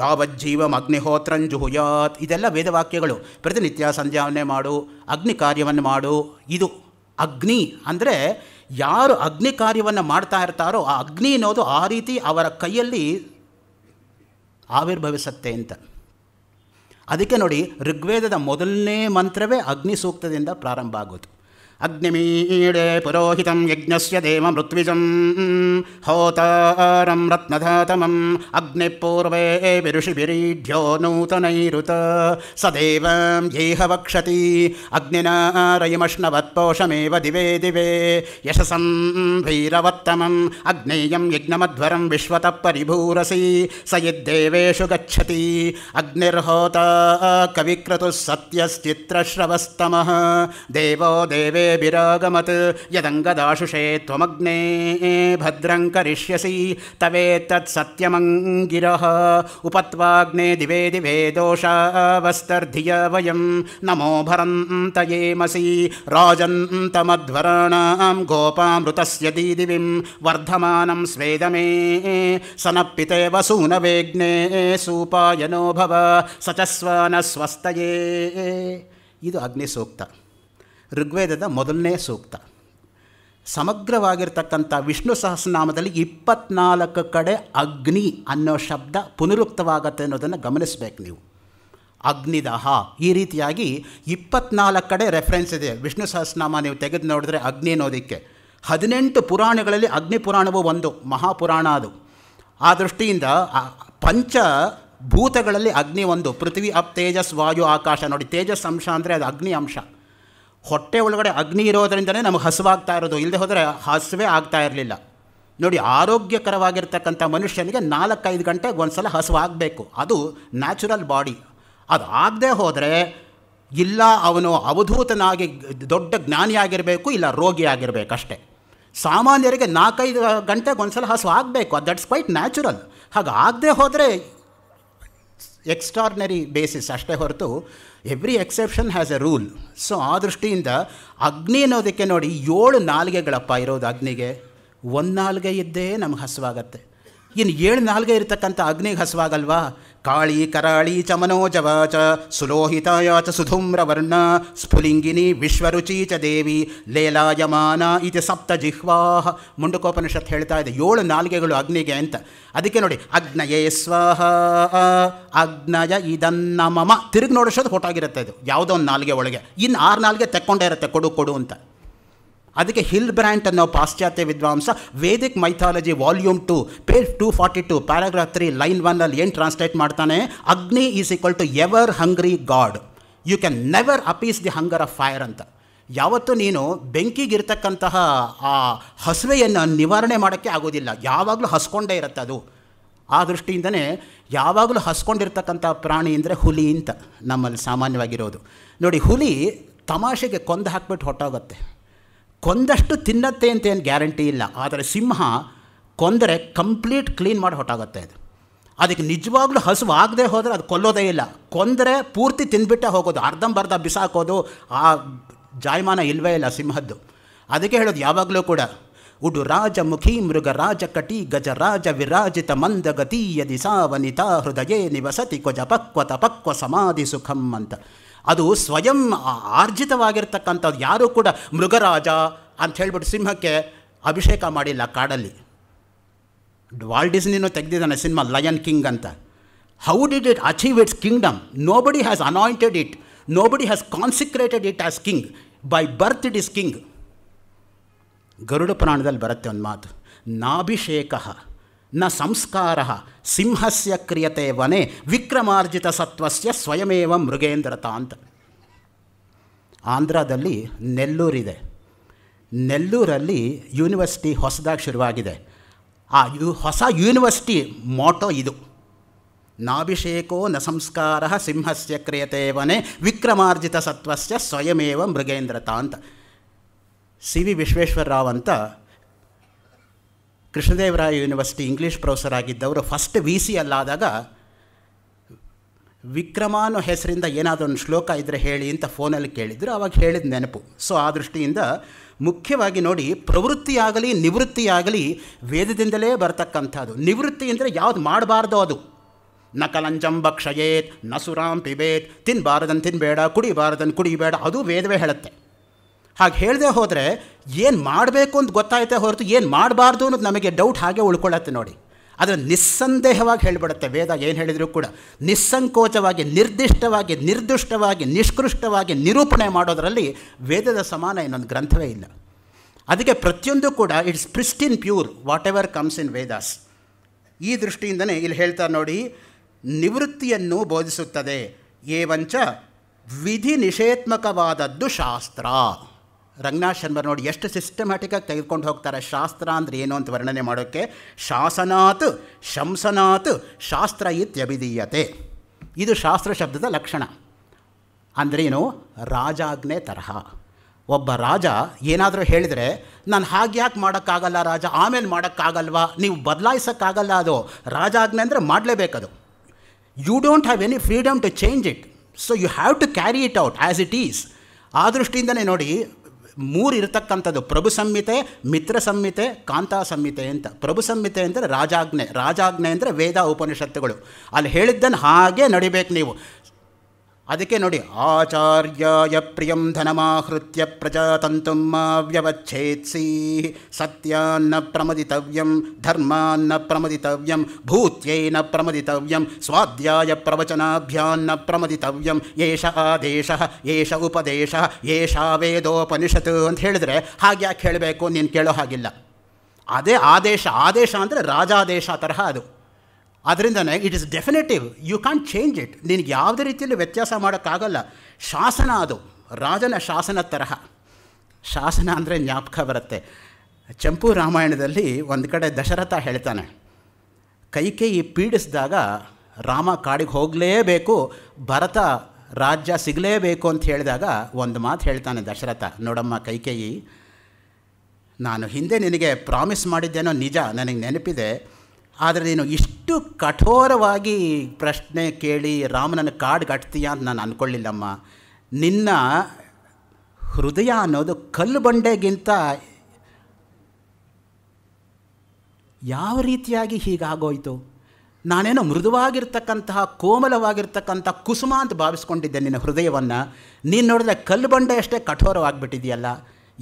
ಯಾವಜ್ಜೀವಂ ಅಗ್ನಿಹೋತ್ರಂಜುಹುಯಾತ್ ಇದೆಲ್ಲ ವೇದವಾಕ್ಯಗಳು ಪ್ರತಿನಿತ್ಯ ಸಂಧ್ಯಾವನ್ನೇ ಮಾಡು ಅಗ್ನಿ ಕಾರ್ಯವನ್ನು ಮಾಡು ಇದು ಅಗ್ನಿ ಅಂದರೆ ಯಾರು ಅಗ್ನಿ ಕಾರ್ಯವನ್ನು ಮಾಡ್ತಾ ಇರ್ತಾರೋ ಆ ಅಗ್ನಿ ಅನ್ನೋದು ಆ ರೀತಿ ಅವರ ಕೈಯಲ್ಲಿ ಆವಿರ್ಭವಿಸುತ್ತೆ ಅಂತ ಅದಕ್ಕೆ ನೋಡಿ ಋಗ್ವೇದದ ಮೊದಲನೇ ಮಂತ್ರವೇ ಅಗ್ನಿ ಸೂಕ್ತದಿಂದ ಪ್ರಾರಂಭ ಆಗೋದು अग्निमीडे पुरोहितं यज्ञस्य देवमृत्विजं होतारं रत्नधातमम् अग्निपूर्वे एषिभिरीढ्यो नूतनैरुत स देवं जेहवक्षति अग्निना रयिमश्नवत्पोषमेव दिवे दिवे यशसं भीरवत्तमम् अग्नेयं यज्ञमध्वरं विश्वतः परिभूरसि स यद्देवेषु गच्छति अग्निर्होता कविक्रतुः सत्यश्चित्रश्रवस्तमः यदङ्गदाशुषे त्वमग्ने भद्रं करिष्यसि तवेत्तत्सत्यमङ्गिरः उपत्वाग्ने दिवे दिवे दोषावस्तर्धिय वयं नमो भरन्तयेमसि राजन्तमध्वराणां गोपामृतस्य दीदिविं वर्धमानं स्वेदमे सनप्पिते वसूनवेग्ने सूपायनो भव च स्वस्तये इद अग्निसूक्त ಋಗ್ವೇದದ ಮೊದಲನೇ ಸೂಕ್ತ ಸಮಗ್ರವಾಗಿರ್ತಕ್ಕಂಥ ವಿಷ್ಣು ಸಹಸ್ರನಾಮದಲ್ಲಿ ಇಪ್ಪತ್ನಾಲ್ಕು ಕಡೆ ಅಗ್ನಿ ಅನ್ನೋ ಶಬ್ದ ಪುನರುಕ್ತವಾಗತ್ತೆ ಅನ್ನೋದನ್ನು ಗಮನಿಸಬೇಕು ನೀವು ಅಗ್ನಿದಹ ಈ ರೀತಿಯಾಗಿ ಇಪ್ಪತ್ನಾಲ್ಕು ಕಡೆ ರೆಫರೆನ್ಸ್ ಇದೆ ವಿಷ್ಣು ಸಹಸ್ರನಾಮ ನೀವು ತೆಗೆದು ನೋಡಿದ್ರೆ ಅಗ್ನಿ ಅನ್ನೋದಕ್ಕೆ ಹದಿನೆಂಟು ಪುರಾಣಗಳಲ್ಲಿ ಅಗ್ನಿ ಪುರಾಣವೂ ಒಂದು ಮಹಾಪುರಾಣ ಅದು ಆ ದೃಷ್ಟಿಯಿಂದ ಪಂಚ ಭೂತಗಳಲ್ಲಿ ಅಗ್ನಿ ಒಂದು ಪೃಥ್ವಿ ಅಪ್ ತೇಜಸ್ ವಾಯು ಆಕಾಶ ನೋಡಿ ತೇಜಸ್ ಅಂಶ ಅಂದರೆ ಅದು ಅಗ್ನಿ ಅಂಶ ಹೊಟ್ಟೆ ಒಳಗಡೆ ಅಗ್ನಿ ಇರೋದರಿಂದನೇ ನಮಗೆ ಹಸುವಾಗ್ತಾ ಇರೋದು ಇಲ್ಲದೆ ಹೋದರೆ ಹಸುವೆ ಆಗ್ತಾ ಇರಲಿಲ್ಲ ನೋಡಿ ಆರೋಗ್ಯಕರವಾಗಿರ್ತಕ್ಕಂಥ ಮನುಷ್ಯನಿಗೆ ನಾಲ್ಕೈದು ಗಂಟೆಗೆ ಒಂದು ಸಲ ಹಸುವಾಗಬೇಕು ಅದು ನ್ಯಾಚುರಲ್ ಬಾಡಿ ಅದು ಆಗದೆ ಹೋದರೆ ಇಲ್ಲ ಅವನು ಅವಧೂತನಾಗಿ ದೊಡ್ಡ ಜ್ಞಾನಿಯಾಗಿರಬೇಕು ಇಲ್ಲ ರೋಗಿಯಾಗಿರಬೇಕಷ್ಟೇ ಸಾಮಾನ್ಯರಿಗೆ ನಾಲ್ಕೈದು ಗಂಟೆಗೆ ಒಂದು ಸಲ ಹಸು ಆಗಬೇಕು ದಟ್ಸ್ ಕ್ವೈಟ್ ನ್ಯಾಚುರಲ್ ಹಾಗಾಗದೇ ಹೋದರೆ ಎಕ್ಸ್ಟ್ರಾರ್ನರಿ ಬೇಸಿಸ್ ಅಷ್ಟೇ ಹೊರತು every exception has a rule so ಆ ದೃಷ್ಟಿಯಿಂದ ಅಗ್ನಿ ಅನ್ನೋದಕ್ಕೆ ನೋಡಿ ಏಳು ನಾಲ್ಗೆಗಳಪ್ಪ ಇರೋದು ಅಗ್ನಿಗೆ ಒಂದು ನಾಲ್ಗೆ ಇದ್ದೇ ನಮ್ಗೆ ಹಸುವಾಗತ್ತೆ ಇನ್ನು ಏಳು ನಾಲ್ಗೆ ಇರತಕ್ಕಂಥ ಅಗ್ನಿಗೆ ಹಸುವಾಗಲ್ವಾ ಕಾಳಿ ಕರಾಳಿ ಚ ಮನೋಜವಾಚ ಸುಲೋಹಿತಾಯ ಚ ಸುಧೂಮ್ರವರ್ಣ ಸ್ಫುಲಿಂಗಿನಿ ವಿಶ್ವರುಚಿ ಚ ದೇವಿ ಲೇಲಾಯಮಾನ ಇತಿ ಸಪ್ತ ಜಿಹ್ವಾ ಮುಂಡುಕೋಪನಿಷತ್ ಹೇಳ್ತಾ ಇದೆ ಏಳು ನಾಲ್ಗೆಗಳು ಅಗ್ನಿಗೆ ಅಂತ ಅದಕ್ಕೆ ನೋಡಿ ಅಗ್ನಯೇ ಸ್ವಾಹ ಅಗ್ನಯ ಇದನ್ನ ಮಮ ತಿರುಗಿ ನೋಡಿಸೋದು ಹೊಟ್ಟಾಗಿರುತ್ತೆ ಇದು ಯಾವುದೋ ಒಂದು ನಾಲ್ಗೆ ಒಳಗೆ ಇನ್ನು ಆರು ನಾಲ್ಗೆ ತೆಕ್ಕೊಂಡೇ ಇರುತ್ತೆ ಕೊಡು ಕೊಡು ಅಂತ ಅದಕ್ಕೆ ಹಿಲ್ ಬ್ರ್ಯಾಂಟ್ ಅನ್ನೋ ಪಾಶ್ಚಾತ್ಯ ವಿದ್ವಾಂಸ Vedic mythology volume two page two forty two paragraph three line ಒನ್ನಲ್ಲಿ ಏನು ಟ್ರಾನ್ಸ್ಲೇಟ್ ಮಾಡ್ತಾನೆ Agni is equal to ever hungry god you can never appease the hunger of fire ಅಂತ ಯಾವತ್ತೂ ನೀನು ಬೆಂಕಿಗಿರ್ತಕ್ಕಂತಹ ಆ ಹಸುವೆಯನ್ನು ನಿವಾರಣೆ ಮಾಡೋಕ್ಕೆ ಆಗೋದಿಲ್ಲ ಯಾವಾಗಲೂ ಹಸ್ಕೊಂಡೇ ಇರುತ್ತೆ ಅದು ಆ ದೃಷ್ಟಿಯಿಂದನೇ ಯಾವಾಗಲೂ ಹಸ್ಕೊಂಡಿರ್ತಕ್ಕಂಥ ಪ್ರಾಣಿ ಅಂದರೆ ಹುಲಿ ಅಂತ ನಮ್ಮಲ್ಲಿ ಸಾಮಾನ್ಯವಾಗಿರೋದು ನೋಡಿ ಹುಲಿ ತಮಾಷೆಗೆ ಕೊಂದು ಹಾಕ್ಬಿಟ್ಟು ಹೊಟ್ಟೋಗುತ್ತೆ ಕೊಂದಷ್ಟು ತಿನ್ನತ್ತೆ ಅಂತ ಏನು ಗ್ಯಾರಂಟಿ ಇಲ್ಲ ಆದರೆ ಸಿಂಹ ಕೊಂದರೆ ಕಂಪ್ಲೀಟ್ ಕ್ಲೀನ್ ಮಾಡಿ ಹೊಟ್ಟಾಗುತ್ತೆ ಅದು ಅದಕ್ಕೆ ನಿಜವಾಗ್ಲೂ ಹಸುವು ಆಗದೆ ಹೋದರೆ ಅದು ಕೊಲ್ಲೋದೇ ಇಲ್ಲ ಕೊಂದರೆ ಪೂರ್ತಿ ತಿಂದುಬಿಟ್ಟೆ ಹೋಗೋದು ಅರ್ಧಂಬರ್ಧ ಬಿಸಾಕೋದು ಆ ಜಾಯಮಾನ ಇಲ್ಲವೇ ಇಲ್ಲ ಸಿಂಹದ್ದು ಅದಕ್ಕೆ ಹೇಳೋದು ಯಾವಾಗಲೂ ಕೂಡ ಉಡು ರಾಜ ಮುಖಿ ಮೃಗ ರಾಜ ಕಟಿ ಗಜ ರಾಜ ವಿರಾಜಿತ ಮಂದಗತಿಯ ಯದಿ ಸಾವನಿತಾ ಹೃದಯೇ ನಿವಸತಿ ಕೊಜ ಪಕ್ವ ತಪಕ್ವ ಸಮಾಧಿ ಸುಖಂ ಅಂತ ಅದು ಸ್ವಯಂ ಆರ್ಜಿತವಾಗಿರ್ತಕ್ಕಂಥದ್ದು ಯಾರೂ ಕೂಡ ಮೃಗರಾಜ ಅಂತ ಹೇಳಿಬಿಟ್ಟು ಸಿಂಹಕ್ಕೆ ಅಭಿಷೇಕ ಮಾಡಿಲ್ಲ ಕಾಡಲ್ಲಿ ವಾಲ್ಟ್ ಡಿಸ್ನಿನೂ ತೆಗೆದಿದ್ದಾನೆ ಸಿನಿಮಾ ಲಯನ್ ಕಿಂಗ್ ಅಂತ how did it achieve its kingdom nobody has anointed it nobody has consecrated it as king by birth it is king Garuda ಪುರಾಣದಲ್ಲಿ ಬರುತ್ತೆ ಒಂದು ಮಾತು ನಾಭಿಷೇಕ ನ ಸಂಸ್ಕಾರ ಸಿಂಹಸ್ಯ ಕ್ರಿಯತೆ ವನೆ ವಿಕ್ರಮಾರ್ಜಿತ ಸತ್ವಸ್ಯ ಸ್ವಯಮೇವ ಮೃಗೇಂದ್ರತ ಅಂತ ಆಂಧ್ರದಲ್ಲಿ ನೆಲ್ಲೂರಿದೆ ನೆಲ್ಲೂರಲ್ಲಿ ಯೂನಿವರ್ಸಿಟಿ ಹೊಸದಾಗಿ ಶುರುವಾಗಿದೆ ಆ ಯು ಹೊಸ ಯೂನಿವರ್ಸಿಟಿ ಮೋಟೋ ಇದು ನಾಭಿಷೇಕೋ ನ ಸಂಸ್ಕಾರ ಸಿಂಹಸ್ಯ ವನೆ ವಿಕ್ರಮಾರ್ಜಿತ ಸತ್ವಸ್ಯ ಸ್ವಯಮೇವ ಮೃಗೇಂದ್ರತ ಅಂತ ಸಿ ವಿ ವಿಶ್ವೇಶ್ವರರಾವ್ ಅಂತ ಕೃಷ್ಣದೇವರಾಯ ಯೂನಿವರ್ಸಿಟಿ ಇಂಗ್ಲೀಷ್ ಪ್ರೊಫೆಸರ್ ಆಗಿದ್ದವರು ಫಸ್ಟ್ ವಿ ಸಿ ಅಲ್ಲಾದಾಗ ವಿಕ್ರಮಾನು ಹೆಸರಿಂದ ಏನಾದರೂ ಒಂದು ಶ್ಲೋಕ ಇದ್ದರೆ ಹೇಳಿ ಅಂತ ಫೋನಲ್ಲಿ ಕೇಳಿದ್ರು ಅವಾಗ ಹೇಳಿದ ನೆನಪು ಸೊ ಆ ದೃಷ್ಟಿಯಿಂದ ಮುಖ್ಯವಾಗಿ ನೋಡಿ ಪ್ರವೃತ್ತಿಯಾಗಲಿ ನಿವೃತ್ತಿಯಾಗಲಿ ವೇದದಿಂದಲೇ ಬರ್ತಕ್ಕಂಥದ್ದು ನಿವೃತ್ತಿ ಅಂದರೆ ಯಾವ್ದು ಮಾಡಬಾರ್ದು ಅದು ನ ಕಲಂಚಂ ನಸುರಾಂ ನ ಸುರಾಂ ಪಿಬೇತ್ ತಿನ್ನಬಾರ್ದನ್ ತಿನ್ನಬೇಡ ಕುಡಿಬಾರ್ದನ್ ಕುಡಿಬೇಡ ಅದು ವೇದವೇ ಹೇಳುತ್ತೆ ಹಾಗೆ ಹೇಳದೆ ಹೋದರೆ ಏನು ಮಾಡಬೇಕು ಅಂತ ಗೊತ್ತಾಯಿತೆ ಹೊರತು ಏನು ಮಾಡಬಾರ್ದು ಅನ್ನೋದು ನಮಗೆ ಡೌಟ್ ಹಾಗೆ ಉಳ್ಕೊಳ್ಳತ್ತೆ ನೋಡಿ ಆದರೆ ನಿಸ್ಸಂದೇಹವಾಗಿ ಹೇಳಿಬಿಡುತ್ತೆ ವೇದ ಏನು ಹೇಳಿದರೂ ಕೂಡ ನಿಸ್ಸಂಕೋಚವಾಗಿ ನಿರ್ದಿಷ್ಟವಾಗಿ ನಿರ್ದುಷ್ಟವಾಗಿ ನಿಷ್ಕೃಷ್ಟವಾಗಿ ನಿರೂಪಣೆ ಮಾಡೋದರಲ್ಲಿ ವೇದದ ಸಮಾನ ಇನ್ನೊಂದು ಗ್ರಂಥವೇ ಇಲ್ಲ ಅದಕ್ಕೆ ಪ್ರತಿಯೊಂದು ಕೂಡ it's pristine pure whatever comes in Vedas ಈ ದೃಷ್ಟಿಯಿಂದನೇ ಇಲ್ಲಿ ಹೇಳ್ತಾ ನೋಡಿ ನಿವೃತ್ತಿಯನ್ನು ಬೋಧಿಸುತ್ತದೆ ಏವಂಚ ವಿಧಿ ನಿಷೇತ್ಮಕವಾದದ್ದು ಶಾಸ್ತ್ರ ರಂಗನಾಥ ಶರ್ಮರ್ ನೋಡಿ ಎಷ್ಟು ಸಿಸ್ಟಮ್ಯಾಟಿಕಾಗಿ ತೆಗೆದುಕೊಂಡು ಹೋಗ್ತಾರೆ ಶಾಸ್ತ್ರ ಅಂದರೆ ಏನು ಅಂತ ವರ್ಣನೆ ಮಾಡೋಕ್ಕೆ ಶಾಸನಾತ್ ಶಂಸನಾತ್ ಶಾಸ್ತ್ರ ಇತ್ಯಭಿಧೀಯತೆ ಇದು ಶಾಸ್ತ್ರ ಶಬ್ದದ ಲಕ್ಷಣ ಅಂದ್ರೇನು ರಾಜಾಜ್ಞೆ ತರಹ ಒಬ್ಬ ರಾಜ ಏನಾದರೂ ಹೇಳಿದರೆ ನಾನು ಹಾಗೆ ಯಾಕೆ ಮಾಡೋಕ್ಕಾಗಲ್ಲ ರಾಜ ಆಮೇಲೆ ಮಾಡೋಕ್ಕಾಗಲ್ವಾ ನೀವು ಬದಲಾಯಿಸೋಕ್ಕಾಗಲ್ಲ ಅದು ರಾಜಾಜ್ಞೆ ಅಂದರೆ ಮಾಡಲೇಬೇಕದು you don't have any freedom to change it so you have to carry it out as it is ಆ ದೃಷ್ಟಿಯಿಂದನೇ ನೋಡಿ ಮೂರು ಇರತಕ್ಕಂಥದ್ದು ಪ್ರಭು ಸಂಹಿತೆ ಮಿತ್ರ ಸಂಹಿತೆ ಕಾಂತಾ ಸಂಹಿತೆ ಅಂತ ಪ್ರಭು ಸಂಹಿತೆ ಅಂದರೆ ರಾಜಾಜ್ಞೆ ರಾಜಾಜ್ಞೆ ಅಂದರೆ ವೇದ ಉಪನಿಷತ್ತುಗಳು ಅಲ್ಲಿ ಹೇಳಿದ್ದನ್ನು ಹಾಗೆ ನಡಿಬೇಕು ನೀವು ಅದಕ್ಕೆ ನೋಡಿ ಆಚಾರ್ಯಾಯ ಪ್ರಿಯಂ ಧನಮಾಹೃತ್ಯ ಪ್ರಜಾತಂತು ಮಾ ಸತ್ಯಾನ್ನ ಪ್ರಮದಿತವ್ಯಂ ಧರ್ಮಾನ್ನ ಪ್ರಮದಿತವ್ಯಂ ಭೂತ್ಯೈನ ಪ್ರಮದಿತವ್ಯಂ ಸ್ವಾಧ್ಯಾಯ ಪ್ರವಚನಾಭ್ಯಾನ್ನ ಪ್ರಮದಿತವ್ಯಂ ಏಷ ಆದೇಶ ಏಷ ಉಪದೇಶ ಏಷ ವೇದೋಪನಿಷತ್ ಅಂತ ಹೇಳಿದ್ರೆ ಹಾಗೆ ಯಾಕೆ ಹೇಳಬೇಕು ನೀನು ಕೇಳೋ ಹಾಗಿಲ್ಲ ಅದೇ ಆದೇಶ ಆದೇಶ ಅಂದರೆ ರಾಜಾದೇಶ ತರಹ ಅದು ಅದರಿಂದನೇ it is definitive you can change it ನಿನಗೆ ಯಾವುದೇ ರೀತಿಯಲ್ಲಿ ವ್ಯತ್ಯಾಸ ಮಾಡೋಕ್ಕಾಗಲ್ಲ ಶಾಸನ ಅದು ರಾಜನ ಶಾಸನ ತರಹ ಶಾಸನ ಅಂದರೆ ಜ್ಞಾಪಕ ಬರುತ್ತೆ ಚಂಪು ರಾಮಾಯಣದಲ್ಲಿ ಒಂದು ಕಡೆ ದಶರಥ ಹೇಳ್ತಾನೆ ಕೈಕೇಯಿ ಪೀಡಿಸಿದಾಗ ರಾಮ ಕಾಡಿಗೆ ಹೋಗಲೇಬೇಕು ಭರತ ರಾಜ್ಯ ಸಿಗಲೇಬೇಕು ಅಂತ ಹೇಳಿದಾಗ ಒಂದು ಮಾತು ಹೇಳ್ತಾನೆ ದಶರಥ ನೋಡಮ್ಮ ಕೈಕೇಯಿ ನಾನು ಹಿಂದೆ ನಿನಗೆ ಪ್ರಾಮಿಸ್ ಮಾಡಿದ್ದೇನೋ ನಿಜ ನನಗೆ ನೆನಪಿದೆ ಆದರೆ ನೀನು ಇಷ್ಟು ಕಠೋರವಾಗಿ ಪ್ರಶ್ನೆ ಕೇಳಿ ರಾಮನನ್ನು ಕಾಡು ಕಟ್ತೀಯ ಅಂತ ನಾನು ಅಂದ್ಕೊಳ್ಳಿಲ್ಲಮ್ಮ ನಿನ್ನ ಹೃದಯ ಅನ್ನೋದು ಕಲ್ಲು ಬಂಡೆಗಿಂತ ಯಾವ ರೀತಿಯಾಗಿ ಹೀಗಾಗೋಯಿತು ನಾನೇನೋ ಮೃದುವಾಗಿರ್ತಕ್ಕಂತಹ ಕೋಮಲವಾಗಿರ್ತಕ್ಕಂಥ ಕುಸುಮ ಅಂತ ಭಾವಿಸ್ಕೊಂಡಿದ್ದೆ ನಿನ್ನ ಹೃದಯವನ್ನು ನೀನು ನೋಡಿದ್ರೆ ಕಲ್ಲು ಬಂಡೆ ಅಷ್ಟೇ ಕಠೋರವಾಗಿಬಿಟ್ಟಿದೆಯಲ್ಲ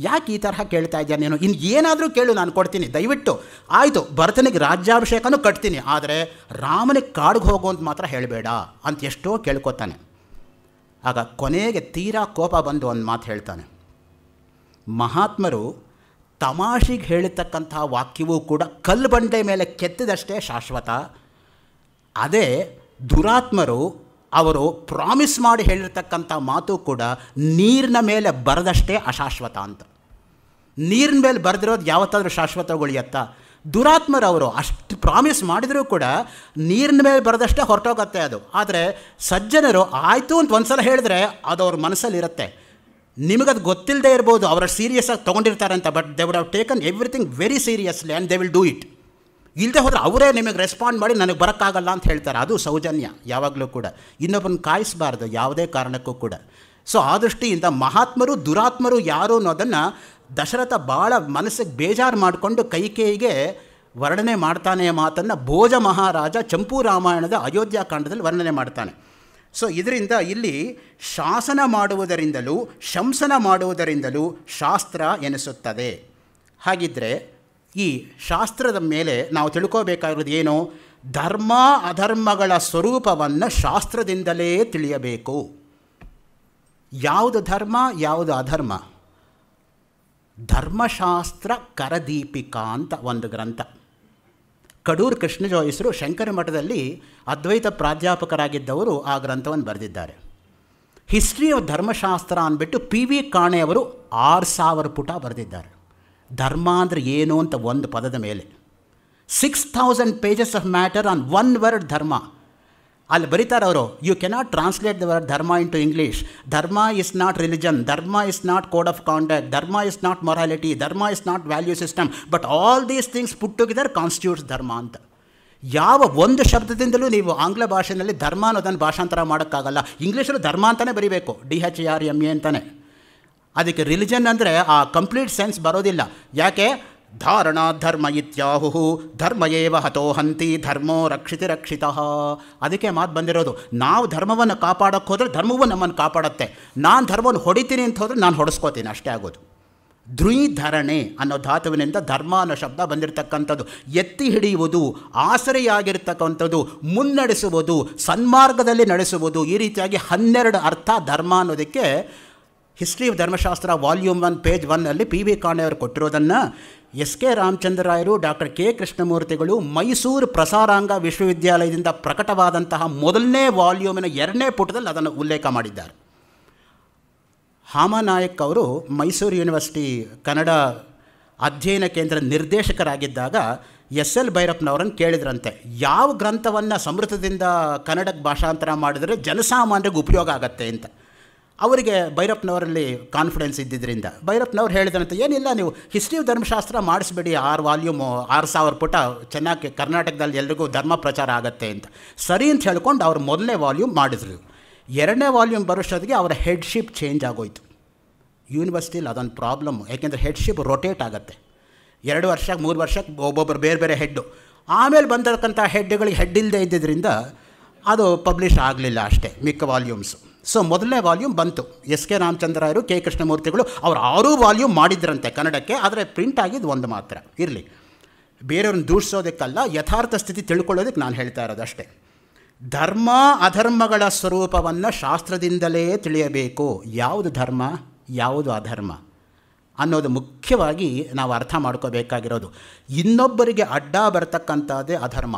ಯಾಕೆ ಈ ತರಹ ಕೇಳ್ತಾ ಇದ್ಯಾ ನೀನು ಇನ್ನು ಏನಾದರೂ ಕೇಳು ನಾನು ಕೊಡ್ತೀನಿ ದಯವಿಟ್ಟು ಆಯಿತು ಭರತನಿಗೆ ರಾಜ್ಯಾಭಿಷೇಕನೂ ಕಟ್ತೀನಿ ಆದರೆ ರಾಮನಿಗೆ ಕಾಡಿಗೆ ಹೋಗು ಅಂತ ಮಾತ್ರ ಹೇಳಬೇಡ ಅಂತ ಎಷ್ಟೋ ಕೇಳ್ಕೊತಾನೆ ಆಗ ಕೊನೆಗೆ ತೀರಾ ಕೋಪ ಬಂದು ಒಂದು ಮಾತು ಹೇಳ್ತಾನೆ ಮಹಾತ್ಮರು ತಮಾಷೆಗೆ ಹೇಳಿರ್ತಕ್ಕಂಥ ವಾಕ್ಯವೂ ಕೂಡ ಕಲ್ಲು ಬಂಡೆ ಮೇಲೆ ಕೆತ್ತಿದಷ್ಟೇ ಶಾಶ್ವತ ಅದೇ ದುರಾತ್ಮರು ಅವರು ಪ್ರಾಮಿಸ್ ಮಾಡಿ ಹೇಳಿರ್ತಕ್ಕಂಥ ಮಾತು ಕೂಡ ನೀರಿನ ಮೇಲೆ ಬರೆದಷ್ಟೇ ಅಶಾಶ್ವತ ಅಂತ ನೀರಿನ ಮೇಲೆ ಬರೆದಿರೋದು ಯಾವತ್ತಾದರೂ ಶಾಶ್ವತಗೊಳಿಯತ್ತಾ ದುರಾತ್ಮರವರು ಅಷ್ಟು ಪ್ರಾಮಿಸ್ ಮಾಡಿದರೂ ಕೂಡ ನೀರಿನ ಮೇಲೆ ಬರೆದಷ್ಟೇ ಹೊರಟೋಗತ್ತೆ ಅದು ಆದರೆ ಸಜ್ಜನರು ಆಯಿತು ಅಂತ ಒಂದು ಸಲ ಹೇಳಿದ್ರೆ ಅದು ಅವ್ರ ಮನಸ್ಸಲ್ಲಿರುತ್ತೆ ನಿಮಗದು ಗೊತ್ತಿಲ್ಲದೆ ಇರ್ಬೋದು ಅವರ ಸೀರಿಯಸ್ ಆಗಿ ತೊಗೊಂಡಿರ್ತಾರೆ ಅಂತ but they would have taken everything very seriously and they will do it ಇಲ್ಲದೆ ಹೋದರೆ ಅವರೇ ನಿಮಗೆ ರೆಸ್ಪಾಂಡ್ ಮಾಡಿ ನನಗೆ ಬರೋಕ್ಕಾಗಲ್ಲ ಅಂತ ಹೇಳ್ತಾರೆ ಅದು ಸೌಜನ್ಯ ಯಾವಾಗಲೂ ಕೂಡ ಇನ್ನೊಬ್ಬನ ಕಾಯಿಸಬಾರ್ದು ಯಾವುದೇ ಕಾರಣಕ್ಕೂ ಕೂಡ ಸೊ ಆ ದೃಷ್ಟಿಯಿಂದ ಮಹಾತ್ಮರು ದುರಾತ್ಮರು ಯಾರು ಅನ್ನೋದನ್ನು ದಶರಥ ಭಾಳ ಮನಸ್ಸಿಗೆ ಬೇಜಾರು ಮಾಡಿಕೊಂಡು ಕೈಕೇಯಿಗೆ ವರ್ಣನೆ ಮಾಡ್ತಾನೆ ಮಾತನ್ನು ಭೋಜ ಮಹಾರಾಜ ಚಂಪು ರಾಮಾಯಣದ ಕಾಂಡದಲ್ಲಿ ವರ್ಣನೆ ಮಾಡ್ತಾನೆ ಸೊ ಇದರಿಂದ ಇಲ್ಲಿ ಶಾಸನ ಮಾಡುವುದರಿಂದಲೂ ಶಂಸನ ಮಾಡುವುದರಿಂದಲೂ ಶಾಸ್ತ್ರ ಎನಿಸುತ್ತದೆ ಹಾಗಿದ್ದರೆ ಈ ಶಾಸ್ತ್ರದ ಮೇಲೆ ನಾವು ತಿಳ್ಕೋಬೇಕಾಗಿರೋದು ಏನು ಧರ್ಮ ಅಧರ್ಮಗಳ ಸ್ವರೂಪವನ್ನು ಶಾಸ್ತ್ರದಿಂದಲೇ ತಿಳಿಯಬೇಕು ಯಾವುದು ಧರ್ಮ ಯಾವುದು ಅಧರ್ಮ ಧರ್ಮಶಾಸ್ತ್ರ ಕರದೀಪಿಕಾ ಅಂತ ಒಂದು ಗ್ರಂಥ ಕಡೂರು ಕೃಷ್ಣಜೋಯಿಸರು ಶಂಕರ ಮಠದಲ್ಲಿ ಅದ್ವೈತ ಪ್ರಾಧ್ಯಾಪಕರಾಗಿದ್ದವರು ಆ ಗ್ರಂಥವನ್ನು ಬರೆದಿದ್ದಾರೆ ಹಿಸ್ಟ್ರಿ ಆಫ್ ಧರ್ಮಶಾಸ್ತ್ರ ಅಂದ್ಬಿಟ್ಟು ಪಿ ವಿ ಕಾಣೆಯವರು ಆರು ಸಾವಿರ ಪುಟ ಬರೆದಿದ್ದಾರೆ ಧರ್ಮ ಅಂದರೆ ಏನು ಅಂತ ಒಂದು ಪದದ ಮೇಲೆ six thousand pages of matter on one word dharma ಅಲ್ಲಿ ಬರೀತಾರೆ ಅವರು you cannot translate the word dharma into English dharma is not religion dharma is not code of conduct dharma is not morality dharma is not value system but all these things put together constitutes dharma ಅಂತ ಯಾವ ಒಂದು ಶಬ್ದದಿಂದಲೂ ನೀವು ಆಂಗ್ಲ ಭಾಷೆಯಲ್ಲಿ ಧರ್ಮ ಅನ್ನೋದನ್ನು ಭಾಷಾಂತರ ಮಾಡೋಕ್ಕಾಗಲ್ಲ ಇಂಗ್ಲೀಷಲ್ಲೂ ಧರ್ಮ ಅಂತಲೇ ಬರೀಬೇಕು D H R M A ಅಂತಲೇ ಅದಕ್ಕೆ ರಿಲಿಜನ್ ಅಂದರೆ ಆ ಕಂಪ್ಲೀಟ್ ಸೆನ್ಸ್ ಬರೋದಿಲ್ಲ ಯಾಕೆ ಧಾರಣಾ ಧರ್ಮ ಇತ್ಯಾಹುಹು ಧರ್ಮ ಹತೋಹಂತಿ ಧರ್ಮೋ ರಕ್ಷಿತಿ ರಕ್ಷಿತ ಅದಕ್ಕೆ ಮಾತು ಬಂದಿರೋದು ನಾವು ಧರ್ಮವನ್ನು ಕಾಪಾಡೋಕ್ಕೆ ಹೋದರೆ ಧರ್ಮವು ನಮ್ಮನ್ನು ಕಾಪಾಡುತ್ತೆ ನಾನು ಧರ್ಮವನ್ನು ಹೊಡಿತೀನಿ ಅಂತ ಹೋದರೆ ನಾನು ಹೊಡೆಸ್ಕೋತೀನಿ ಅಷ್ಟೇ ಆಗೋದು ಧರಣೆ ಅನ್ನೋ ಧಾತುವಿನಿಂದ ಧರ್ಮ ಅನ್ನೋ ಶಬ್ದ ಬಂದಿರತಕ್ಕಂಥದ್ದು ಎತ್ತಿ ಹಿಡಿಯುವುದು ಆಸರೆಯಾಗಿರ್ತಕ್ಕಂಥದ್ದು ಮುನ್ನಡೆಸುವುದು ಸನ್ಮಾರ್ಗದಲ್ಲಿ ನಡೆಸುವುದು ಈ ರೀತಿಯಾಗಿ ಹನ್ನೆರಡು ಅರ್ಥ ಧರ್ಮ ಅನ್ನೋದಕ್ಕೆ history of Dharmashastra volume one page ಒನ್ನಲ್ಲಿ ಪಿ ವಿ ಕಾಣೆಯವರು ಕೊಟ್ಟಿರೋದನ್ನು ಎಸ್ ಕೆ ರಾಮಚಂದ್ರರಾಯರು ಡಾಕ್ಟರ್ ಕೆ ಕೃಷ್ಣಮೂರ್ತಿಗಳು ಮೈಸೂರು ಪ್ರಸಾರಾಂಗ ವಿಶ್ವವಿದ್ಯಾಲಯದಿಂದ ಪ್ರಕಟವಾದಂತಹ ಮೊದಲನೇ ವಾಲ್ಯೂಮಿನ ಎರಡನೇ ಪುಟದಲ್ಲಿ ಅದನ್ನು ಉಲ್ಲೇಖ ಮಾಡಿದ್ದಾರೆ ಹಾಮನಾಯಕ್ ಅವರು ಮೈಸೂರು ಯೂನಿವರ್ಸಿಟಿ ಕನ್ನಡ ಅಧ್ಯಯನ ಕೇಂದ್ರ ನಿರ್ದೇಶಕರಾಗಿದ್ದಾಗ ಎಸ್ ಎಲ್ ಭೈರಪ್ಪನವರನ್ನು ಕೇಳಿದ್ರಂತೆ ಯಾವ ಗ್ರಂಥವನ್ನು ಸಮೃದ್ಧದಿಂದ ಕನ್ನಡಕ್ಕೆ ಭಾಷಾಂತರ ಮಾಡಿದರೆ ಜನಸಾಮಾನ್ಯರಿಗೆ ಉಪಯೋಗ ಆಗತ್ತೆ ಅಂತ ಅವರಿಗೆ ಭೈರಪ್ಪನವರಲ್ಲಿ ಕಾನ್ಫಿಡೆನ್ಸ್ ಇದ್ದಿದ್ದರಿಂದ ಭೈರಪ್ಪನವ್ರು ಹೇಳಿದಂತೆ ಏನಿಲ್ಲ ನೀವು ಹಿಸ್ಟ್ರಿ ಧರ್ಮಶಾಸ್ತ್ರ ಮಾಡಿಸ್ಬೇಡಿ ಆರು ವಾಲ್ಯೂಮು ಆರು ಸಾವಿರ ಪುಟ ಚೆನ್ನಾಗಿ ಕರ್ನಾಟಕದಲ್ಲಿ ಎಲ್ರಿಗೂ ಧರ್ಮ ಪ್ರಚಾರ ಆಗುತ್ತೆ ಅಂತ ಸರಿ ಅಂತ ಹೇಳ್ಕೊಂಡು ಅವ್ರು ಮೊದಲನೇ ವಾಲ್ಯೂಮ್ ಮಾಡಿದ್ರು ಎರಡನೇ ವಾಲ್ಯೂಮ್ ಬರೋಷ್ಟೊತ್ತಿಗೆ ಅವರ ಹೆಡ್ಶಿಪ್ ಚೇಂಜ್ ಆಗೋಯ್ತು ಯೂನಿವರ್ಸಿಟಿಲಿ ಅದೊಂದು ಪ್ರಾಬ್ಲಮ್ ಯಾಕೆಂದರೆ ಹೆಡ್ಶಿಪ್ ರೊಟೇಟ್ ಆಗುತ್ತೆ ಎರಡು ವರ್ಷಕ್ಕೆ ಮೂರು ವರ್ಷಕ್ಕೆ ಒಬ್ಬೊಬ್ಬರು ಬೇರೆ ಬೇರೆ ಹೆಡ್ಡು ಆಮೇಲೆ ಬಂದಿರತಕ್ಕಂಥ ಹೆಡ್ಗಳಿಗೆ ಹೆಡ್ ಇಲ್ಲದೆ ಇದ್ದಿದ್ದರಿಂದ ಅದು ಪಬ್ಲಿಷ್ ಆಗಲಿಲ್ಲ ಅಷ್ಟೇ ಮಿಕ್ಕ ವಾಲ್ಯೂಮ್ಸು ಸೊ ಮೊದಲನೇ ವಾಲ್ಯೂಮ್ ಬಂತು ಎಸ್ ಕೆ ರಾಮಚಂದ್ರಾಯರು ಕೆ ಕೃಷ್ಣಮೂರ್ತಿಗಳು ಅವರು ಆರೂ ವಾಲ್ಯೂಮ್ ಮಾಡಿದ್ರಂತೆ ಕನ್ನಡಕ್ಕೆ ಆದರೆ ಪ್ರಿಂಟ್ ಆಗಿದ್ದು ಒಂದು ಮಾತ್ರ ಇರಲಿ ಬೇರೆಯವ್ರನ್ನ ದೂಡಿಸೋದಕ್ಕಲ್ಲ ಯಥಾರ್ಥ ಸ್ಥಿತಿ ತಿಳ್ಕೊಳ್ಳೋದಕ್ಕೆ ನಾನು ಹೇಳ್ತಾ ಇರೋದು ಅಷ್ಟೇ ಧರ್ಮ ಅಧರ್ಮಗಳ ಸ್ವರೂಪವನ್ನು ಶಾಸ್ತ್ರದಿಂದಲೇ ತಿಳಿಯಬೇಕು ಯಾವುದು ಧರ್ಮ ಯಾವುದು ಅಧರ್ಮ ಅನ್ನೋದು ಮುಖ್ಯವಾಗಿ ನಾವು ಅರ್ಥ ಮಾಡ್ಕೋಬೇಕಾಗಿರೋದು ಇನ್ನೊಬ್ಬರಿಗೆ ಅಡ್ಡ ಬರ್ತಕ್ಕಂಥದ್ದೇ ಅಧರ್ಮ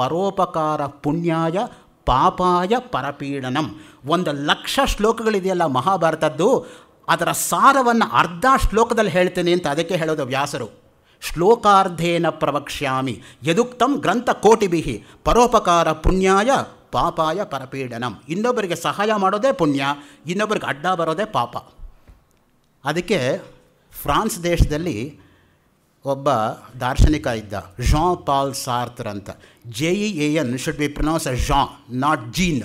ಪರೋಪಕಾರ ಪುಣ್ಯಾಯ ಪಾಪಾಯ ಪರಪೀಡನಂ ಒಂದು ಲಕ್ಷ ಶ್ಲೋಕಗಳಿದೆಯಲ್ಲ ಮಹಾಭಾರತದ್ದು ಅದರ ಸಾರವನ್ನು ಅರ್ಧ ಶ್ಲೋಕದಲ್ಲಿ ಹೇಳ್ತೇನೆ ಅಂತ ಅದಕ್ಕೆ ಹೇಳೋದು ವ್ಯಾಸರು ಶ್ಲೋಕಾರ್ಧೇನ ಪ್ರವಕ್ಷ್ಯಾಮಿ ಯದುಕ್ತಂ ಗ್ರಂಥ ಕೋಟಿಭಿ ಪರೋಪಕಾರ ಪುಣ್ಯಾಯ ಪಾಪಾಯ ಪರಪೀಡನಂ ಇನ್ನೊಬ್ಬರಿಗೆ ಸಹಾಯ ಮಾಡೋದೇ ಪುಣ್ಯ ಇನ್ನೊಬ್ಬರಿಗೆ ಅಡ್ಡ ಬರೋದೇ ಪಾಪ ಅದಕ್ಕೆ ಫ್ರಾನ್ಸ್ ದೇಶದಲ್ಲಿ ಒಬ್ಬ ದಾರ್ಶನಿಕ ಇದ್ದ ಜಾನ್ ಪಾಲ್ ಸಾರ್ತ್ರ ಅಂತ J E A N should be pronounce uh John not Jean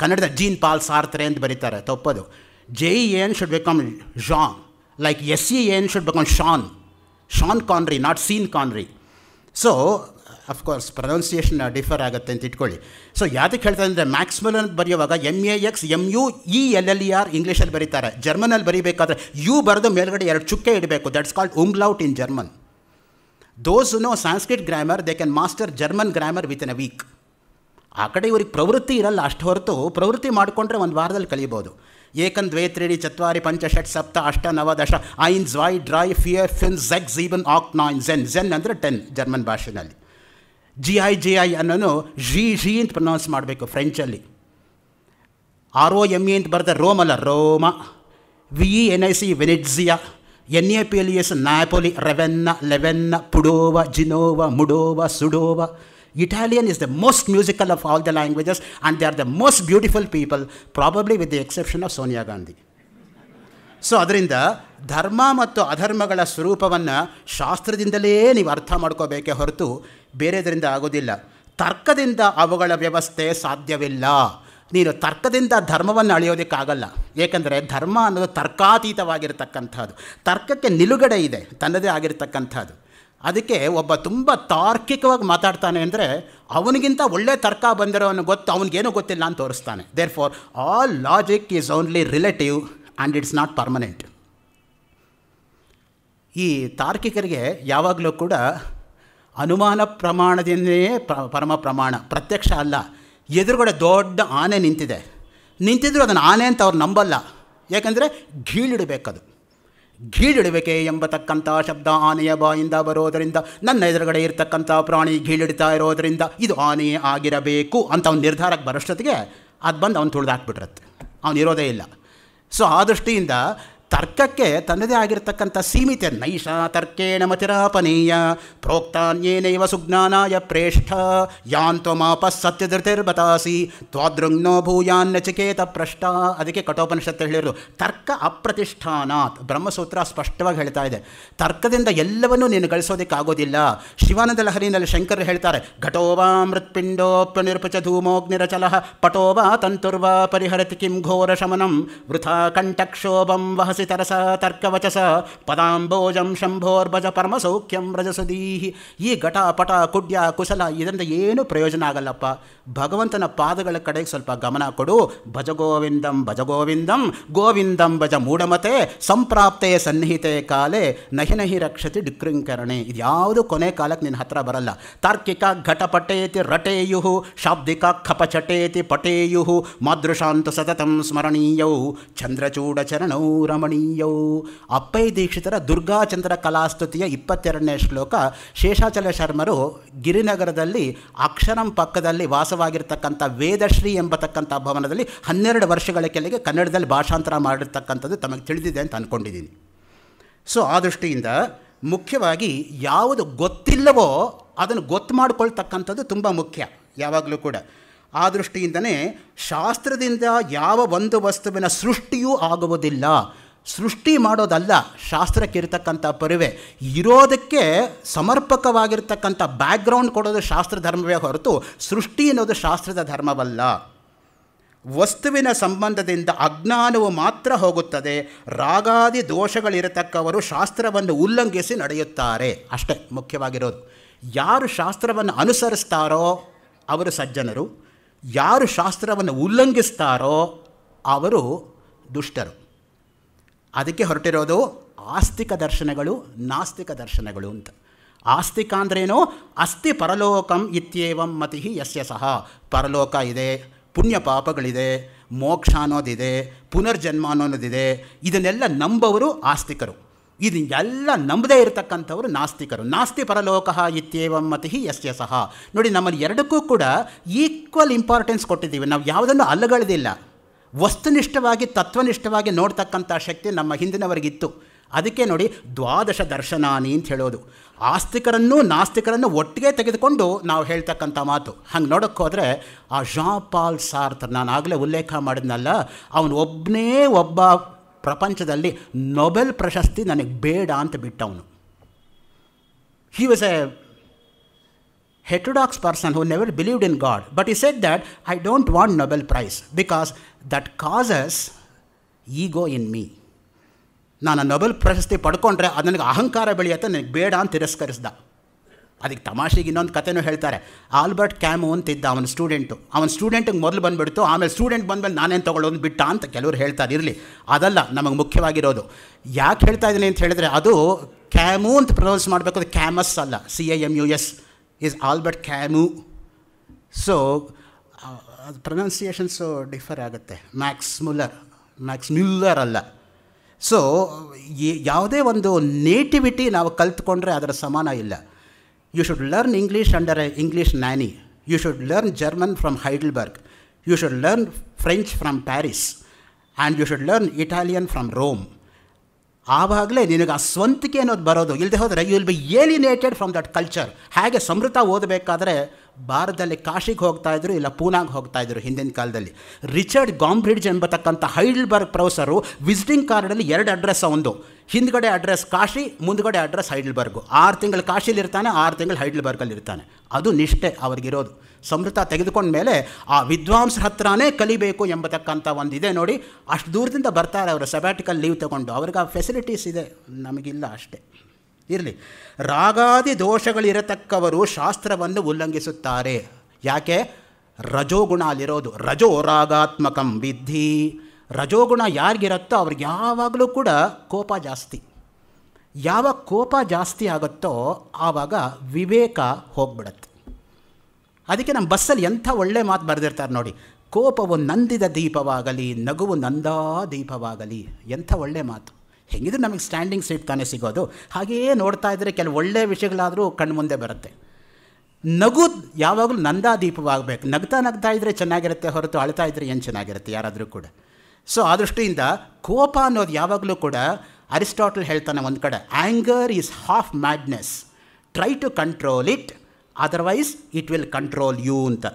ಕನ್ನಡದ ಜೀನ್ ಪಾಲ್ ಸಾರ್ತ್ರೆ ಅಂತ ಬರೀತಾರೆ ತಪ್ಪದು J E N should become John like S E N should become Shaun Shaun Connery not Sean Connery so of course pronunciation differ ಆಗುತ್ತೆ ಅಂತ ಇಟ್ಕೊಳ್ಳಿ ಸೊ ಯಾತಕ್ಕೆ ಹೇಳ್ತಾರೆ ಅಂದರೆ ಮ್ಯಾಕ್ಸಿಮಲ್ ಅಂತ ಬರೆಯುವಾಗ M A X M U E L L E R ಇಂಗ್ಲೀಷಲ್ಲಿ ಬರೀತಾರೆ ಜರ್ಮನಲ್ಲಿ ಬರೀಬೇಕಾದ್ರೆ ಯು ಬರೆದು ಮೇಲ್ಗಡೆ ಎರಡು ಚುಕ್ಕೆ ಇಡಬೇಕು that's called umlaut in German those no Sanskrit grammar they can master German grammar within a week ಆ ಕಡೆ ಇವ್ರಿಗೆ ಪ್ರವೃತ್ತಿ ಇರಲ್ಲ ಅಷ್ಟು ಹೊರತು ಪ್ರವೃತ್ತಿ ಮಾಡಿಕೊಂಡ್ರೆ ಒಂದು ವಾರದಲ್ಲಿ ಕಲಿಬೋದು ಏಕನ್ ದ್ವೇ ತ್ರೀಡಿ ಚತ್ವಾರಿ ಪಂಚ ಷಟ್ ಸಪ್ತ ಅಷ್ಟ ನವ ದಶ ಐನ್ ಜ್ವಾಯ್ ಡ್ರೈ ಫಿಯರ್ ಫಿನ್ ಝೆಗ್ ಝೀಬನ್ ಆಕ್ ನಾಯ್ನ್ ಝೆನ್ ಝೆನ್ ಅಂದರೆ ಟೆನ್ ಜರ್ಮನ್ ಭಾಷೆಯಲ್ಲಿ ಜಿ ಐ ಜಿ ಐ ಅನ್ನೋನು ಝಿ ಝಿ ಅಂತ ಪ್ರೊನೌನ್ಸ್ ಮಾಡಬೇಕು ಫ್ರೆಂಚಲ್ಲಿ ಆರ್ ಒ ಎಮ್ ಇ ಅಂತ ಬರೆದ ರೋಮಲ್ಲ ರೋಮ V E N I C ವೆನೆಟ್ಝಿಯಾ N A P L S ನ್ಯಾಪೊಲಿ ರೆವೆನ್ನ ಲೆವೆನ್ನ ಪುಡೋವ ಜಿನೋವ ಮುಡೋವ ಸುಡೋವ Italian is the most musical of all the languages and they are the most beautiful people probably with the exception of Sonia Gandhi so ಅದರಿಂದ ಧರ್ಮ ಮತ್ತು ಅಧರ್ಮಗಳ ಸ್ವರೂಪವನ್ನು ಶಾಸ್ತ್ರದಿಂದಲೇ ನೀವು ಅರ್ಥ ಮಾಡ್ಕೋಬೇಕೆ ಹೊರತು ಬೇರೆದರಿಂದ ಆಗೋದಿಲ್ಲ ತರ್ಕದಿಂದ ಅವುಗಳ ವ್ಯವಸ್ಥೆ ಸಾಧ್ಯವಿಲ್ಲ ನೀನು ತರ್ಕದಿಂದ ಧರ್ಮವನ್ನು ಅಳೆಯೋದಕ್ಕಾಗಲ್ಲ ಏಕೆಂದರೆ ಧರ್ಮ ಅನ್ನೋದು ತರ್ಕಾತೀತವಾಗಿರತಕ್ಕಂಥದ್ದು ತರ್ಕಕ್ಕೆ ನಿಲುಗಡೆ ಇದೆ ತನ್ನದೇ ಆಗಿರತಕ್ಕಂಥದ್ದು ಅದಕ್ಕೆ ಒಬ್ಬ ತುಂಬ ತಾರ್ಕಿಕವಾಗಿ ಮಾತಾಡ್ತಾನೆ ಅಂದರೆ ಅವನಿಗಿಂತ ಒಳ್ಳೆ ತರ್ಕ ಬಂದಿರೋನು ಗೊತ್ತು ಅವನಿಗೇನೂ ಗೊತ್ತಿಲ್ಲ ಅಂತ ತೋರಿಸ್ತಾನೆ therefore all logic is only relative and it's not permanent ಈ ತಾರ್ಕಿಕರಿಗೆ ಯಾವಾಗಲೂ ಕೂಡ ಅನುಮಾನ ಪ್ರಮಾಣದಿಂದಲೇ ಪರಮ ಪ್ರಮಾಣ ಪ್ರತ್ಯಕ್ಷ ಅಲ್ಲ ಎದುರುಗಡೆ ದೊಡ್ಡ ಆನೆ ನಿಂತಿದೆ ನಿಂತಿದ್ರು ಅದನ್ನು ಆನೆ ಅಂತ ಅವ್ರು ನಂಬಲ್ಲ ಯಾಕಂದರೆ ಘೀಳಿಡಬೇಕದು ಗೀಳಿಡಬೇಕೆ ಎಂಬತಕ್ಕಂಥ ಶಬ್ದ ಆನೆಯ ಬಾಯಿಂದ ಬರೋದರಿಂದ ನನ್ನ ಎದುರುಗಡೆ ಇರತಕ್ಕಂಥ ಪ್ರಾಣಿ ಗೀಳಿಡ್ತಾ ಇರೋದರಿಂದ ಇದು ಆನೆ ಆಗಿರಬೇಕು ಅಂತ ಅವ್ನು ನಿರ್ಧಾರಕ್ಕೆ ಬರೋಷ್ಟೊತ್ತಿಗೆ ಅದು ಬಂದು ಅವ್ನು ತುಳಿದಾಕ್ಬಿಟ್ರತ್ತೆ ಅವನು ಇರೋದೇ ಇಲ್ಲ ಸೊ ಆ ದೃಷ್ಟಿಯಿಂದ ತರ್ಕಕ್ಕೆ ತನ್ನದೇ ಆಗಿರತಕ್ಕಂಥ ಸೀಮಿತೆ ನೈಷ ತರ್ಕೇಣ ಮತಿರಾಪನೀಯ ಪ್ರೋಕ್ತಾನ್ಯೇನೈವ ಸುಜ್ಞಾನಾಯ ಪ್ರೇಷ್ಠ ಯಾನ್ ತ್ವಮಾಪ ಸತ್ಯಧೃತಿರ್ಬತಾಸಿ ತ್ವಾದೃಂಗ್ನೋ ಭೂಯಾನ್ ನಚಿಕೇತ ಪ್ರಷ್ಟ ಅದಕ್ಕೆ ಕಠೋಪನಿಷತ್ತು ಹೇಳಿರು ತರ್ಕ ಅಪ್ರತಿಷ್ಠಾನಾತ್ ಬ್ರಹ್ಮಸೂತ್ರ ಸ್ಪಷ್ಟವಾಗಿ ಹೇಳ್ತಾ ಇದೆ ತರ್ಕದಿಂದ ಎಲ್ಲವನ್ನೂ ನೀನು ಗಳಿಸೋದಕ್ಕೆ ಆಗೋದಿಲ್ಲ ಶಿವಾನಂದ ಲಹರಿನಲ್ಲಿ ಶಂಕರ್ ಹೇಳ್ತಾರೆ ಘಟೋವಾ ಮೃತ್ಪಿಂಡೋಪ್ಯ ನಿರ್ಪಚ ಧೂಮೋಗ್ನಿರಚಲ ಪಟೋವಾ ತಂತುರ್ವಾ ಪರಿಹರತಿ ಕಿಂ ಘೋರ ಶಮನಂ ವೃಥಾ ಕಂಠಕ್ಷೋಭಂ ವಹಸಿ ತಪಸಿ ತರಸ ತರ್ಕವಚಸ ಪದಾಂಬೋಜಂ ಶಂಭೋರ್ಭಜ ಪರಮಸೌಖ್ಯಂ ರಜಸದೀಹಿ ಈ ಘಟ ಪಟ ಕುಡ್ಯ ಕುಶಲ ಇದರಿಂದ ಏನು ಪ್ರಯೋಜನ ಆಗಲ್ಲಪ್ಪ ಭಗವಂತನ ಪಾದಗಳ ಕಡೆಗೆ ಸ್ವಲ್ಪ ಗಮನ ಕೊಡು ಗೋವಿಂದಂ ಭಜ ಗೋವಿಂದಂ ಭಜ ಮೂಢಮತೆ ಸಂಪ್ರಾಪ್ತೆ ಸನ್ನಿಹಿತೆ ಕಾಲೆ ನಹಿ ನಹಿ ರಕ್ಷತಿ ಡಿಕ್ರಿಂಕರಣೆ ಇದ್ಯಾವುದು ಕೊನೆ ಕಾಲಕ್ಕೆ ನಿನ್ನ ಹತ್ರ ಬರಲ್ಲ ತಾರ್ಕಿಕ ಘಟಪಟೇತಿ ರಟೇಯು ಶಾಬ್ದಿಕ ಖಪಚಟೇತಿ ಪಟೇಯು ಮಾದೃಶಾಂತ ಸತತಂ ಸ್ಮರಣೀಯೌ ಚಂದ್ರಚೂಡಚರಣೌ ರಮಣಿ ರಮಣೀಯೌ ಅಪ್ಪೈ ದೀಕ್ಷಿತರ ದುರ್ಗಾಚಂದ್ರ ಕಲಾಸ್ತುತಿಯ ಇಪ್ಪತ್ತೆರಡನೇ ಶ್ಲೋಕ ಶೇಷಾಚಲ ಶರ್ಮರು ಗಿರಿನಗರದಲ್ಲಿ ಅಕ್ಷರಂ ಪಕ್ಕದಲ್ಲಿ ವಾಸವಾಗಿರ್ತಕ್ಕಂಥ ವೇದಶ್ರೀ ಎಂಬತಕ್ಕಂಥ ಭವನದಲ್ಲಿ ಹನ್ನೆರಡು ವರ್ಷಗಳ ಕೆಳಗೆ ಕನ್ನಡದಲ್ಲಿ ಭಾಷಾಂತರ ಮಾಡಿರ್ತಕ್ಕಂಥದ್ದು ತಮಗೆ ತಿಳಿದಿದೆ ಅಂತ ಅಂದ್ಕೊಂಡಿದ್ದೀನಿ ಸೊ ಆ ದೃಷ್ಟಿಯಿಂದ ಮುಖ್ಯವಾಗಿ ಯಾವುದು ಗೊತ್ತಿಲ್ಲವೋ ಅದನ್ನು ಗೊತ್ತು ಮಾಡಿಕೊಳ್ತಕ್ಕಂಥದ್ದು ತುಂಬ ಮುಖ್ಯ ಯಾವಾಗಲೂ ಕೂಡ ಆ ದೃಷ್ಟಿಯಿಂದನೇ ಶಾಸ್ತ್ರದಿಂದ ಯಾವ ಒಂದು ವಸ್ತುವಿನ ಸೃಷ್ಟಿಯೂ ಆಗುವುದಿಲ್ಲ ಸೃಷ್ಟಿ ಮಾಡೋದಲ್ಲ ಶಾಸ್ತ್ರಕ್ಕಿರ್ತಕ್ಕಂಥ ಪರಿವೆ ಇರೋದಕ್ಕೆ ಸಮರ್ಪಕವಾಗಿರ್ತಕ್ಕಂಥ ಬ್ಯಾಕ್ಗ್ರೌಂಡ್ ಕೊಡೋದು ಶಾಸ್ತ್ರ ಧರ್ಮವೇ ಹೊರತು ಸೃಷ್ಟಿ ಅನ್ನೋದು ಶಾಸ್ತ್ರದ ಧರ್ಮವಲ್ಲ ವಸ್ತುವಿನ ಸಂಬಂಧದಿಂದ ಅಜ್ಞಾನವು ಮಾತ್ರ ಹೋಗುತ್ತದೆ ರಾಗಾದಿ ದೋಷಗಳಿರತಕ್ಕವರು ಶಾಸ್ತ್ರವನ್ನು ಉಲ್ಲಂಘಿಸಿ ನಡೆಯುತ್ತಾರೆ ಅಷ್ಟೇ ಮುಖ್ಯವಾಗಿರೋದು ಯಾರು ಶಾಸ್ತ್ರವನ್ನು ಅನುಸರಿಸ್ತಾರೋ ಅವರು ಸಜ್ಜನರು ಯಾರು ಶಾಸ್ತ್ರವನ್ನು ಉಲ್ಲಂಘಿಸ್ತಾರೋ ಅವರು ದುಷ್ಟರು ಅದಕ್ಕೆ ಹೊರಟಿರೋದು ಆಸ್ತಿಕ ದರ್ಶನಗಳು ನಾಸ್ತಿಕ ದರ್ಶನಗಳು ಅಂತ ಆಸ್ತಿಕ ಅಂದ್ರೇನು ಅಸ್ತಿ ಪರಲೋಕಂ ಇತ್ಯೇವಂ ಮತಿ ಯಸ್ಯ ಸಹ ಪರಲೋಕ ಇದೆ ಪುಣ್ಯ ಪಾಪಗಳಿದೆ ಮೋಕ್ಷ ಅನ್ನೋದಿದೆ ಪುನರ್ಜನ್ಮ ಅನ್ನೋದಿದೆ ಇದನ್ನೆಲ್ಲ ನಂಬವರು ಆಸ್ತಿಕರು ಎಲ್ಲ ನಂಬದೇ ಇರತಕ್ಕಂಥವರು ನಾಸ್ತಿಕರು ನಾಸ್ತಿ ಪರಲೋಕ ಇತ್ಯೇವಂ ಮತಿ ಯಸ್ಯ ಸಹ ನೋಡಿ ನಮ್ಮಲ್ಲಿ ಎರಡಕ್ಕೂ ಕೂಡ ಈಕ್ವಲ್ ಇಂಪಾರ್ಟೆನ್ಸ್ ಕೊಟ್ಟಿದ್ದೀವಿ ನಾವು ಯಾವುದನ್ನು ಅಲ್ಲಗಳಿಲ್ಲ ವಸ್ತುನಿಷ್ಠವಾಗಿ ತತ್ವನಿಷ್ಠವಾಗಿ ನೋಡ್ತಕ್ಕಂಥ ಶಕ್ತಿ ನಮ್ಮ ಹಿಂದಿನವರಿಗಿತ್ತು ಅದಕ್ಕೆ ನೋಡಿ ದ್ವಾದಶ ದರ್ಶನಾನಿ ಅಂತ ಹೇಳೋದು ಆಸ್ತಿಕರನ್ನು ನಾಸ್ತಿಕರನ್ನು ಒಟ್ಟಿಗೆ ತೆಗೆದುಕೊಂಡು ನಾವು ಹೇಳ್ತಕ್ಕಂಥ ಮಾತು ಹಂಗೆ ನೋಡೋಕ್ಕೋದ್ರೆ ಆ ಶಾಪಾಲ್ ಪಾಲ್ ನಾನು ಆಗಲೇ ಉಲ್ಲೇಖ ಮಾಡಿದ್ನಲ್ಲ ಅವನು ಒಬ್ಬನೇ ಒಬ್ಬ ಪ್ರಪಂಚದಲ್ಲಿ ನೊಬೆಲ್ ಪ್ರಶಸ್ತಿ ನನಗೆ ಬೇಡ ಅಂತ ಬಿಟ್ಟವನು he was a heterodox person who never believed in God, but he said that I don't want Nobel Prize because that causes ego in me ನಾನು ನೊಬೆಲ್ ಪ್ರಶಸ್ತಿ ಪಡ್ಕೊಂಡ್ರೆ ಅದು ನನಗೆ ಅಹಂಕಾರ ಬೆಳೆಯುತ್ತೆ ನನಗೆ ಬೇಡ ಅಂತ ತಿರಸ್ಕರಿಸ್ದ ಅದಕ್ಕೆ ತಮಾಷೆಗೆ ಇನ್ನೊಂದು ಕಥೆನೂ ಹೇಳ್ತಾರೆ ಆಲ್ಬರ್ಟ್ ಕ್ಯಾಮು ಅಂತಿದ್ದ ಅವನ ಸ್ಟೂಡೆಂಟು ಅವನ ಸ್ಟೂಡೆಂಟಿಗೆ ಮೊದಲು ಬಂದುಬಿಡ್ತು ಆಮೇಲೆ ಸ್ಟೂಡೆಂಟ್ ಬಂದಮೇಲೆ ನಾನೇನು ತೊಗೊಳ್ಳೋದು ಬಿಟ್ಟ ಅಂತ ಕೆಲವರು ಹೇಳ್ತಾರೆ ಇರಲಿ ಅದಲ್ಲ ನಮಗೆ ಮುಖ್ಯವಾಗಿರೋದು ಯಾಕೆ ಹೇಳ್ತಾ ಇದ್ದೀನಿ ಅಂತ ಹೇಳಿದ್ರೆ ಅದು ಕ್ಯಾಮು ಅಂತ ಪ್ರೊನೌನ್ಸ್ ಮಾಡಬೇಕು ಅದು ಕ್ಯಾಮಸ್ ಅಲ್ಲ C A M U S is Albert Camus so pronunciations differ ಆಗುತ್ತೆ ಮ್ಯಾಕ್ಸ್ ಮುಲ್ಲರ್ ಮ್ಯಾಕ್ಸ್ ಮ್ಯುಲ್ಲರ್ ಅಲ್ಲ ಸೊ ಯಾವುದೇ ಒಂದು ನೇಟಿವಿಟಿ ನಾವು ಕಲ್ತ್ಕೊಂಡ್ರೆ ಅದರ ಸಮಾನ ಇಲ್ಲ you should learn English under a English nanny you should learn German from Heidelberg you should learn French from Paris and you should learn Italian from Rome ಆವಾಗಲೇ ನಿನಗೆ ಆ ಸ್ವಂತಿಕೆ ಅನ್ನೋದು ಬರೋದು ಇಲ್ಲದೆ ಹೋದರೆ you will be alienated from that culture ಹಾಗೆ ಸಮೃತ ಓದಬೇಕಾದ್ರೆ ಭಾರತದಲ್ಲಿ ಕಾಶಿಗೆ ಹೋಗ್ತಾಯಿದ್ರು ಇಲ್ಲ ಪೂನಾಗೆ ಹೋಗ್ತಾಯಿದ್ರು ಹಿಂದಿನ ಕಾಲದಲ್ಲಿ ರಿಚರ್ಡ್ ಗಾಂಬ್ರಿಡ್ಜ್ ಎಂಬತಕ್ಕಂಥ ಹೈಡಲ್ಬರ್ಗ್ ಪ್ರೊಫೆಸರು ವಿಸಿಟಿಂಗ್ ಕಾರ್ಡಲ್ಲಿ ಎರಡು ಅಡ್ರೆಸ್ ಒಂದು ಹಿಂದ್ಗಡೆ ಅಡ್ರೆಸ್ ಕಾಶಿ ಮುಂದ್ಗಡೆ ಅಡ್ರೆಸ್ ಹೈಡಲ್ಬರ್ಗು ಆರು ತಿಂಗಳು ಕಾಶಿಲಿರ್ತಾನೆ ಆರು ತಿಂಗಳು ಹೈಡಲ್ಬರ್ಗಲ್ಲಿ ಇರ್ತಾನೆ ಅದು ನಿಷ್ಠೆ ಅವ್ರಿಗಿರೋದು ಸಮೃತ ತೆಗೆದುಕೊಂಡ ಮೇಲೆ ಆ ವಿದ್ವಾಂಸರ ಹತ್ರನೇ ಕಲಿಬೇಕು ಎಂಬತಕ್ಕಂಥ ಒಂದಿದೆ ನೋಡಿ ಅಷ್ಟು ದೂರದಿಂದ ಬರ್ತಾರೆ ಅವರು ಸಬ್ಯಾಟಿಕಲ್ ಲೀವ್ ತಗೊಂಡು ಅವ್ರಿಗೆ ಆ ಫೆಸಿಲಿಟೀಸ್ ಇದೆ ನಮಗಿಲ್ಲ ಅಷ್ಟೇ ಇರಲಿ ರಾಗಾದಿ ದೋಷಗಳಿರತಕ್ಕವರು ಶಾಸ್ತ್ರವನ್ನು ಉಲ್ಲಂಘಿಸುತ್ತಾರೆ ಯಾಕೆ ರಜೋಗುಣ ಅಲ್ಲಿರೋದು ರಜೋ ರಾಗಾತ್ಮಕಂ ವಿದ್ಧಿ ರಜೋಗುಣ ಯಾರಿಗಿರತ್ತೋ ಅವ್ರಿಗೆ ಯಾವಾಗಲೂ ಕೂಡ ಕೋಪ ಜಾಸ್ತಿ ಯಾವ ಕೋಪ ಜಾಸ್ತಿ ಆಗುತ್ತೋ ಆವಾಗ ವಿವೇಕ ಹೋಗ್ಬಿಡತ್ತೆ ಅದಕ್ಕೆ ನಮ್ಮ ಬಸ್ಸಲ್ಲಿ ಎಂಥ ಒಳ್ಳೆ ಮಾತು ಬರೆದಿರ್ತಾರೆ ನೋಡಿ ಕೋಪವು ನಂದಿದ ದೀಪವಾಗಲಿ ನಗುವು ನಂದಾ ದೀಪವಾಗಲಿ ಎಂಥ ಒಳ್ಳೆ ಮಾತು ಹೆಂಗಿದ್ರು ನಮಗೆ ಸ್ಟ್ಯಾಂಡಿಂಗ್ ಸೀಟ್ ತಾನೇ ಸಿಗೋದು ಹಾಗೆಯೇ ನೋಡ್ತಾ ಇದ್ದರೆ ಕೆಲವು ಒಳ್ಳೆ ವಿಷಯಗಳಾದರೂ ಕಣ್ಣು ಮುಂದೆ ಬರುತ್ತೆ ನಗು ಯಾವಾಗಲೂ ನಂದಾ ದೀಪವಾಗಬೇಕು ನಗ್ತಾ ನಗ್ತಾ ಇದ್ದರೆ ಚೆನ್ನಾಗಿರುತ್ತೆ ಹೊರತು ಅಳ್ತಾ ಇದ್ದರೆ ಏನು ಚೆನ್ನಾಗಿರುತ್ತೆ ಯಾರಾದರೂ ಕೂಡ ಸೊ ಆ ದೃಷ್ಟಿಯಿಂದ ಕೋಪ ಅನ್ನೋದು ಯಾವಾಗಲೂ ಕೂಡ ಅರಿಸ್ಟಾಟಲ್ ಹೇಳ್ತಾನೆ ಒಂದು ಕಡೆ anger is half madness try to control it otherwise it will control you ಅಂತ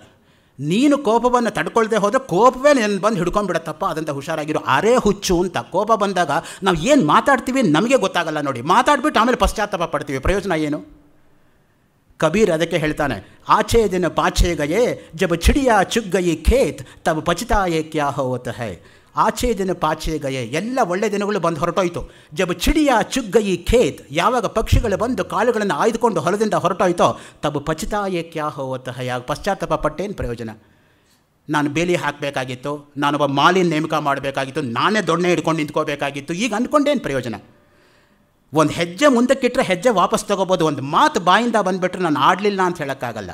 ನೀನು ಕೋಪವನ್ನು ತಡ್ಕೊಳ್ದೆ ಹೋದರೆ ಕೋಪವೇ ನೆನ್ ಬಂದು ಹಿಡ್ಕೊಂಡ್ಬಿಡತ್ತಪ್ಪ ಅದಂತ ಹುಷಾರಾಗಿರೋ ಅರೇ ಹುಚ್ಚು ಅಂತ ಕೋಪ ಬಂದಾಗ ನಾವು ಏನು ಮಾತಾಡ್ತೀವಿ ನಮಗೆ ಗೊತ್ತಾಗಲ್ಲ ನೋಡಿ ಮಾತಾಡ್ಬಿಟ್ಟು ಆಮೇಲೆ ಪಶ್ಚಾತ್ತಾಪ ಪಡ್ತೀವಿ ಪ್ರಯೋಜನ ಏನು ಕಬೀರ್ ಅದಕ್ಕೆ ಹೇಳ್ತಾನೆ ಆಚೆ ದಿನ ಪಾಚೆ ಗಯೇ ಜಬ ಚಿಡಿಯ ಚುಗ್ಗಯಿ ಖೇತ್ ತಬ್ ಪಚಿತಾಯೇ ಕ್ಯಾ ಹೋತ ಆಚೆ ದಿನ ಪಾಚೆ ಗಯೆ ಎಲ್ಲ ಒಳ್ಳೆ ದಿನಗಳು ಬಂದು ಹೊರಟೋಯ್ತು ಜಬ್ ಚಿಡಿಯ ಚುಗ್ಗಯಿ ಖೇತ್ ಯಾವಾಗ ಪಕ್ಷಿಗಳು ಬಂದು ಕಾಳುಗಳನ್ನು ಆಯ್ದುಕೊಂಡು ಹೊಲದಿಂದ ಹೊರಟೋಯ್ತೋ ತಬ್ ಪಚಿತಾಯೇ ಕ್ಯಾ ಹೋವತಃ ಯಾವ ಪಶ್ಚಾತ್ತಾಪ ಪಟ್ಟೇನು ಪ್ರಯೋಜನ ನಾನು ಬೇಲಿ ಹಾಕಬೇಕಾಗಿತ್ತು ನಾನೊಬ್ಬ ಮಾಲಿನ ನೇಮಕ ಮಾಡಬೇಕಾಗಿತ್ತು ನಾನೇ ದೊಣ್ಣೆ ಹಿಡ್ಕೊಂಡು ನಿಂತ್ಕೋಬೇಕಾಗಿತ್ತು ಈಗ ಅಂದ್ಕೊಂಡೇನು ಪ್ರಯೋಜನ ಒಂದು ಹೆಜ್ಜೆ ಮುಂದಕ್ಕಿಟ್ಟರೆ ಹೆಜ್ಜೆ ವಾಪಸ್ ತೊಗೋಬೋದು ಒಂದು ಮಾತು ಬಾಯಿಂದ ಬಂದುಬಿಟ್ರೆ ನಾನು ಆಡಲಿಲ್ಲ ಅಂತ ಹೇಳೋಕ್ಕಾಗಲ್ಲ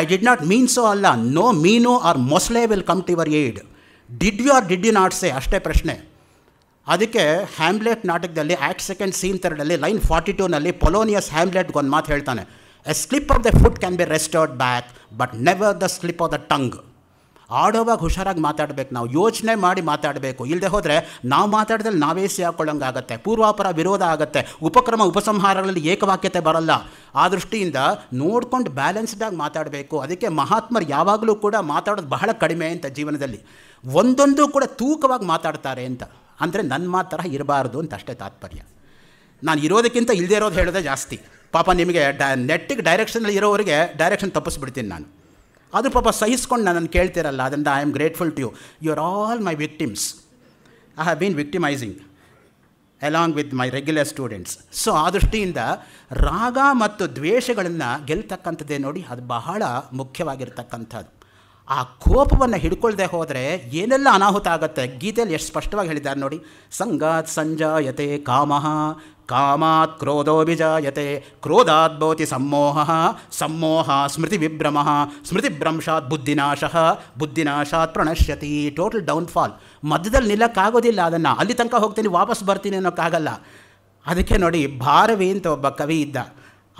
I did not mean so ಅಲ್ಲ ನೋ ಮೀನು ಆರ್ ಮೊಸಳೆ will come to your aid did you or did you not say ಅಷ್ಟೇ ಪ್ರಶ್ನೆ ಅದಕ್ಕೆ ಹ್ಯಾಮ್ಲೆಟ್ ನಾಟಕದಲ್ಲಿ ಆ್ಯಕ್ಟ್ ಸೆಕೆಂಡ್ ಸೀನ್ ಥರ್ಡಲ್ಲಿ ಲೈನ್ ಫಾರ್ಟಿ ಟೂನಲ್ಲಿ ಪೊಲೋನಿಯಸ್ ಒಂದು ಮಾತು ಹೇಳ್ತಾನೆ a slip of the foot can be restored back but never the slip of the tongue ಆಡೋವಾಗ ಹುಷಾರಾಗಿ ಮಾತಾಡಬೇಕು ನಾವು ಯೋಚನೆ ಮಾಡಿ ಮಾತಾಡಬೇಕು ಇಲ್ಲದೆ ಹೋದರೆ ನಾವು ಮಾತಾಡಿದಲ್ಲಿ ನಾವೇ ಆಗುತ್ತೆ ಪೂರ್ವಾಪರ ವಿರೋಧ ಆಗುತ್ತೆ ಉಪಕ್ರಮ ಉಪಸಂಹಾರಗಳಲ್ಲಿ ಏಕವಾಕ್ಯತೆ ಬರಲ್ಲ ಆ ದೃಷ್ಟಿಯಿಂದ ನೋಡ್ಕೊಂಡು ಬ್ಯಾಲೆನ್ಸ್ಡಾಗಿ ಮಾತಾಡಬೇಕು ಅದಕ್ಕೆ ಮಹಾತ್ಮರು ಯಾವಾಗಲೂ ಕೂಡ ಮಾತಾಡೋದು ಬಹಳ ಕಡಿಮೆ ಅಂತ ಜೀವನದಲ್ಲಿ ಒಂದೊಂದು ಕೂಡ ತೂಕವಾಗಿ ಮಾತಾಡ್ತಾರೆ ಅಂತ ಅಂದರೆ ನನ್ನ ಮಾತರ ಇರಬಾರ್ದು ಅಂತ ಅಷ್ಟೇ ತಾತ್ಪರ್ಯ ನಾನು ಇರೋದಕ್ಕಿಂತ ಇಲ್ಲದೆ ಇರೋದು ಹೇಳೋದೇ ಜಾಸ್ತಿ ಪಾಪ ನಿಮಗೆ ಡ ನೆಟ್ಟಿಗೆ ಡೈರೆಕ್ಷನಲ್ಲಿ ಇರೋವರಿಗೆ ಡೈರೆಕ್ಷನ್ ತಪ್ಪಿಸ್ಬಿಡ್ತೀನಿ ನಾನು ಅದು ಪಾಪ ಸಹಿಸ್ಕೊಂಡು ನಾನು ಕೇಳ್ತಿರಲ್ಲ ಅದರಿಂದ I am grateful to you you are all my victims I have been victimising along with my regular students so ಆ ದೃಷ್ಟಿಯಿಂದ ರಾಗ ಮತ್ತು ದ್ವೇಷಗಳನ್ನು ಗೆಲ್ತಕ್ಕಂಥದ್ದೇ ನೋಡಿ ಅದು ಬಹಳ ಮುಖ್ಯವಾಗಿರ್ತಕ್ಕಂಥದ್ದು ಆ ಕೋಪವನ್ನು ಹಿಡ್ಕೊಳ್ದೆ ಹೋದರೆ ಏನೆಲ್ಲ ಅನಾಹುತ ಆಗುತ್ತೆ ಗೀತೆಯಲ್ಲಿ ಎಷ್ಟು ಸ್ಪಷ್ಟವಾಗಿ ಹೇಳಿದ್ದಾರೆ ನೋಡಿ ಸಂಗಾತ್ ಸಂಜಾಯತೆ ಕಾಮಃ ಕಾಮಾತ್ ಕ್ರೋಧೋ ಬಿಜಾಯತೆ ಕ್ರೋಧಾತ್ ಭೋತಿ ಸಮ್ಮೋಹ ಸಮ್ಮೋಹ ಸ್ಮೃತಿ ವಿಭ್ರಮ ಸ್ಮೃತಿ ಭ್ರಂಶಾತ್ ಬುದ್ಧಿನಾಶಃ ಬುದ್ಧಿನಾಶಾತ್ ಪ್ರಣಶ್ಯತಿ ಟೋಟಲ್ ಡೌನ್ಫಾಲ್ ಮಧ್ಯದಲ್ಲಿ ನಿಲ್ಲಕ್ಕಾಗೋದಿಲ್ಲ ಅದನ್ನು ಅಲ್ಲಿ ತನಕ ಹೋಗ್ತೀನಿ ವಾಪಸ್ ಬರ್ತೀನಿ ಅನ್ನೋಕ್ಕಾಗಲ್ಲ ಅದಕ್ಕೆ ನೋಡಿ ಭಾರವಿ ಅಂತ ಒಬ್ಬ ಕವಿ ಇದ್ದ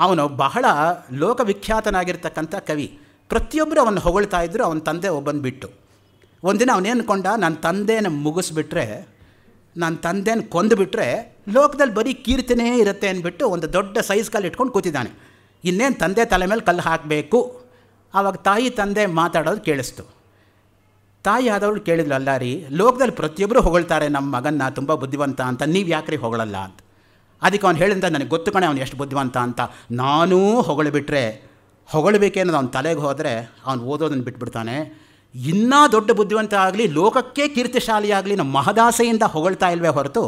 ಅವನು ಬಹಳ ಲೋಕವಿಖ್ಯಾತನಾಗಿರ್ತಕ್ಕಂಥ ಕವಿ ಪ್ರತಿಯೊಬ್ಬರು ಅವನು ಹೊಗಳ್ತಾ ಇದ್ದರು ಅವನ ತಂದೆ ಒಬ್ಬನ ಬಿಟ್ಟು ಒಂದಿನ ಅವನೇನ್ಕೊಂಡ ನನ್ನ ತಂದೆನ ಮುಗಿಸ್ಬಿಟ್ರೆ ನನ್ನ ತಂದೆನ ಕೊಂದುಬಿಟ್ರೆ ಲೋಕದಲ್ಲಿ ಬರೀ ಕೀರ್ತನೇ ಇರುತ್ತೆ ಅಂದ್ಬಿಟ್ಟು ಒಂದು ದೊಡ್ಡ ಸೈಜ್ ಕಾಲು ಇಟ್ಕೊಂಡು ಕೂತಿದ್ದಾನೆ ಇನ್ನೇನು ತಂದೆ ತಲೆ ಮೇಲೆ ಕಲ್ಲು ಹಾಕಬೇಕು ಆವಾಗ ತಾಯಿ ತಂದೆ ಮಾತಾಡೋದು ಕೇಳಿಸ್ತು ತಾಯಿ ಆದವಳು ಕೇಳಿದ್ಲು ಅಲ್ಲ ರೀ ಲೋಕದಲ್ಲಿ ಪ್ರತಿಯೊಬ್ಬರು ಹೊಗಳ್ತಾರೆ ನಮ್ಮ ಮಗನ್ನ ತುಂಬ ಬುದ್ಧಿವಂತ ಅಂತ ನೀವು ಯಾಕ್ರಿ ಹೊಗಳಲ್ಲ ಅಂತ ಅದಕ್ಕೆ ಅವ್ನು ಹೇಳಿದ ನನಗೆ ಗೊತ್ತು ಕಣೆ ಅವ್ನು ಎಷ್ಟು ಬುದ್ಧಿವಂತ ಅಂತ ನಾನೂ ಹೊಗಳ್ಬಿಟ್ರೆ ಹೊಗಳಬೇಕೆ ಅನ್ನೋದು ತಲೆಗೆ ಹೋದರೆ ಅವನು ಓದೋದನ್ನು ಬಿಟ್ಬಿಡ್ತಾನೆ ಇನ್ನೂ ದೊಡ್ಡ ಬುದ್ಧಿವಂತ ಆಗಲಿ ಲೋಕಕ್ಕೆ ಕೀರ್ತಿಶಾಲಿಯಾಗಲಿ ನಮ್ಮ ಮಹದಾಸೆಯಿಂದ ಹೊಗಳ್ತಾ ಇಲ್ವೇ ಹೊರತು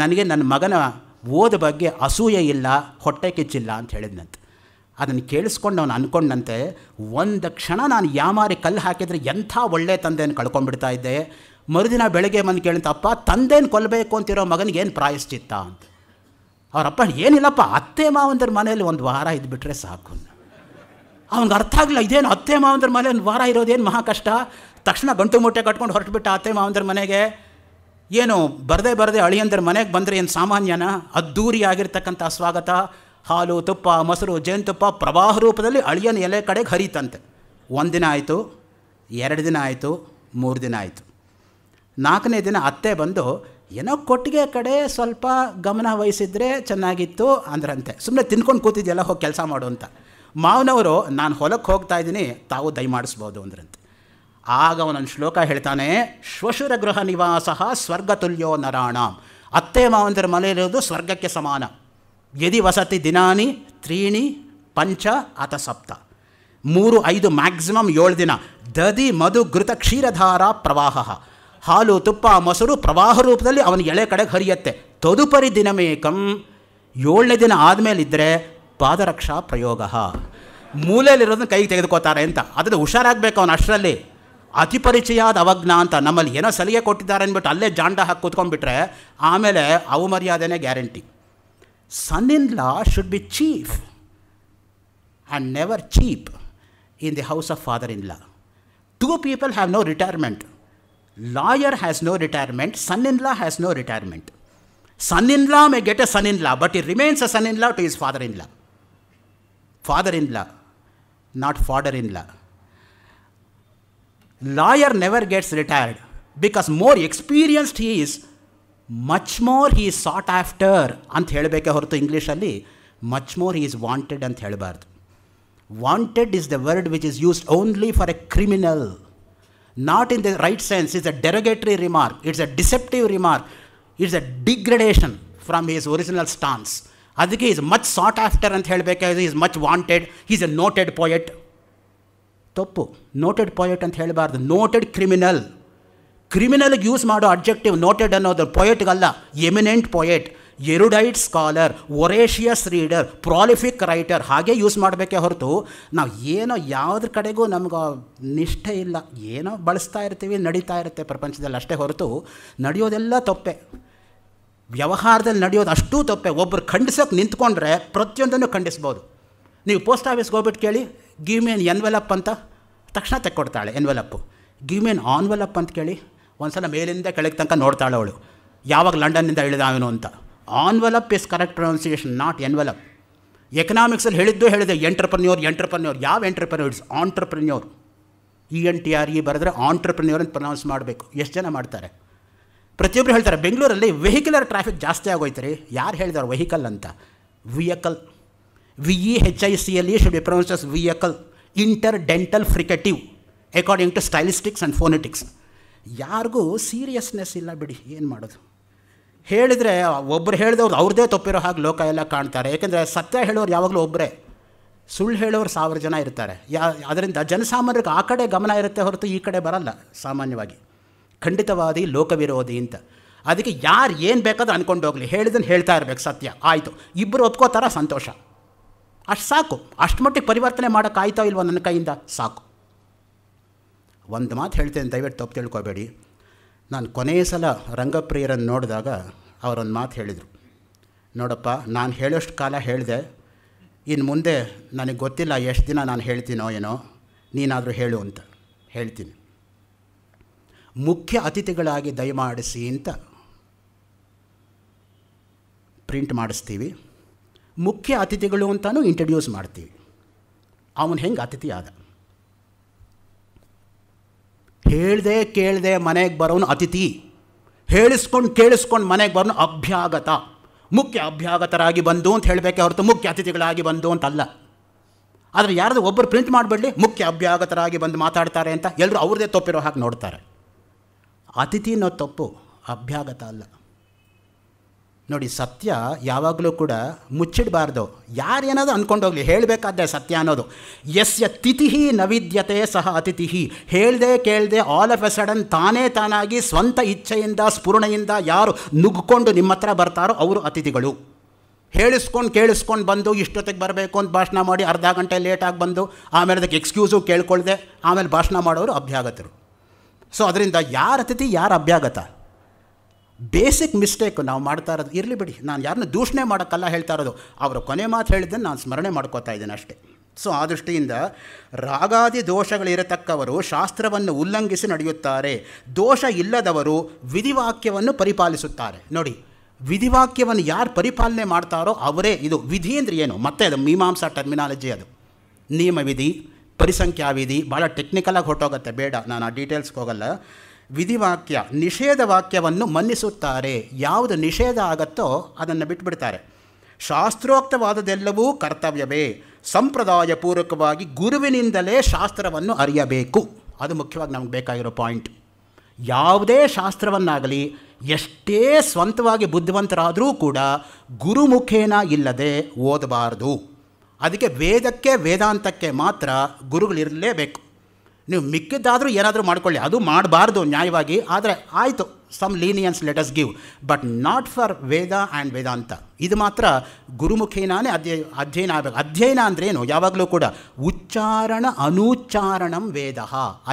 ನನಗೆ ನನ್ನ ಮಗನ ಓದ ಬಗ್ಗೆ ಅಸೂಯೆ ಇಲ್ಲ ಹೊಟ್ಟೆ ಕಿಚ್ಚಿಲ್ಲ ಅಂತ ಹೇಳಿದ್ನಂತೆ ಅದನ್ನು ಕೇಳಿಸ್ಕೊಂಡು ಅವನು ಅಂದ್ಕೊಂಡಂತೆ ಒಂದು ಕ್ಷಣ ನಾನು ಯಾಮಾರಿ ಕಲ್ಲು ಹಾಕಿದರೆ ಎಂಥ ಒಳ್ಳೆ ತಂದೆಯನ್ನು ಕಳ್ಕೊಂಡ್ಬಿಡ್ತಾ ಇದ್ದೆ ಮರುದಿನ ಬೆಳಗ್ಗೆ ಬಂದು ಅಪ್ಪ ತಂದೇನು ಕೊಲ್ಲಬೇಕು ಅಂತಿರೋ ಮಗನಿಗೆ ಏನು ಪ್ರಾಯಶ್ಚಿತ್ತ ಅಂತ ಅವರಪ್ಪ ಏನಿಲ್ಲಪ್ಪ ಅತ್ತೆ ಮಾವಂದ್ರ ಮನೆಯಲ್ಲಿ ಒಂದು ವಾರ ಇದ್ಬಿಟ್ರೆ ಸಾಕು ಅವ್ನಿಗೆ ಅರ್ಥ ಆಗಲಿಲ್ಲ ಇದೇನು ಅತ್ತೆ ಮಾವಂದ್ರ ಮನೆ ವಾರ ಇರೋದೇನು ಮಹಾಕಷ್ಟ ತಕ್ಷಣ ಗಂಟು ಮೂಟೆ ಕಟ್ಕೊಂಡು ಹೊರಟುಬಿಟ್ಟ ಅತ್ತೆ ಮಾವಂದ್ರ ಮನೆಗೆ ಏನು ಬರದೆ ಬರದೆ ಅಳಿಯಂದ್ರ ಮನೆಗೆ ಬಂದರೆ ಏನು ಸಾಮಾನ್ಯನ ಅದ್ಧೂರಿಯಾಗಿರ್ತಕ್ಕಂಥ ಸ್ವಾಗತ ಹಾಲು ತುಪ್ಪ ಮೊಸರು ಜೇನುತುಪ್ಪ ಪ್ರವಾಹ ರೂಪದಲ್ಲಿ ಅಳಿಯನ ಎಲೆ ಕಡೆಗೆ ಹರಿತಂತೆ ಒಂದು ದಿನ ಆಯಿತು ಎರಡು ದಿನ ಆಯಿತು ಮೂರು ದಿನ ಆಯಿತು ನಾಲ್ಕನೇ ದಿನ ಅತ್ತೆ ಬಂದು ಏನೋ ಕೊಟ್ಟಿಗೆ ಕಡೆ ಸ್ವಲ್ಪ ಗಮನ ವಹಿಸಿದರೆ ಚೆನ್ನಾಗಿತ್ತು ಅಂದ್ರಂತೆ ಸುಮ್ಮನೆ ತಿನ್ಕೊಂಡು ಕೂತಿದ್ಯಲ್ಲ ಹೋಗಿ ಕೆಲಸ ಮಾಡು ಅಂತ ಮಾವನವರು ನಾನು ಹೊಲಕ್ಕೆ ಹೋಗ್ತಾ ಇದ್ದೀನಿ ತಾವು ದಯಮಾಡಿಸ್ಬೋದು ಅಂದ್ರಂತೆ ಆಗ ಅವನೊಂದು ಶ್ಲೋಕ ಹೇಳ್ತಾನೆ ಶ್ವಶುರ ಗೃಹ ನಿವಾಸ ಸ್ವರ್ಗ ತುಲ್ಯೋ ನರಾಣಾಂ ಅತ್ತೆ ಮಾವನದರ ಮನೆಯಲ್ಲಿರೋದು ಸ್ವರ್ಗಕ್ಕೆ ಸಮಾನ ಯದಿ ವಸತಿ ದಿನಾನಿ ತ್ರೀಣಿ ಪಂಚ ಅಥ ಸಪ್ತ ಮೂರು ಐದು ಮ್ಯಾಕ್ಸಿಮಮ್ ಏಳು ದಿನ ದದಿ ಮಧು ಘೃತ ಕ್ಷೀರಧಾರ ಪ್ರವಾಹ ಹಾಲು ತುಪ್ಪ ಮೊಸರು ಪ್ರವಾಹ ರೂಪದಲ್ಲಿ ಅವನ ಎಳೆ ಕಡೆಗೆ ಹರಿಯುತ್ತೆ ತದುಪರಿ ದಿನಮೇಕಂ ಏಳನೇ ದಿನ ಆದಮೇಲಿದ್ದರೆ ಪಾದರಕ್ಷಾ ಪ್ರಯೋಗ ಮೂಲೆಯಲ್ಲಿರೋದನ್ನ ಕೈಗೆ ತೆಗೆದುಕೋತಾರೆ ಅಂತ ಅದನ್ನು ಹುಷಾರಾಗಬೇಕು ಅವನು ಅಷ್ಟರಲ್ಲಿ ಅತಿ ಅವಜ್ಞ ಅಂತ ನಮ್ಮಲ್ಲಿ ಏನೋ ಸಲಿಗೆ ಕೊಟ್ಟಿದ್ದಾರೆ ಅಂದ್ಬಿಟ್ಟು ಅಲ್ಲೇ ಜಾಂಡ ಹಾಕಿ ಕೂತ್ಕೊಂಡ್ಬಿಟ್ರೆ ಆಮೇಲೆ ಅವಮರ್ಯಾದೆನೇ guarantee son in law should be chief and never cheap in the house of father in law two people have no retirement lawyer has no retirement son in law has no retirement son in law may get a son in law but it remains a son in law to his father in law father-in-law, not father-in-law. Lawyer never gets retired because more experienced he is, much more he is sought after. Ant helbeke hortu English alli, much more he is wanted and helbard. Wanted is the word which is used only for a criminal. Not in the right sense, it's a derogatory remark, it's a deceptive remark, it's a degradation from his original stance. ಅದಕ್ಕೆ ಈಸ್ ಮಚ್ ಸಾಟ್ ಆಫ್ಟರ್ ಅಂತ ಹೇಳಬೇಕಾದ್ರೆ is much wanted is a noted poet ತಪ್ಪು ನೋಟೆಡ್ ಪೊಯೆಟ್ ಅಂತ ಹೇಳಬಾರ್ದು ನೋಟೆಡ್ ಕ್ರಿಮಿನಲ್ ಕ್ರಿಮಿನಲ್ಗೆ ಯೂಸ್ ಮಾಡೋ ಅಬ್ಜೆಕ್ಟಿವ್ ನೋಟೆಡ್ ಅನ್ನೋದು ಪೊಯೆಟ್ಗಲ್ಲ eminent poet erudite scholar voracious reader prolific writer ಹಾಗೆ ಯೂಸ್ ಮಾಡಬೇಕೇ ಹೊರತು ನಾವು ಏನೋ ಯಾವುದ್ರ ಕಡೆಗೂ ನಮ್ಗೆ ನಿಷ್ಠೆ ಇಲ್ಲ ಏನೋ ಬಳಸ್ತಾ ಇರ್ತೀವಿ ನಡೀತಾ ಇರುತ್ತೆ ಪ್ರಪಂಚದಲ್ಲಿ ಅಷ್ಟೇ ಹೊರತು ನಡೆಯೋದೆಲ್ಲ ತಪ್ಪೆ ವ್ಯವಹಾರದಲ್ಲಿ ನಡೆಯೋದು ಅಷ್ಟೂ ತಪ್ಪೆ ಒಬ್ಬರು ಖಂಡಿಸೋಕೆ ನಿಂತ್ಕೊಂಡ್ರೆ ಪ್ರತಿಯೊಂದನ್ನು ಖಂಡಿಸ್ಬೋದು ನೀವು ಪೋಸ್ಟ್ ಆಫೀಸ್ಗೆ ಹೋಗ್ಬಿಟ್ಟು ಕೇಳಿ ಗಿವ್ ಮೇನ್ ಎನ್ವೆಲಪ್ ಅಂತ ತಕ್ಷಣ ತೆಕ್ಕೊಡ್ತಾಳೆ ಎನ್ವೆಲಪ್ಪು ಗಿವ್ ಮೇನ್ ಆನ್ವೆಲಪ್ ಅಂತ ಕೇಳಿ ಒಂದು ಸಲ ಮೇಲಿಂದ ಕೆಳಗೆ ತನಕ ನೋಡ್ತಾಳೆ ಅವಳು ಯಾವಾಗ ಲಂಡನ್ನಿಂದ ಇಳಿದ ಅಂತ envelope is correct pronunciation not envelope ಎಕನಾಮಿಕ್ಸಲ್ಲಿ ಹೇಳಿದ್ದು ಹೇಳಿದೆ ಎಂಟ್ರಪ್ರನ್ಯೂರ್ ಎಂಟ್ರಪ್ರನ್ಯೂರ್ ಯಾವ entrepreneur it's entrepreneur E N T R E ಬರೆದ್ರೆ ಆಂಟ್ರಪ್ರನ್ಯೂರ್ ಅಂತ ಪ್ರೊನೌನ್ಸ್ ಮಾಡಬೇಕು ಎಷ್ಟು ಜನ ಮಾಡ್ತಾರೆ ಪ್ರತಿಯೊಬ್ಬರು ಹೇಳ್ತಾರೆ ಬೆಂಗಳೂರಲ್ಲಿ ವೆಹಿಕಲರ್ ಟ್ರಾಫಿಕ್ ಜಾಸ್ತಿ ರೀ ಯಾರು ಹೇಳಿದಾರೆ ವೆಹಿಕಲ್ ಅಂತ vehicle V E H I C L E should be pronounces vehicle interdental fricative according to stylistics and phonetics ಯಾರಿಗೂ ಸೀರಿಯಸ್ನೆಸ್ ಇಲ್ಲ ಬಿಡಿ ಏನು ಮಾಡೋದು ಹೇಳಿದರೆ ಒಬ್ಬರು ಹೇಳಿದವ್ರು ಅವ್ರದ್ದೇ ತಪ್ಪಿರೋ ಹಾಗೆ ಲೋಕ ಎಲ್ಲ ಕಾಣ್ತಾರೆ ಏಕೆಂದರೆ ಸತ್ಯ ಹೇಳೋರು ಯಾವಾಗಲೂ ಒಬ್ಬರೇ ಸುಳ್ಳು ಹೇಳೋರು ಸಾವಿರ ಜನ ಇರ್ತಾರೆ ಯಾ ಅದರಿಂದ ಜನಸಾಮಾನ್ಯರಿಗೆ ಆ ಕಡೆ ಗಮನ ಇರುತ್ತೆ ಹೊರತು ಈ ಕಡೆ ಬರಲ್ಲ ಸಾಮಾನ್ಯವಾಗಿ ಖಂಡಿತವಾದಿ ಲೋಕವಿರೋಧಿ ಅಂತ ಅದಕ್ಕೆ ಯಾರು ಏನು ಬೇಕಾದ್ರೂ ಹೋಗಲಿ ಹೇಳಿದನ್ನು ಹೇಳ್ತಾ ಇರಬೇಕು ಸತ್ಯ ಆಯಿತು ಇಬ್ಬರು ಒಪ್ಕೋತಾರ ಸಂತೋಷ ಅಷ್ಟು ಸಾಕು ಅಷ್ಟು ಮಟ್ಟಿಗೆ ಪರಿವರ್ತನೆ ಮಾಡೋಕ್ಕಾಯ್ತೋ ಇಲ್ವೋ ನನ್ನ ಕೈಯಿಂದ ಸಾಕು ಒಂದು ಮಾತು ಹೇಳ್ತೇನೆ ದಯವಿಟ್ಟು ತಪ್ಪು ತಿಳ್ಕೊಬೇಡಿ ನಾನು ಕೊನೆಯ ಸಲ ರಂಗಪ್ರಿಯರನ್ನು ನೋಡಿದಾಗ ಅವರೊಂದು ಮಾತು ಹೇಳಿದರು ನೋಡಪ್ಪ ನಾನು ಹೇಳೋಷ್ಟು ಕಾಲ ಹೇಳಿದೆ ಇನ್ನು ಮುಂದೆ ನನಗೆ ಗೊತ್ತಿಲ್ಲ ಎಷ್ಟು ದಿನ ನಾನು ಹೇಳ್ತೀನೋ ಏನೋ ನೀನಾದರೂ ಹೇಳು ಅಂತ ಹೇಳ್ತೀನಿ ಮುಖ್ಯ ಅತಿಥಿಗಳಾಗಿ ದಯಮಾಡಿಸಿ ಅಂತ ಪ್ರಿಂಟ್ ಮಾಡಿಸ್ತೀವಿ ಮುಖ್ಯ ಅತಿಥಿಗಳು ಅಂತಲೂ ಇಂಟ್ರಡ್ಯೂಸ್ ಮಾಡ್ತೀವಿ ಅವನು ಹೆಂಗೆ ಅತಿಥಿ ಆದ ಹೇಳ್ದೆ ಕೇಳದೆ ಮನೆಗೆ ಬರೋನು ಅತಿಥಿ ಹೇಳಿಸ್ಕೊಂಡು ಕೇಳಿಸ್ಕೊಂಡು ಮನೆಗೆ ಬರೋನು ಅಭ್ಯಾಗತ ಮುಖ್ಯ ಅಭ್ಯಾಗತರಾಗಿ ಬಂದು ಅಂತ ಹೇಳಬೇಕೆ ಹೊರತು ಮುಖ್ಯ ಅತಿಥಿಗಳಾಗಿ ಬಂದು ಅಂತಲ್ಲ ಆದರೆ ಯಾರಾದರೂ ಒಬ್ಬರು ಪ್ರಿಂಟ್ ಮಾಡಿಬಿಡಲಿ ಮುಖ್ಯ ಅಭ್ಯಾಗತರಾಗಿ ಬಂದು ಮಾತಾಡ್ತಾರೆ ಅಂತ ಎಲ್ಲರೂ ಅವ್ರದೇ ತಪ್ಪಿರೋ ಹಾಗೆ ನೋಡ್ತಾರೆ ಅತಿಥಿ ಅನ್ನೋ ತಪ್ಪು ಅಭ್ಯಾಗತ ಅಲ್ಲ ನೋಡಿ ಸತ್ಯ ಯಾವಾಗಲೂ ಕೂಡ ಮುಚ್ಚಿಡಬಾರ್ದು ಯಾರೇನಾದರೂ ಹೋಗಲಿ ಹೇಳಬೇಕಾದ್ರೆ ಸತ್ಯ ಅನ್ನೋದು ಯಸ್ಯ ತಿಥಿ ನವಿದ್ಯತೆ ಸಹ ಅತಿಥಿ ಹೇಳದೆ ಕೇಳದೆ ಆಲ್ ಆಫ್ ಎ ಸಡನ್ ತಾನೇ ತಾನಾಗಿ ಸ್ವಂತ ಇಚ್ಛೆಯಿಂದ ಸ್ಫುರಣೆಯಿಂದ ಯಾರು ನುಗ್ಕೊಂಡು ನಿಮ್ಮ ಹತ್ರ ಬರ್ತಾರೋ ಅವರು ಅತಿಥಿಗಳು ಹೇಳಿಸ್ಕೊಂಡು ಕೇಳಿಸ್ಕೊಂಡು ಬಂದು ಇಷ್ಟೊತ್ತಿಗೆ ಬರಬೇಕು ಅಂತ ಭಾಷಣ ಮಾಡಿ ಅರ್ಧ ಗಂಟೆ ಲೇಟಾಗಿ ಬಂದು ಆಮೇಲೆ ಅದಕ್ಕೆ ಎಕ್ಸ್ಕ್ಯೂಸು ಕೇಳ್ಕೊಳ್ದೆ ಆಮೇಲೆ ಭಾಷಣ ಮಾಡೋರು ಅಭ್ಯಾಗತರು ಸೊ ಅದರಿಂದ ಯಾರ ಅತಿಥಿ ಯಾರ ಅಭ್ಯಾಗತ ಬೇಸಿಕ್ ಮಿಸ್ಟೇಕ್ ನಾವು ಮಾಡ್ತಾ ಇರೋದು ಇರಲಿ ಬಿಡಿ ನಾನು ಯಾರನ್ನ ದೂಷಣೆ ಮಾಡೋಕ್ಕಲ್ಲ ಹೇಳ್ತಾ ಇರೋದು ಅವರ ಕೊನೆ ಮಾತು ಹೇಳಿದ್ದನ್ನು ನಾನು ಸ್ಮರಣೆ ಮಾಡ್ಕೋತಾ ಇದ್ದೇನೆ ಅಷ್ಟೇ ಸೊ ಆ ದೃಷ್ಟಿಯಿಂದ ರಾಗಾದಿ ದೋಷಗಳಿರತಕ್ಕವರು ಶಾಸ್ತ್ರವನ್ನು ಉಲ್ಲಂಘಿಸಿ ನಡೆಯುತ್ತಾರೆ ದೋಷ ಇಲ್ಲದವರು ವಿಧಿವಾಕ್ಯವನ್ನು ಪರಿಪಾಲಿಸುತ್ತಾರೆ ನೋಡಿ ವಿಧಿವಾಕ್ಯವನ್ನು ಯಾರು ಪರಿಪಾಲನೆ ಮಾಡ್ತಾರೋ ಅವರೇ ಇದು ವಿಧಿ ಅಂದರೆ ಏನು ಮತ್ತೆ ಅದು ಮೀಮಾಂಸಾ ಟರ್ಮಿನಾಲಜಿ ಅದು ನಿಯಮ ವಿಧಿ ಪರಿಸಂಖ್ಯಾ ವಿಧಿ ಭಾಳ ಟೆಕ್ನಿಕಲಾಗಿ ಹೊಟ್ಟೋಗುತ್ತೆ ಬೇಡ ನಾನು ಆ ಡೀಟೇಲ್ಸ್ಗೆ ಹೋಗಲ್ಲ ವಿಧಿವಾಕ್ಯ ನಿಷೇಧ ವಾಕ್ಯವನ್ನು ಮನ್ನಿಸುತ್ತಾರೆ ಯಾವುದು ನಿಷೇಧ ಆಗತ್ತೋ ಅದನ್ನು ಬಿಟ್ಬಿಡ್ತಾರೆ ಶಾಸ್ತ್ರೋಕ್ತವಾದದೆಲ್ಲವೂ ಕರ್ತವ್ಯವೇ ಸಂಪ್ರದಾಯ ಪೂರ್ವಕವಾಗಿ ಗುರುವಿನಿಂದಲೇ ಶಾಸ್ತ್ರವನ್ನು ಅರಿಯಬೇಕು ಅದು ಮುಖ್ಯವಾಗಿ ನಮಗೆ ಬೇಕಾಗಿರೋ ಪಾಯಿಂಟ್ ಯಾವುದೇ ಶಾಸ್ತ್ರವನ್ನಾಗಲಿ ಎಷ್ಟೇ ಸ್ವಂತವಾಗಿ ಬುದ್ಧಿವಂತರಾದರೂ ಕೂಡ ಗುರುಮುಖೇನ ಇಲ್ಲದೆ ಓದಬಾರ್ದು ಅದಕ್ಕೆ ವೇದಕ್ಕೆ ವೇದಾಂತಕ್ಕೆ ಮಾತ್ರ ಗುರುಗಳಿರಲೇಬೇಕು ನೀವು ಮಿಕ್ಕಿದ್ದಾದರೂ ಏನಾದರೂ ಮಾಡ್ಕೊಳ್ಳಿ ಅದು ಮಾಡಬಾರ್ದು ನ್ಯಾಯವಾಗಿ ಆದರೆ ಆಯಿತು some leniencies let's give but not for Veda and Vedanta ಇದು ಮಾತ್ರ ಗುರುಮುಖೇನಾನೇ ಅಧ್ಯಯ ಅಧ್ಯಯನ ಆಗಬೇಕು ಅಧ್ಯಯನ ಅಂದ್ರೇನು ಯಾವಾಗಲೂ ಕೂಡ ಉಚ್ಚಾರಣ ಅನೂಚ್ಚಾರಣಂ ವೇದ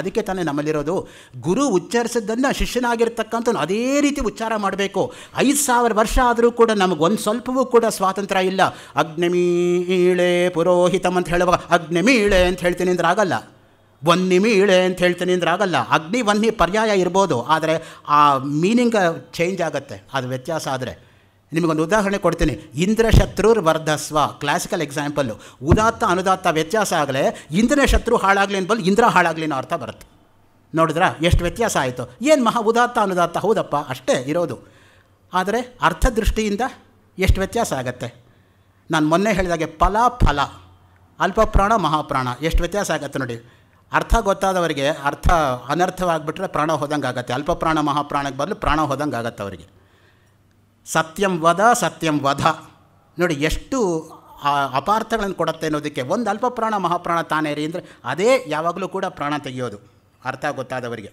ಅದಕ್ಕೆ ತಾನೇ ನಮ್ಮಲ್ಲಿರೋದು ಗುರು ಉಚ್ಚರಿಸಿದ್ದನ್ನು ಶಿಷ್ಯನಾಗಿರ್ತಕ್ಕಂಥ ಅದೇ ರೀತಿ ಉಚ್ಚಾರ ಮಾಡಬೇಕು ಐದು ಸಾವಿರ ವರ್ಷ ಆದರೂ ಕೂಡ ನಮಗೊಂದು ಸ್ವಲ್ಪವೂ ಕೂಡ ಸ್ವಾತಂತ್ರ್ಯ ಇಲ್ಲ ಅಗ್ನಿಮೀಳೆ ಪುರೋಹಿತಮ್ ಅಂತ ಹೇಳುವಾಗ ಅಗ್ನಿಮೀಳೆ ಅಂತ ಹೇಳ್ತೀನಿ ಅಂದ್ರೆ ಆಗಲ್ಲ ವನ್ನಿಮಿ ಮೀಳೆ ಅಂತ ಹೇಳ್ತೀನಿ ಅಂದ್ರೆ ಆಗಲ್ಲ ಅಗ್ನಿ ವನ್ನಿ ಪರ್ಯಾಯ ಇರ್ಬೋದು ಆದರೆ ಆ ಮೀನಿಂಗ್ ಚೇಂಜ್ ಆಗುತ್ತೆ ಅದು ವ್ಯತ್ಯಾಸ ಆದರೆ ನಿಮಗೊಂದು ಉದಾಹರಣೆ ಕೊಡ್ತೀನಿ ಇಂದ್ರ ವರ್ಧಸ್ವ ಕ್ಲಾಸಿಕಲ್ ಎಕ್ಸಾಂಪಲ್ಲು ಉದಾತ್ತ ಅನುದಾತ್ತ ವ್ಯತ್ಯಾಸ ಆಗಲೇ ಇಂದ್ರನೇ ಶತ್ರು ಹಾಳಾಗಲಿ ಅನ್ಬಲ್ ಇಂದ್ರ ಹಾಳಾಗಲಿ ಅನ್ನೋ ಅರ್ಥ ಬರುತ್ತೆ ನೋಡಿದ್ರಾ ಎಷ್ಟು ವ್ಯತ್ಯಾಸ ಆಯಿತು ಏನು ಮಹಾ ಉದಾತ್ತ ಅನುದಾತ್ತ ಹೌದಪ್ಪ ಅಷ್ಟೇ ಇರೋದು ಆದರೆ ಅರ್ಥದೃಷ್ಟಿಯಿಂದ ಎಷ್ಟು ವ್ಯತ್ಯಾಸ ಆಗತ್ತೆ ನಾನು ಮೊನ್ನೆ ಹೇಳಿದಾಗೆ ಫಲ ಫಲ ಅಲ್ಪ ಪ್ರಾಣ ಮಹಾಪ್ರಾಣ ಎಷ್ಟು ವ್ಯತ್ಯಾಸ ಆಗತ್ತೆ ನೋಡಿ ಅರ್ಥ ಗೊತ್ತಾದವರಿಗೆ ಅರ್ಥ ಅನರ್ಥವಾಗಿಬಿಟ್ರೆ ಪ್ರಾಣ ಹೋದಂಗೆ ಆಗತ್ತೆ ಅಲ್ಪ ಪ್ರಾಣ ಮಹಾಪ್ರಾಣಕ್ಕೆ ಬದಲು ಪ್ರಾಣ ಹೋದಂಗೆ ಆಗತ್ತೆ ಅವರಿಗೆ ಸತ್ಯಂ ವಧ ಸತ್ಯಂ ವಧ ನೋಡಿ ಎಷ್ಟು ಅಪಾರ್ಥಗಳನ್ನು ಕೊಡುತ್ತೆ ಅನ್ನೋದಕ್ಕೆ ಒಂದು ಅಲ್ಪ ಪ್ರಾಣ ಮಹಾಪ್ರಾಣ ತಾನೇ ರೀ ಅಂದರೆ ಅದೇ ಯಾವಾಗಲೂ ಕೂಡ ಪ್ರಾಣ ತೆಗೆಯೋದು ಅರ್ಥ ಗೊತ್ತಾದವರಿಗೆ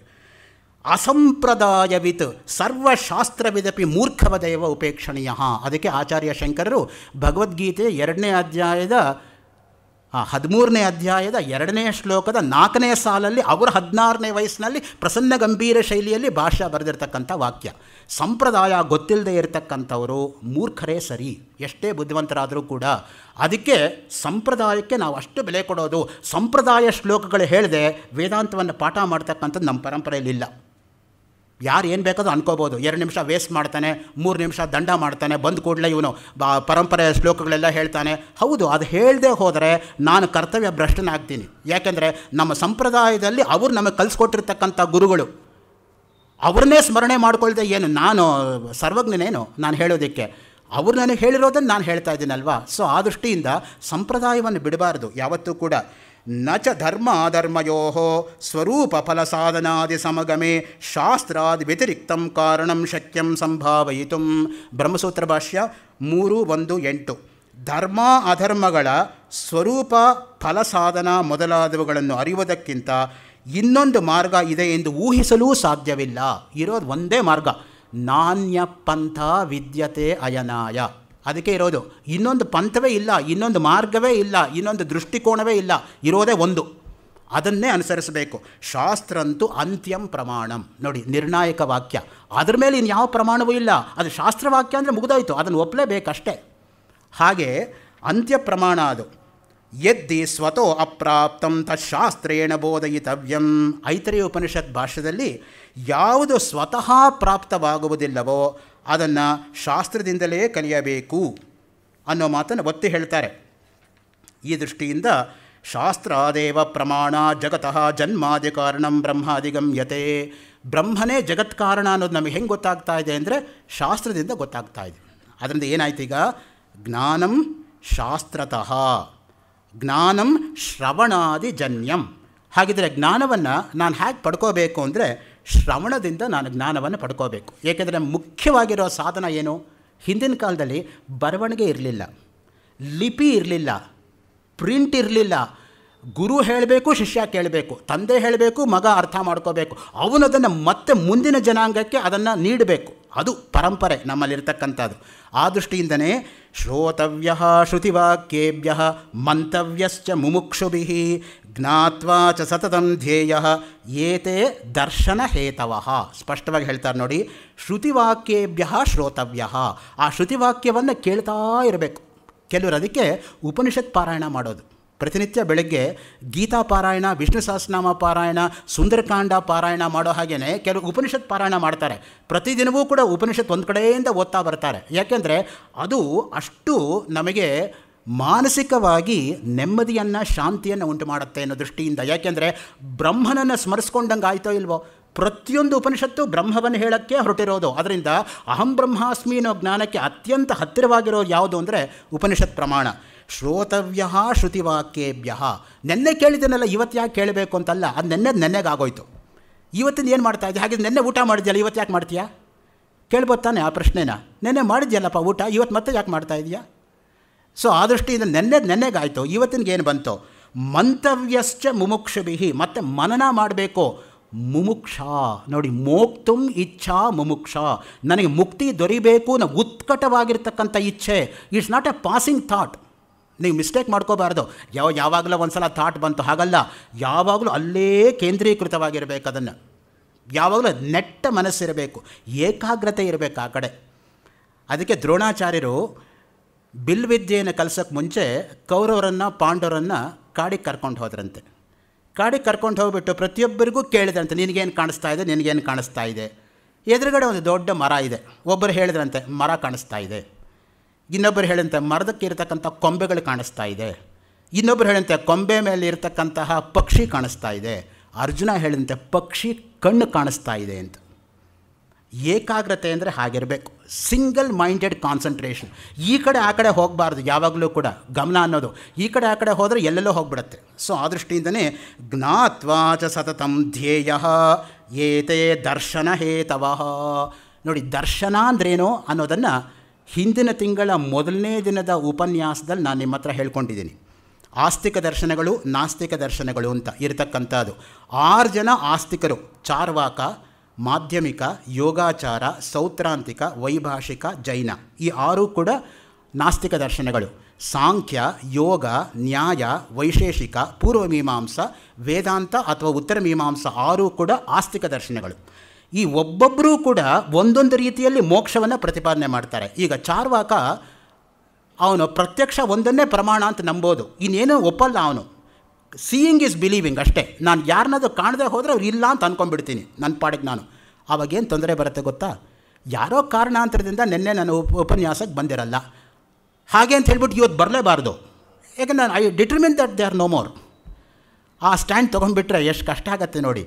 ಅಸಂಪ್ರದಾಯವಿತ್ ಸರ್ವಶಾಸ್ತ್ರವಿದಪಿ ಮೂರ್ಖವದೈವ ಉಪೇಕ್ಷಣೀಯ ಅದಕ್ಕೆ ಆಚಾರ್ಯ ಶಂಕರರು ಭಗವದ್ಗೀತೆ ಎರಡನೇ ಅಧ್ಯಾಯದ ಆ ಹದಿಮೂರನೇ ಅಧ್ಯಾಯದ ಎರಡನೇ ಶ್ಲೋಕದ ನಾಲ್ಕನೇ ಸಾಲಲ್ಲಿ ಅವರು ಹದಿನಾರನೇ ವಯಸ್ಸಿನಲ್ಲಿ ಪ್ರಸನ್ನ ಗಂಭೀರ ಶೈಲಿಯಲ್ಲಿ ಭಾಷಾ ಬರೆದಿರ್ತಕ್ಕಂಥ ವಾಕ್ಯ ಸಂಪ್ರದಾಯ ಗೊತ್ತಿಲ್ಲದೆ ಇರತಕ್ಕಂಥವರು ಮೂರ್ಖರೇ ಸರಿ ಎಷ್ಟೇ ಬುದ್ಧಿವಂತರಾದರೂ ಕೂಡ ಅದಕ್ಕೆ ಸಂಪ್ರದಾಯಕ್ಕೆ ನಾವು ಅಷ್ಟು ಬೆಲೆ ಕೊಡೋದು ಸಂಪ್ರದಾಯ ಶ್ಲೋಕಗಳು ಹೇಳದೆ ವೇದಾಂತವನ್ನು ಪಾಠ ಮಾಡ್ತಕ್ಕಂಥದ್ದು ನಮ್ಮ ಪರಂಪರೆಯಲ್ಲಿಲ್ಲ ಯಾರು ಏನು ಬೇಕಾದ್ರೂ ಅನ್ಕೋಬೋದು ಎರಡು ನಿಮಿಷ ವೇಸ್ಟ್ ಮಾಡ್ತಾನೆ ಮೂರು ನಿಮಿಷ ದಂಡ ಮಾಡ್ತಾನೆ ಬಂದು ಕೂಡಲೇ ಇವನು ಬಾ ಪರಂಪರೆ ಶ್ಲೋಕಗಳೆಲ್ಲ ಹೇಳ್ತಾನೆ ಹೌದು ಅದು ಹೇಳದೆ ಹೋದರೆ ನಾನು ಕರ್ತವ್ಯ ಭ್ರಷ್ಟನಾಗ್ತೀನಿ ಯಾಕೆಂದರೆ ನಮ್ಮ ಸಂಪ್ರದಾಯದಲ್ಲಿ ಅವರು ನಮಗೆ ಕಲಿಸ್ಕೊಟ್ಟಿರ್ತಕ್ಕಂಥ ಗುರುಗಳು ಅವ್ರನ್ನೇ ಸ್ಮರಣೆ ಮಾಡ್ಕೊಳ್ಳ್ದೆ ಏನು ನಾನು ಸರ್ವಜ್ಞನೇನು ನಾನು ಹೇಳೋದಕ್ಕೆ ಅವ್ರು ನನಗೆ ಹೇಳಿರೋದನ್ನು ನಾನು ಹೇಳ್ತಾ ಇದ್ದೀನಲ್ವಾ ಸೊ ಆ ದೃಷ್ಟಿಯಿಂದ ಸಂಪ್ರದಾಯವನ್ನು ಬಿಡಬಾರ್ದು ಯಾವತ್ತೂ ಕೂಡ ನಚ ಧರ್ಮ ಅಧರ್ಮಯೋ ಸ್ವರೂಪ ಫಲ ಸಾಧನಾದಿ ಸಮಗಮೇ ಶಾಸ್ತ್ರಾದಿ ವ್ಯತಿರಿಕ್ತಂ ಕಾರಣಂ ಶಕ್ಯಂ ಸಂಭಾವಯಿತು ಬ್ರಹ್ಮಸೂತ್ರ ಭಾಷ್ಯ ಮೂರು ಒಂದು ಎಂಟು ಧರ್ಮ ಅಧರ್ಮಗಳ ಸ್ವರೂಪ ಫಲ ಸಾಧನ ಮೊದಲಾದವುಗಳನ್ನು ಅರಿಯುವುದಕ್ಕಿಂತ ಇನ್ನೊಂದು ಮಾರ್ಗ ಇದೆ ಎಂದು ಊಹಿಸಲೂ ಸಾಧ್ಯವಿಲ್ಲ ಇರೋದು ಒಂದೇ ಮಾರ್ಗ ನಾಣ್ಯ ಪಂಥ ವಿದ್ಯತೆ ಅಯನಾಯ ಅದಕ್ಕೆ ಇರೋದು ಇನ್ನೊಂದು ಪಂಥವೇ ಇಲ್ಲ ಇನ್ನೊಂದು ಮಾರ್ಗವೇ ಇಲ್ಲ ಇನ್ನೊಂದು ದೃಷ್ಟಿಕೋನವೇ ಇಲ್ಲ ಇರೋದೇ ಒಂದು ಅದನ್ನೇ ಅನುಸರಿಸಬೇಕು ಅಂತೂ ಅಂತ್ಯಂ ಪ್ರಮಾಣಂ ನೋಡಿ ನಿರ್ಣಾಯಕ ವಾಕ್ಯ ಅದ್ರ ಮೇಲೆ ಇನ್ನು ಯಾವ ಪ್ರಮಾಣವೂ ಇಲ್ಲ ಅದು ಶಾಸ್ತ್ರವಾಕ್ಯ ಅಂದರೆ ಮುಗಿದೋಯ್ತು ಅದನ್ನು ಒಪ್ಪಲೇಬೇಕಷ್ಟೇ ಹಾಗೆ ಅಂತ್ಯ ಪ್ರಮಾಣ ಅದು ಎದ್ದಿ ಸ್ವತೋ ಅಪ್ರಾಪ್ತಂ ಶಾಸ್ತ್ರೇಣ ಬೋಧಯಿತವ್ಯಂ ಐತರೇ ಉಪನಿಷತ್ ಭಾಷೆಯಲ್ಲಿ ಯಾವುದು ಸ್ವತಃ ಪ್ರಾಪ್ತವಾಗುವುದಿಲ್ಲವೋ ಅದನ್ನು ಶಾಸ್ತ್ರದಿಂದಲೇ ಕಲಿಯಬೇಕು ಅನ್ನೋ ಮಾತನ್ನು ಒತ್ತಿ ಹೇಳ್ತಾರೆ ಈ ದೃಷ್ಟಿಯಿಂದ ಶಾಸ್ತ್ರಾದೇವ ಪ್ರಮಾಣ ಜಗತಃ ಜನ್ಮಾದಿ ಕಾರಣಂ ಬ್ರಹ್ಮಾದಿಗಮ್ಯತೆ ಬ್ರಹ್ಮನೇ ಜಗತ್ ಕಾರಣ ಅನ್ನೋದು ನಮಗೆ ಹೆಂಗೆ ಗೊತ್ತಾಗ್ತಾ ಇದೆ ಅಂದರೆ ಶಾಸ್ತ್ರದಿಂದ ಗೊತ್ತಾಗ್ತಾ ಇದೆ ಅದರಿಂದ ಏನಾಯ್ತು ಈಗ ಜ್ಞಾನಂ ಶಾಸ್ತ್ರತಃ ಜ್ಞಾನಂ ಶ್ರವಣಾದಿ ಜನ್ಯಂ ಹಾಗಿದ್ದರೆ ಜ್ಞಾನವನ್ನು ನಾನು ಹೇಗೆ ಪಡ್ಕೋಬೇಕು ಅಂದರೆ ಶ್ರವಣದಿಂದ ನಾನು ಜ್ಞಾನವನ್ನು ಪಡ್ಕೋಬೇಕು ಏಕೆಂದರೆ ಮುಖ್ಯವಾಗಿರೋ ಸಾಧನ ಏನು ಹಿಂದಿನ ಕಾಲದಲ್ಲಿ ಬರವಣಿಗೆ ಇರಲಿಲ್ಲ ಲಿಪಿ ಇರಲಿಲ್ಲ ಪ್ರಿಂಟ್ ಇರಲಿಲ್ಲ ಗುರು ಹೇಳಬೇಕು ಶಿಷ್ಯ ಕೇಳಬೇಕು ತಂದೆ ಹೇಳಬೇಕು ಮಗ ಅರ್ಥ ಮಾಡ್ಕೋಬೇಕು ಅವನು ಮತ್ತೆ ಮುಂದಿನ ಜನಾಂಗಕ್ಕೆ ಅದನ್ನು ನೀಡಬೇಕು ಅದು ಪರಂಪರೆ ನಮ್ಮಲ್ಲಿರ್ತಕ್ಕಂಥದ್ದು ಆ ದೃಷ್ಟಿಯಿಂದನೇ ಶ್ರೋತವ್ಯ ಶ್ರುತಿವಾಕ್ಯೇಭ್ಯ ಮಂತವ್ಯಶ್ಚ ಮುಮುಕ್ಷುಭಿ ಜ್ಞಾತ್ವಾ ಚ ಸತತಂ ಧ್ಯೇಯ ಏತೇ ದರ್ಶನ ಹೇತವಃ ಸ್ಪಷ್ಟವಾಗಿ ಹೇಳ್ತಾರೆ ನೋಡಿ ಶ್ರುತಿವಾಕ್ಯೇಭ್ಯ ಶ್ರೋತವ್ಯ ಆ ಶ್ರುತಿವಾಕ್ಯವನ್ನು ಕೇಳ್ತಾ ಇರಬೇಕು ಕೆಲವರು ಅದಕ್ಕೆ ಉಪನಿಷತ್ ಪಾರಾಯಣ ಮಾಡೋದು ಪ್ರತಿನಿತ್ಯ ಬೆಳಗ್ಗೆ ಗೀತಾ ಪಾರಾಯಣ ವಿಷ್ಣು ಸಹಸ್ರನಾಮ ಪಾರಾಯಣ ಸುಂದರಕಾಂಡ ಪಾರಾಯಣ ಮಾಡೋ ಹಾಗೆಯೇ ಕೆಲವು ಉಪನಿಷತ್ ಪಾರಾಯಣ ಮಾಡ್ತಾರೆ ಪ್ರತಿದಿನವೂ ಕೂಡ ಉಪನಿಷತ್ ಒಂದು ಕಡೆಯಿಂದ ಓದ್ತಾ ಬರ್ತಾರೆ ಯಾಕೆಂದರೆ ಅದು ಅಷ್ಟು ನಮಗೆ ಮಾನಸಿಕವಾಗಿ ನೆಮ್ಮದಿಯನ್ನು ಶಾಂತಿಯನ್ನು ಉಂಟು ಮಾಡುತ್ತೆ ಅನ್ನೋ ದೃಷ್ಟಿಯಿಂದ ಯಾಕೆಂದರೆ ಬ್ರಹ್ಮನನ್ನು ಸ್ಮರಿಸ್ಕೊಂಡಂಗೆ ಆಯಿತೋ ಇಲ್ವೋ ಪ್ರತಿಯೊಂದು ಉಪನಿಷತ್ತು ಬ್ರಹ್ಮವನ್ನು ಹೇಳೋಕ್ಕೆ ಹೊರಟಿರೋದು ಅದರಿಂದ ಅಹಂ ಬ್ರಹ್ಮಾಸ್ಮಿ ಅನ್ನೋ ಜ್ಞಾನಕ್ಕೆ ಅತ್ಯಂತ ಹತ್ತಿರವಾಗಿರೋದು ಯಾವುದು ಅಂದರೆ ಉಪನಿಷತ್ ಪ್ರಮಾಣ ಶ್ರೋತವ್ಯ ಶ್ರುತಿವಾಕ್ಯೇಭ್ಯ ನೆನ್ನೆ ಕೇಳಿದ್ದನ್ನೆಲ್ಲ ಇವತ್ತು ಯಾಕೆ ಕೇಳಬೇಕು ಅಂತಲ್ಲ ಅದು ನೆನ್ನೆ ನೆನ್ನೆಗಾಗೋಯ್ತು ಇವತ್ತಿನ ಏನು ಮಾಡ್ತಾ ಇದೆಯಾ ಹಾಗೆ ನೆನ್ನೆ ಊಟ ಮಾಡಿದ್ಯಲ್ಲ ಇವತ್ತು ಯಾಕೆ ಮಾಡ್ತೀಯಾ ಕೇಳ್ಬೋದು ತಾನೆ ಆ ಪ್ರಶ್ನೆನ ನೆನ್ನೆ ಮಾಡಿದ್ಯಲ್ಲಪ್ಪ ಊಟ ಇವತ್ತು ಮತ್ತೆ ಯಾಕೆ ಮಾಡ್ತಾ ಇದೆಯಾ ಸೊ ಆ ದೃಷ್ಟಿಯಿಂದ ನೆನ್ನೆ ನೆನ್ನೆಗಾಯಿತು ಇವತ್ತಿನಗೇನು ಬಂತು ಮಂತವ್ಯಶ್ಚ ಮುಮುಕ್ಷುಭಿ ಮತ್ತು ಮನನ ಮಾಡಬೇಕು ಮುಮುಕ್ಷ ನೋಡಿ ಮೋಕ್ತುಂ ಇಚ್ಛಾ ಮುಮುಕ್ಷ ನನಗೆ ಮುಕ್ತಿ ದೊರಿಬೇಕು ನ ಉತ್ಕಟವಾಗಿರ್ತಕ್ಕಂಥ ಇಚ್ಛೆ it's not a passing thought ನೀವು ಮಿಸ್ಟೇಕ್ ಮಾಡ್ಕೋಬಾರ್ದು ಯಾವ ಯಾವಾಗಲೂ ಒಂದು ಸಲ ಥಾಟ್ ಬಂತು ಹಾಗಲ್ಲ ಯಾವಾಗಲೂ ಅಲ್ಲೇ ಕೇಂದ್ರೀಕೃತವಾಗಿರಬೇಕು ಅದನ್ನು ಯಾವಾಗಲೂ ನೆಟ್ಟ ಮನಸ್ಸಿರಬೇಕು ಏಕಾಗ್ರತೆ ಇರಬೇಕು ಆ ಕಡೆ ಅದಕ್ಕೆ ದ್ರೋಣಾಚಾರ್ಯರು ಬಿಲ್ವಿದ್ಯೆಯನ್ನು ಕಲಿಸೋಕ್ಕೆ ಮುಂಚೆ ಕೌರವರನ್ನು ಪಾಂಡವರನ್ನು ಕಾಡಿಗೆ ಕರ್ಕೊಂಡು ಹೋದ್ರಂತೆ ಗಾಡಿ ಕರ್ಕೊಂಡು ಹೋಗ್ಬಿಟ್ಟು ಪ್ರತಿಯೊಬ್ಬರಿಗೂ ಕೇಳಿದ್ರಂತೆ ನಿನಗೇನು ಕಾಣಿಸ್ತಾ ಇದೆ ನಿನಗೇನು ಕಾಣಿಸ್ತಾ ಇದೆ ಎದುರುಗಡೆ ಒಂದು ದೊಡ್ಡ ಮರ ಇದೆ ಒಬ್ಬರು ಹೇಳಿದ್ರಂತೆ ಮರ ಕಾಣಿಸ್ತಾ ಇದೆ ಇನ್ನೊಬ್ಬರು ಹೇಳಿದಂತೆ ಇರತಕ್ಕಂಥ ಕೊಂಬೆಗಳು ಕಾಣಿಸ್ತಾ ಇದೆ ಇನ್ನೊಬ್ಬರು ಹೇಳಿದಂತೆ ಕೊಂಬೆ ಮೇಲೆ ಇರತಕ್ಕಂತಹ ಪಕ್ಷಿ ಕಾಣಿಸ್ತಾ ಇದೆ ಅರ್ಜುನ ಹೇಳಿದಂತೆ ಪಕ್ಷಿ ಕಣ್ಣು ಕಾಣಿಸ್ತಾ ಇದೆ ಅಂತ ಏಕಾಗ್ರತೆ ಅಂದರೆ ಹಾಗಿರಬೇಕು ಸಿಂಗಲ್ ಮೈಂಡೆಡ್ ಕಾನ್ಸಂಟ್ರೇಷನ್ ಈ ಕಡೆ ಆ ಕಡೆ ಹೋಗಬಾರ್ದು ಯಾವಾಗಲೂ ಕೂಡ ಗಮನ ಅನ್ನೋದು ಈ ಕಡೆ ಆ ಕಡೆ ಹೋದರೆ ಎಲ್ಲೆಲ್ಲೋ ಹೋಗ್ಬಿಡುತ್ತೆ ಸೊ ಆ ದೃಷ್ಟಿಯಿಂದನೇ ಜ್ಞಾತ್ವಾಚ ಸತತಂ ಧ್ಯೇಯ ಏತೇ ದರ್ಶನ ಹೇತವ ನೋಡಿ ದರ್ಶನ ಅಂದ್ರೇನೋ ಅನ್ನೋದನ್ನು ಹಿಂದಿನ ತಿಂಗಳ ಮೊದಲನೇ ದಿನದ ಉಪನ್ಯಾಸದಲ್ಲಿ ನಾನು ನಿಮ್ಮ ಹತ್ರ ಹೇಳ್ಕೊಂಡಿದ್ದೀನಿ ಆಸ್ತಿಕ ದರ್ಶನಗಳು ನಾಸ್ತಿಕ ದರ್ಶನಗಳು ಅಂತ ಇರತಕ್ಕಂಥದ್ದು ಆರು ಜನ ಆಸ್ತಿಕರು ಚಾರ್ವಾಕ ಮಾಧ್ಯಮಿಕ ಯೋಗಾಚಾರ ಸೌತ್ರಾಂತಿಕ ವೈಭಾಷಿಕ ಜೈನ ಈ ಆರೂ ಕೂಡ ನಾಸ್ತಿಕ ದರ್ಶನಗಳು ಸಾಂಖ್ಯ ಯೋಗ ನ್ಯಾಯ ವೈಶೇಷಿಕ ಪೂರ್ವಮೀಮಾಂಸ ವೇದಾಂತ ಅಥವಾ ಉತ್ತರ ಮೀಮಾಂಸ ಆರು ಕೂಡ ಆಸ್ತಿಕ ದರ್ಶನಗಳು ಈ ಒಬ್ಬೊಬ್ಬರೂ ಕೂಡ ಒಂದೊಂದು ರೀತಿಯಲ್ಲಿ ಮೋಕ್ಷವನ್ನು ಪ್ರತಿಪಾದನೆ ಮಾಡ್ತಾರೆ ಈಗ ಚಾರ್ವಾಕ ಅವನು ಪ್ರತ್ಯಕ್ಷ ಒಂದನ್ನೇ ಪ್ರಮಾಣ ಅಂತ ನಂಬೋದು ಇನ್ನೇನೂ ಒಪ್ಪಲ್ಲ ಅವನು ಸೀಯಿಂಗ್ ಈಸ್ ಬಿಲೀವಿಂಗ್ ಅಷ್ಟೇ ನಾನು ಯಾರನ್ನದು ಕಾಣದೆ ಹೋದರೆ ಅವ್ರು ಇಲ್ಲ ಅಂತ ಅಂದ್ಕೊಂಡ್ಬಿಡ್ತೀನಿ ನನ್ನ ಪಾಡಿಗೆ ನಾನು ಆವಾಗೇನು ತೊಂದರೆ ಬರುತ್ತೆ ಗೊತ್ತಾ ಯಾರೋ ಕಾರಣಾಂತರದಿಂದ ನಿನ್ನೆ ನಾನು ಉಪ ಉಪನ್ಯಾಸಕ್ಕೆ ಬಂದಿರಲ್ಲ ಹಾಗೆ ಅಂತ ಹೇಳ್ಬಿಟ್ಟು ಇವತ್ತು ಬರಲೇಬಾರ್ದು ಯಾಕೆ ನಾನು I determine that they are no more ಆ ಸ್ಟ್ಯಾಂಡ್ ತೊಗೊಂಡ್ಬಿಟ್ರೆ ಎಷ್ಟು ಕಷ್ಟ ಆಗುತ್ತೆ ನೋಡಿ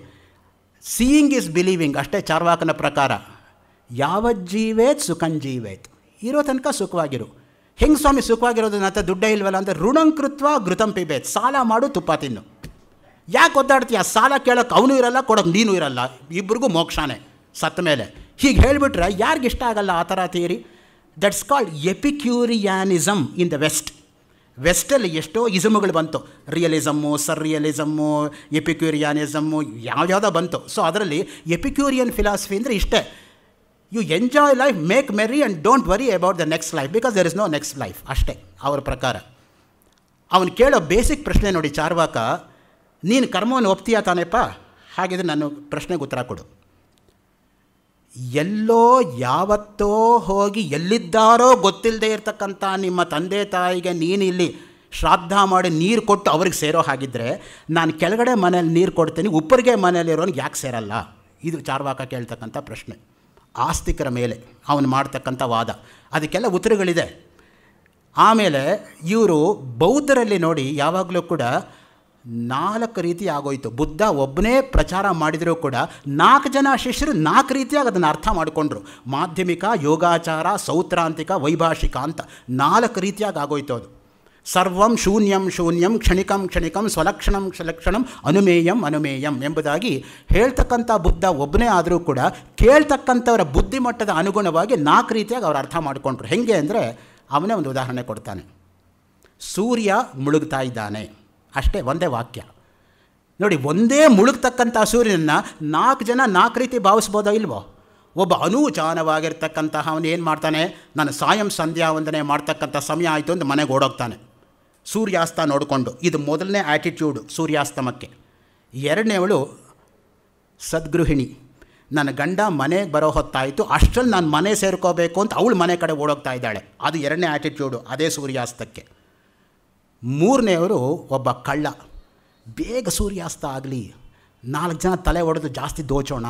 ಸೀಯಿಂಗ್ ಈಸ್ ಬಿಲೀವಿಂಗ್ ಅಷ್ಟೇ ಚಾರ್ವಾಕನ ಪ್ರಕಾರ ಯಾವ ಜೀವೇತ್ ಸುಖಂಜೀವೇತ್ ಇರೋ ತನಕ ಸುಖವಾಗಿರು ಹೆಂಗೆ ಸ್ವಾಮಿ ಸುಖವಾಗಿರೋದು ದುಡ್ಡೇ ದುಡ್ಡ ಇಲ್ವಲ್ಲ ಅಂದರೆ ಋಣಂಕೃತ್ವ ಘೃತಂ ಪಿಬೇತ್ ಸಾಲ ಮಾಡು ತುಪ್ಪ ತಿನ್ನು ಯಾಕೆ ಒದ್ದಾಡ್ತೀಯ ಸಾಲ ಕೇಳೋಕೆ ಅವನು ಇರಲ್ಲ ಕೊಡೋಕೆ ನೀನು ಇರಲ್ಲ ಇಬ್ರಿಗೂ ಮೋಕ್ಷಾನೆ ಸತ್ತ ಮೇಲೆ ಹೀಗೆ ಹೇಳಿಬಿಟ್ರೆ ಯಾರಿಗಿಷ್ಟ ಆಗಲ್ಲ ಆ ಥರ theory that's called Epicureanism in the west ವೆಸ್ಟಲ್ಲಿ ಎಷ್ಟೋ ಇಸಮ್ಗಳು ಬಂತು ರಿಯಲಿಸಮ್ಮು ಸರ್ ರಿಯಲಿಸಮ್ಮು ಎಪಿಕ್ಯೂರಿಯಾನಿಸಮ್ಮು ಯಾವ್ಯಾವುದೋ ಬಂತು ಸೊ ಅದರಲ್ಲಿ ಎಪಿಕ್ಯೂರಿಯನ್ ಫಿಲಾಸಫಿ ಅಂದರೆ ಇಷ್ಟೇ you enjoy life make merry and don't worry about the next life because there is no next life ಅಷ್ಟೇ ಅವರ ಪ್ರಕಾರ ಅವನು ಕೇಳೋ ಬೇಸಿಕ್ ಪ್ರಶ್ನೆ ನೋಡಿ ಚಾರ್ವಾಕ ನೀನು ಕರ್ಮವನ್ನು ಒಪ್ತೀಯಾ ತಾನೇಪ್ಪ ಹಾಗಿದ್ರೆ ನಾನು ಪ್ರಶ್ನೆಗೆ ಉತ್ತರ ಕೊಡು ಎಲ್ಲೋ ಯಾವತ್ತೋ ಹೋಗಿ ಎಲ್ಲಿದ್ದಾರೋ ಗೊತ್ತಿಲ್ಲದೆ ಇರತಕ್ಕಂಥ ನಿಮ್ಮ ತಂದೆ ತಾಯಿಗೆ ನೀನು ಇಲ್ಲಿ ಶ್ರಾದ್ದ ಮಾಡಿ ನೀರು ಕೊಟ್ಟು ಅವ್ರಿಗೆ ಸೇರೋ ಹಾಗಿದ್ದರೆ ನಾನು ಕೆಳಗಡೆ ಮನೇಲಿ ನೀರು ಕೊಡ್ತೀನಿ ಉಪ್ಪರಿಗೆ ಮನೇಲಿರೋನಿಗೆ ಯಾಕೆ ಸೇರಲ್ಲ ಇದು ಚಾರ್ವಾಕ ಕೇಳ್ತಕ್ಕಂಥ ಪ್ರಶ್ನೆ ಆಸ್ತಿಕರ ಮೇಲೆ ಅವನು ಮಾಡ್ತಕ್ಕಂಥ ವಾದ ಅದಕ್ಕೆಲ್ಲ ಉತ್ತರಗಳಿದೆ ಆಮೇಲೆ ಇವರು ಬೌದ್ಧರಲ್ಲಿ ನೋಡಿ ಯಾವಾಗಲೂ ಕೂಡ ನಾಲ್ಕು ರೀತಿ ಆಗೋಯಿತು ಬುದ್ಧ ಒಬ್ಬನೇ ಪ್ರಚಾರ ಮಾಡಿದರೂ ಕೂಡ ನಾಲ್ಕು ಜನ ಶಿಷ್ಯರು ನಾಲ್ಕು ರೀತಿಯಾಗಿ ಅದನ್ನು ಅರ್ಥ ಮಾಡಿಕೊಂಡ್ರು ಮಾಧ್ಯಮಿಕ ಯೋಗಾಚಾರ ಸೌತ್ರಾಂತಿಕ ವೈಭಾಷಿಕ ಅಂತ ನಾಲ್ಕು ರೀತಿಯಾಗಿ ಆಗೋಯ್ತು ಅದು ಸರ್ವಂ ಶೂನ್ಯಂ ಶೂನ್ಯಂ ಕ್ಷಣಿಕಂ ಕ್ಷಣಿಕಂ ಸ್ವಲಕ್ಷಣಂ ಕ್ಷಲಕ್ಷಣಂ ಅನುಮೇಯಂ ಅನುಮೇಯಂ ಎಂಬುದಾಗಿ ಹೇಳ್ತಕ್ಕಂಥ ಬುದ್ಧ ಒಬ್ಬನೇ ಆದರೂ ಕೂಡ ಕೇಳ್ತಕ್ಕಂಥವರ ಬುದ್ಧಿಮಟ್ಟದ ಅನುಗುಣವಾಗಿ ನಾಲ್ಕು ರೀತಿಯಾಗಿ ಅವರು ಅರ್ಥ ಮಾಡಿಕೊಂಡ್ರು ಹೆಂಗೆ ಅಂದರೆ ಅವನೇ ಒಂದು ಉದಾಹರಣೆ ಕೊಡ್ತಾನೆ ಸೂರ್ಯ ಮುಳುಗ್ತಾ ಇದ್ದಾನೆ ಅಷ್ಟೇ ಒಂದೇ ವಾಕ್ಯ ನೋಡಿ ಒಂದೇ ಮುಳುಗ್ತಕ್ಕಂಥ ಸೂರ್ಯನನ್ನು ನಾಲ್ಕು ಜನ ನಾಲ್ಕು ರೀತಿ ಭಾವಿಸ್ಬೋದೋ ಇಲ್ವೋ ಒಬ್ಬ ಅನೂಚಾನವಾಗಿರ್ತಕ್ಕಂತಹ ಅವನು ಏನು ಮಾಡ್ತಾನೆ ನಾನು ಸಾಯಂ ಸಂಧ್ಯಾ ವಂದನೆ ಮಾಡ್ತಕ್ಕಂಥ ಸಮಯ ಆಯಿತು ಅಂತ ಮನೆಗೆ ಓಡೋಗ್ತಾನೆ ಸೂರ್ಯಾಸ್ತ ನೋಡಿಕೊಂಡು ಇದು ಮೊದಲನೇ ಆ್ಯಟಿಟ್ಯೂಡು ಸೂರ್ಯಾಸ್ತಮಕ್ಕೆ ಎರಡನೇವಳು ಸದ್ಗೃಹಿಣಿ ನನ್ನ ಗಂಡ ಮನೆಗೆ ಬರೋ ಹೊತ್ತಾಯಿತು ಅಷ್ಟರಲ್ಲಿ ನಾನು ಮನೆ ಸೇರ್ಕೋಬೇಕು ಅಂತ ಅವಳು ಮನೆ ಕಡೆ ಓಡೋಗ್ತಾ ಇದ್ದಾಳೆ ಅದು ಎರಡನೇ ಆ್ಯಟಿಟ್ಯೂಡು ಅದೇ ಸೂರ್ಯಾಸ್ತಕ್ಕೆ ಮೂರನೆಯವರು ಒಬ್ಬ ಕಳ್ಳ ಬೇಗ ಸೂರ್ಯಾಸ್ತ ಆಗಲಿ ನಾಲ್ಕು ಜನ ತಲೆ ಒಡೆದು ಜಾಸ್ತಿ ದೋಚೋಣ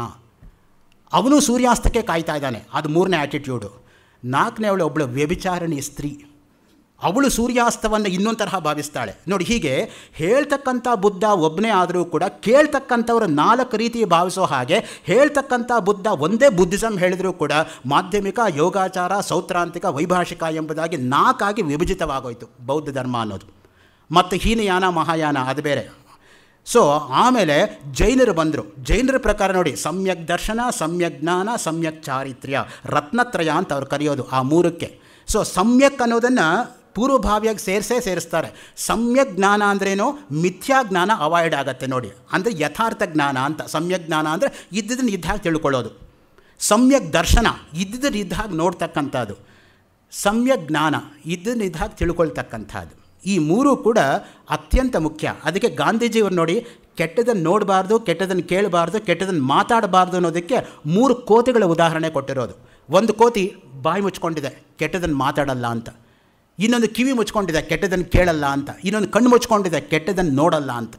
ಅವನು ಸೂರ್ಯಾಸ್ತಕ್ಕೆ ಕಾಯ್ತಾ ಇದ್ದಾನೆ ಅದು ಮೂರನೇ ಆ್ಯಟಿಟ್ಯೂಡು ನಾಲ್ಕನೇ ಅವಳು ಒಬ್ಬಳು ವ್ಯಭಿಚಾರಣಿ ಸ್ತ್ರೀ ಅವಳು ಸೂರ್ಯಾಸ್ತವನ್ನು ಇನ್ನೊಂದು ತರಹ ಭಾವಿಸ್ತಾಳೆ ನೋಡಿ ಹೀಗೆ ಹೇಳ್ತಕ್ಕಂಥ ಬುದ್ಧ ಒಬ್ಬನೇ ಆದರೂ ಕೂಡ ಕೇಳ್ತಕ್ಕಂಥವ್ರು ನಾಲ್ಕು ರೀತಿ ಭಾವಿಸೋ ಹಾಗೆ ಹೇಳ್ತಕ್ಕಂಥ ಬುದ್ಧ ಒಂದೇ ಬುದ್ಧಿಸಮ್ ಹೇಳಿದರೂ ಕೂಡ ಮಾಧ್ಯಮಿಕ ಯೋಗಾಚಾರ ಸೌತ್ರಾಂತಿಕ ವೈಭಾಷಿಕ ಎಂಬುದಾಗಿ ನಾಲ್ಕಾಗಿ ವಿಭಜಿತವಾಗೋಯಿತು ಬೌದ್ಧ ಧರ್ಮ ಅನ್ನೋದು ಮತ್ತು ಹೀನಯಾನ ಮಹಾಯಾನ ಅದು ಬೇರೆ ಸೊ ಆಮೇಲೆ ಜೈನರು ಬಂದರು ಜೈನರ ಪ್ರಕಾರ ನೋಡಿ ಸಮ್ಯಕ್ ದರ್ಶನ ಸಮ್ಯಕ್ ಜ್ಞಾನ ಸಮ್ಯಕ್ ಚಾರಿತ್ರ್ಯ ರತ್ನತ್ರಯ ಅಂತ ಅವ್ರು ಕರೆಯೋದು ಆ ಮೂರಕ್ಕೆ ಸೊ ಸಮ್ಯಕ್ ಅನ್ನೋದನ್ನು ಪೂರ್ವಭಾವಿಯಾಗಿ ಸೇರಿಸೇ ಸೇರಿಸ್ತಾರೆ ಸಮ್ಯಕ್ ಜ್ಞಾನ ಅಂದ್ರೇನೋ ಮಿಥ್ಯಾ ಜ್ಞಾನ ಅವಾಯ್ಡ್ ಆಗುತ್ತೆ ನೋಡಿ ಅಂದರೆ ಯಥಾರ್ಥ ಜ್ಞಾನ ಅಂತ ಸಮ್ಯಕ್ ಜ್ಞಾನ ಅಂದರೆ ಇದ್ದಿದ್ದನ್ನು ಇದ್ದಾಗ ತಿಳ್ಕೊಳ್ಳೋದು ಸಮ್ಯಕ್ ದರ್ಶನ ಇದ್ದಿದ್ದನ್ನು ಇದ್ದಾಗ ನೋಡ್ತಕ್ಕಂಥದ್ದು ಸಮ್ಯಕ್ ಜ್ಞಾನ ಇದನ್ನು ಇದ್ದಾಗ ತಿಳ್ಕೊಳ್ತಕ್ಕಂಥದ್ದು ಈ ಮೂರೂ ಕೂಡ ಅತ್ಯಂತ ಮುಖ್ಯ ಅದಕ್ಕೆ ಗಾಂಧೀಜಿಯವರು ನೋಡಿ ಕೆಟ್ಟದನ್ನು ನೋಡಬಾರ್ದು ಕೆಟ್ಟದನ್ನು ಕೇಳಬಾರ್ದು ಕೆಟ್ಟದನ್ನು ಮಾತಾಡಬಾರ್ದು ಅನ್ನೋದಕ್ಕೆ ಮೂರು ಕೋತಿಗಳ ಉದಾಹರಣೆ ಕೊಟ್ಟಿರೋದು ಒಂದು ಕೋತಿ ಬಾಯಿ ಮುಚ್ಕೊಂಡಿದೆ ಕೆಟ್ಟದನ್ನು ಮಾತಾಡಲ್ಲ ಅಂತ ಇನ್ನೊಂದು ಕಿವಿ ಮುಚ್ಕೊಂಡಿದೆ ಕೆಟ್ಟದನ್ನು ಕೇಳಲ್ಲ ಅಂತ ಇನ್ನೊಂದು ಕಣ್ಣು ಮುಚ್ಕೊಂಡಿದೆ ಕೆಟ್ಟದನ್ನು ನೋಡಲ್ಲ ಅಂತ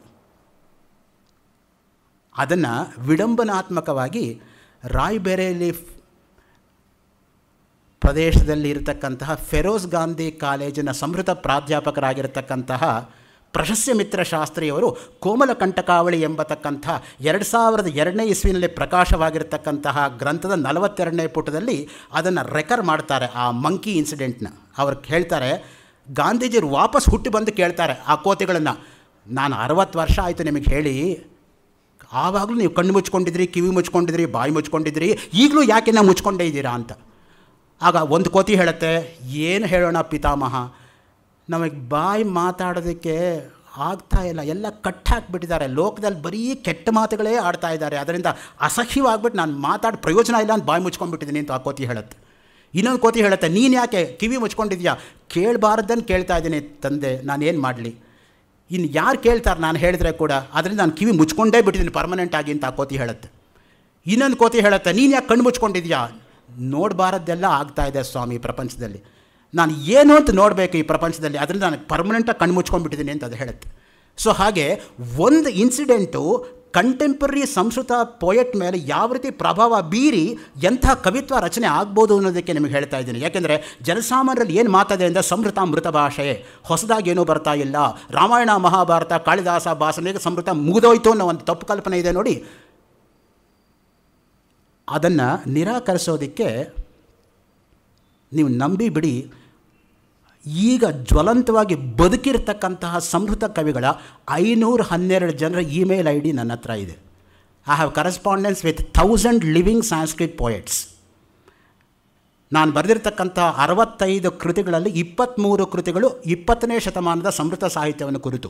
ಅದನ್ನು ವಿಡಂಬನಾತ್ಮಕವಾಗಿ ರಾಯ್ಬೆರೇಲಿ ಪ್ರದೇಶದಲ್ಲಿ ಇರತಕ್ಕಂತಹ ಫೆರೋಜ್ ಗಾಂಧಿ ಕಾಲೇಜಿನ ಸಮೃತ ಪ್ರಾಧ್ಯಾಪಕರಾಗಿರತಕ್ಕಂತಹ ಪ್ರಶಸ್ತಿ ಮಿತ್ರ ಶಾಸ್ತ್ರಿಯವರು ಕೋಮಲ ಎಂಬತಕ್ಕಂಥ ಎರಡು ಸಾವಿರದ ಎರಡನೇ ಇಸ್ವಿನಲ್ಲಿ ಪ್ರಕಾಶವಾಗಿರತಕ್ಕಂತಹ ಗ್ರಂಥದ ನಲವತ್ತೆರಡನೇ ಪುಟದಲ್ಲಿ ಅದನ್ನು ರೆಕರ್ ಮಾಡ್ತಾರೆ ಆ ಮಂಕಿ ಇನ್ಸಿಡೆಂಟ್ನ ಅವ್ರು ಹೇಳ್ತಾರೆ ಗಾಂಧೀಜಿಯವರು ವಾಪಸ್ ಹುಟ್ಟಿ ಬಂದು ಕೇಳ್ತಾರೆ ಆ ಕೋತಿಗಳನ್ನು ನಾನು ಅರವತ್ತು ವರ್ಷ ಆಯಿತು ನಿಮಗೆ ಹೇಳಿ ಆವಾಗಲೂ ನೀವು ಕಣ್ಣು ಮುಚ್ಕೊಂಡಿದ್ರಿ ಕಿವಿ ಮುಚ್ಕೊಂಡಿದ್ರಿ ಬಾಯಿ ಮುಚ್ಕೊಂಡಿದ್ರಿ ಈಗಲೂ ಯಾಕೆ ನಾವು ಮುಚ್ಕೊಂಡೇ ಇದ್ದೀರಾ ಅಂತ ಆಗ ಒಂದು ಕೋತಿ ಹೇಳುತ್ತೆ ಏನು ಹೇಳೋಣ ಪಿತಾಮಹ ನಮಗೆ ಬಾಯಿ ಮಾತಾಡೋದಕ್ಕೆ ಆಗ್ತಾ ಇಲ್ಲ ಎಲ್ಲ ಕಟ್ ಹಾಕಿಬಿಟ್ಟಿದ್ದಾರೆ ಲೋಕದಲ್ಲಿ ಬರೀ ಕೆಟ್ಟ ಮಾತುಗಳೇ ಆಡ್ತಾ ಇದ್ದಾರೆ ಅದರಿಂದ ಅಸಹ್ಯವಾಗ್ಬಿಟ್ಟು ನಾನು ಮಾತಾಡೋ ಪ್ರಯೋಜನ ಇಲ್ಲ ಅಂತ ಬಾಯಿ ಮುಚ್ಕೊಂಡ್ಬಿಟ್ಟಿದ್ದೀನಿ ಅಂತ ಆ ಕೋತಿ ಹೇಳುತ್ತೆ ಇನ್ನೊಂದು ಕೋತಿ ಹೇಳುತ್ತೆ ನೀನು ಯಾಕೆ ಕಿವಿ ಮುಚ್ಕೊಂಡಿದ್ಯಾ ಕೇಳಬಾರ್ದನ್ನು ಕೇಳ್ತಾ ಇದ್ದೀನಿ ತಂದೆ ನಾನೇನು ಮಾಡಲಿ ಇನ್ನು ಯಾರು ಕೇಳ್ತಾರೆ ನಾನು ಹೇಳಿದ್ರೆ ಕೂಡ ಅದರಿಂದ ನಾನು ಕಿವಿ ಮುಚ್ಕೊಂಡೇ ಬಿಟ್ಟಿದ್ದೀನಿ ಪರ್ಮನೆಂಟ್ ಆಗಿ ಅಂತ ಆ ಕೋತಿ ಹೇಳುತ್ತೆ ಇನ್ನೊಂದು ಕೋತಿ ಹೇಳುತ್ತೆ ನೀನು ಯಾಕೆ ಕಣ್ಣು ಮುಚ್ಕೊಂಡಿದ್ಯಾ ನೋಡಬಾರದ್ದೆಲ್ಲ ಇದೆ ಸ್ವಾಮಿ ಪ್ರಪಂಚದಲ್ಲಿ ನಾನು ಏನು ಅಂತ ನೋಡಬೇಕು ಈ ಪ್ರಪಂಚದಲ್ಲಿ ಅದರಿಂದ ನಾನು ಪರ್ಮನೆಂಟಾಗಿ ಕಣ್ಮುಚ್ಕೊಂಡ್ಬಿಟ್ಟಿದ್ದೀನಿ ಅಂತ ಅದು ಹೇಳುತ್ತೆ ಸೊ ಹಾಗೆ ಒಂದು ಇನ್ಸಿಡೆಂಟು ಕಂಟೆಂಪ್ರರಿ ಸಂಸ್ಕೃತ ಪೋಯೆಟ್ ಮೇಲೆ ಯಾವ ರೀತಿ ಪ್ರಭಾವ ಬೀರಿ ಎಂಥ ಕವಿತ್ವ ರಚನೆ ಆಗ್ಬೋದು ಅನ್ನೋದಕ್ಕೆ ನಿಮಗೆ ಹೇಳ್ತಾ ಇದ್ದೀನಿ ಯಾಕೆಂದರೆ ಜನಸಾಮಾನ್ಯರಲ್ಲಿ ಏನು ಮಾತಾದೆ ಅಂದರೆ ಸಂಸ್ಕೃತ ಮೃತ ಭಾಷೆ ಹೊಸದಾಗಿ ಏನೂ ಬರ್ತಾ ಇಲ್ಲ ರಾಮಾಯಣ ಮಹಾಭಾರತ ಕಾಳಿದಾಸ ಭಾಷಣೆಗೆ ಸಂಸ್ಕೃತ ಮುಗಿದೋಯ್ತು ಅನ್ನೋ ಒಂದು ತಪ್ಪು ಕಲ್ಪನೆ ಇದೆ ನೋಡಿ ಅದನ್ನು ನಿರಾಕರಿಸೋದಕ್ಕೆ ನೀವು ನಂಬಿ ಬಿಡಿ ಈಗ ಜ್ವಲಂತವಾಗಿ ಬದುಕಿರ್ತಕ್ಕಂತಹ ಸಮೃತ ಕವಿಗಳ ಐನೂರು ಹನ್ನೆರಡು ಜನರ ಇಮೇಲ್ ಐ ಡಿ ನನ್ನ ಹತ್ರ ಇದೆ I have correspondence with thousand living Sanskrit poets ನಾನು ಬರೆದಿರ್ತಕ್ಕಂತಹ ಅರವತ್ತೈದು ಕೃತಿಗಳಲ್ಲಿ ಇಪ್ಪತ್ತ್ಮೂರು ಕೃತಿಗಳು ಇಪ್ಪತ್ತನೇ ಶತಮಾನದ ಸಮೃತ ಸಾಹಿತ್ಯವನ್ನು ಕುರಿತು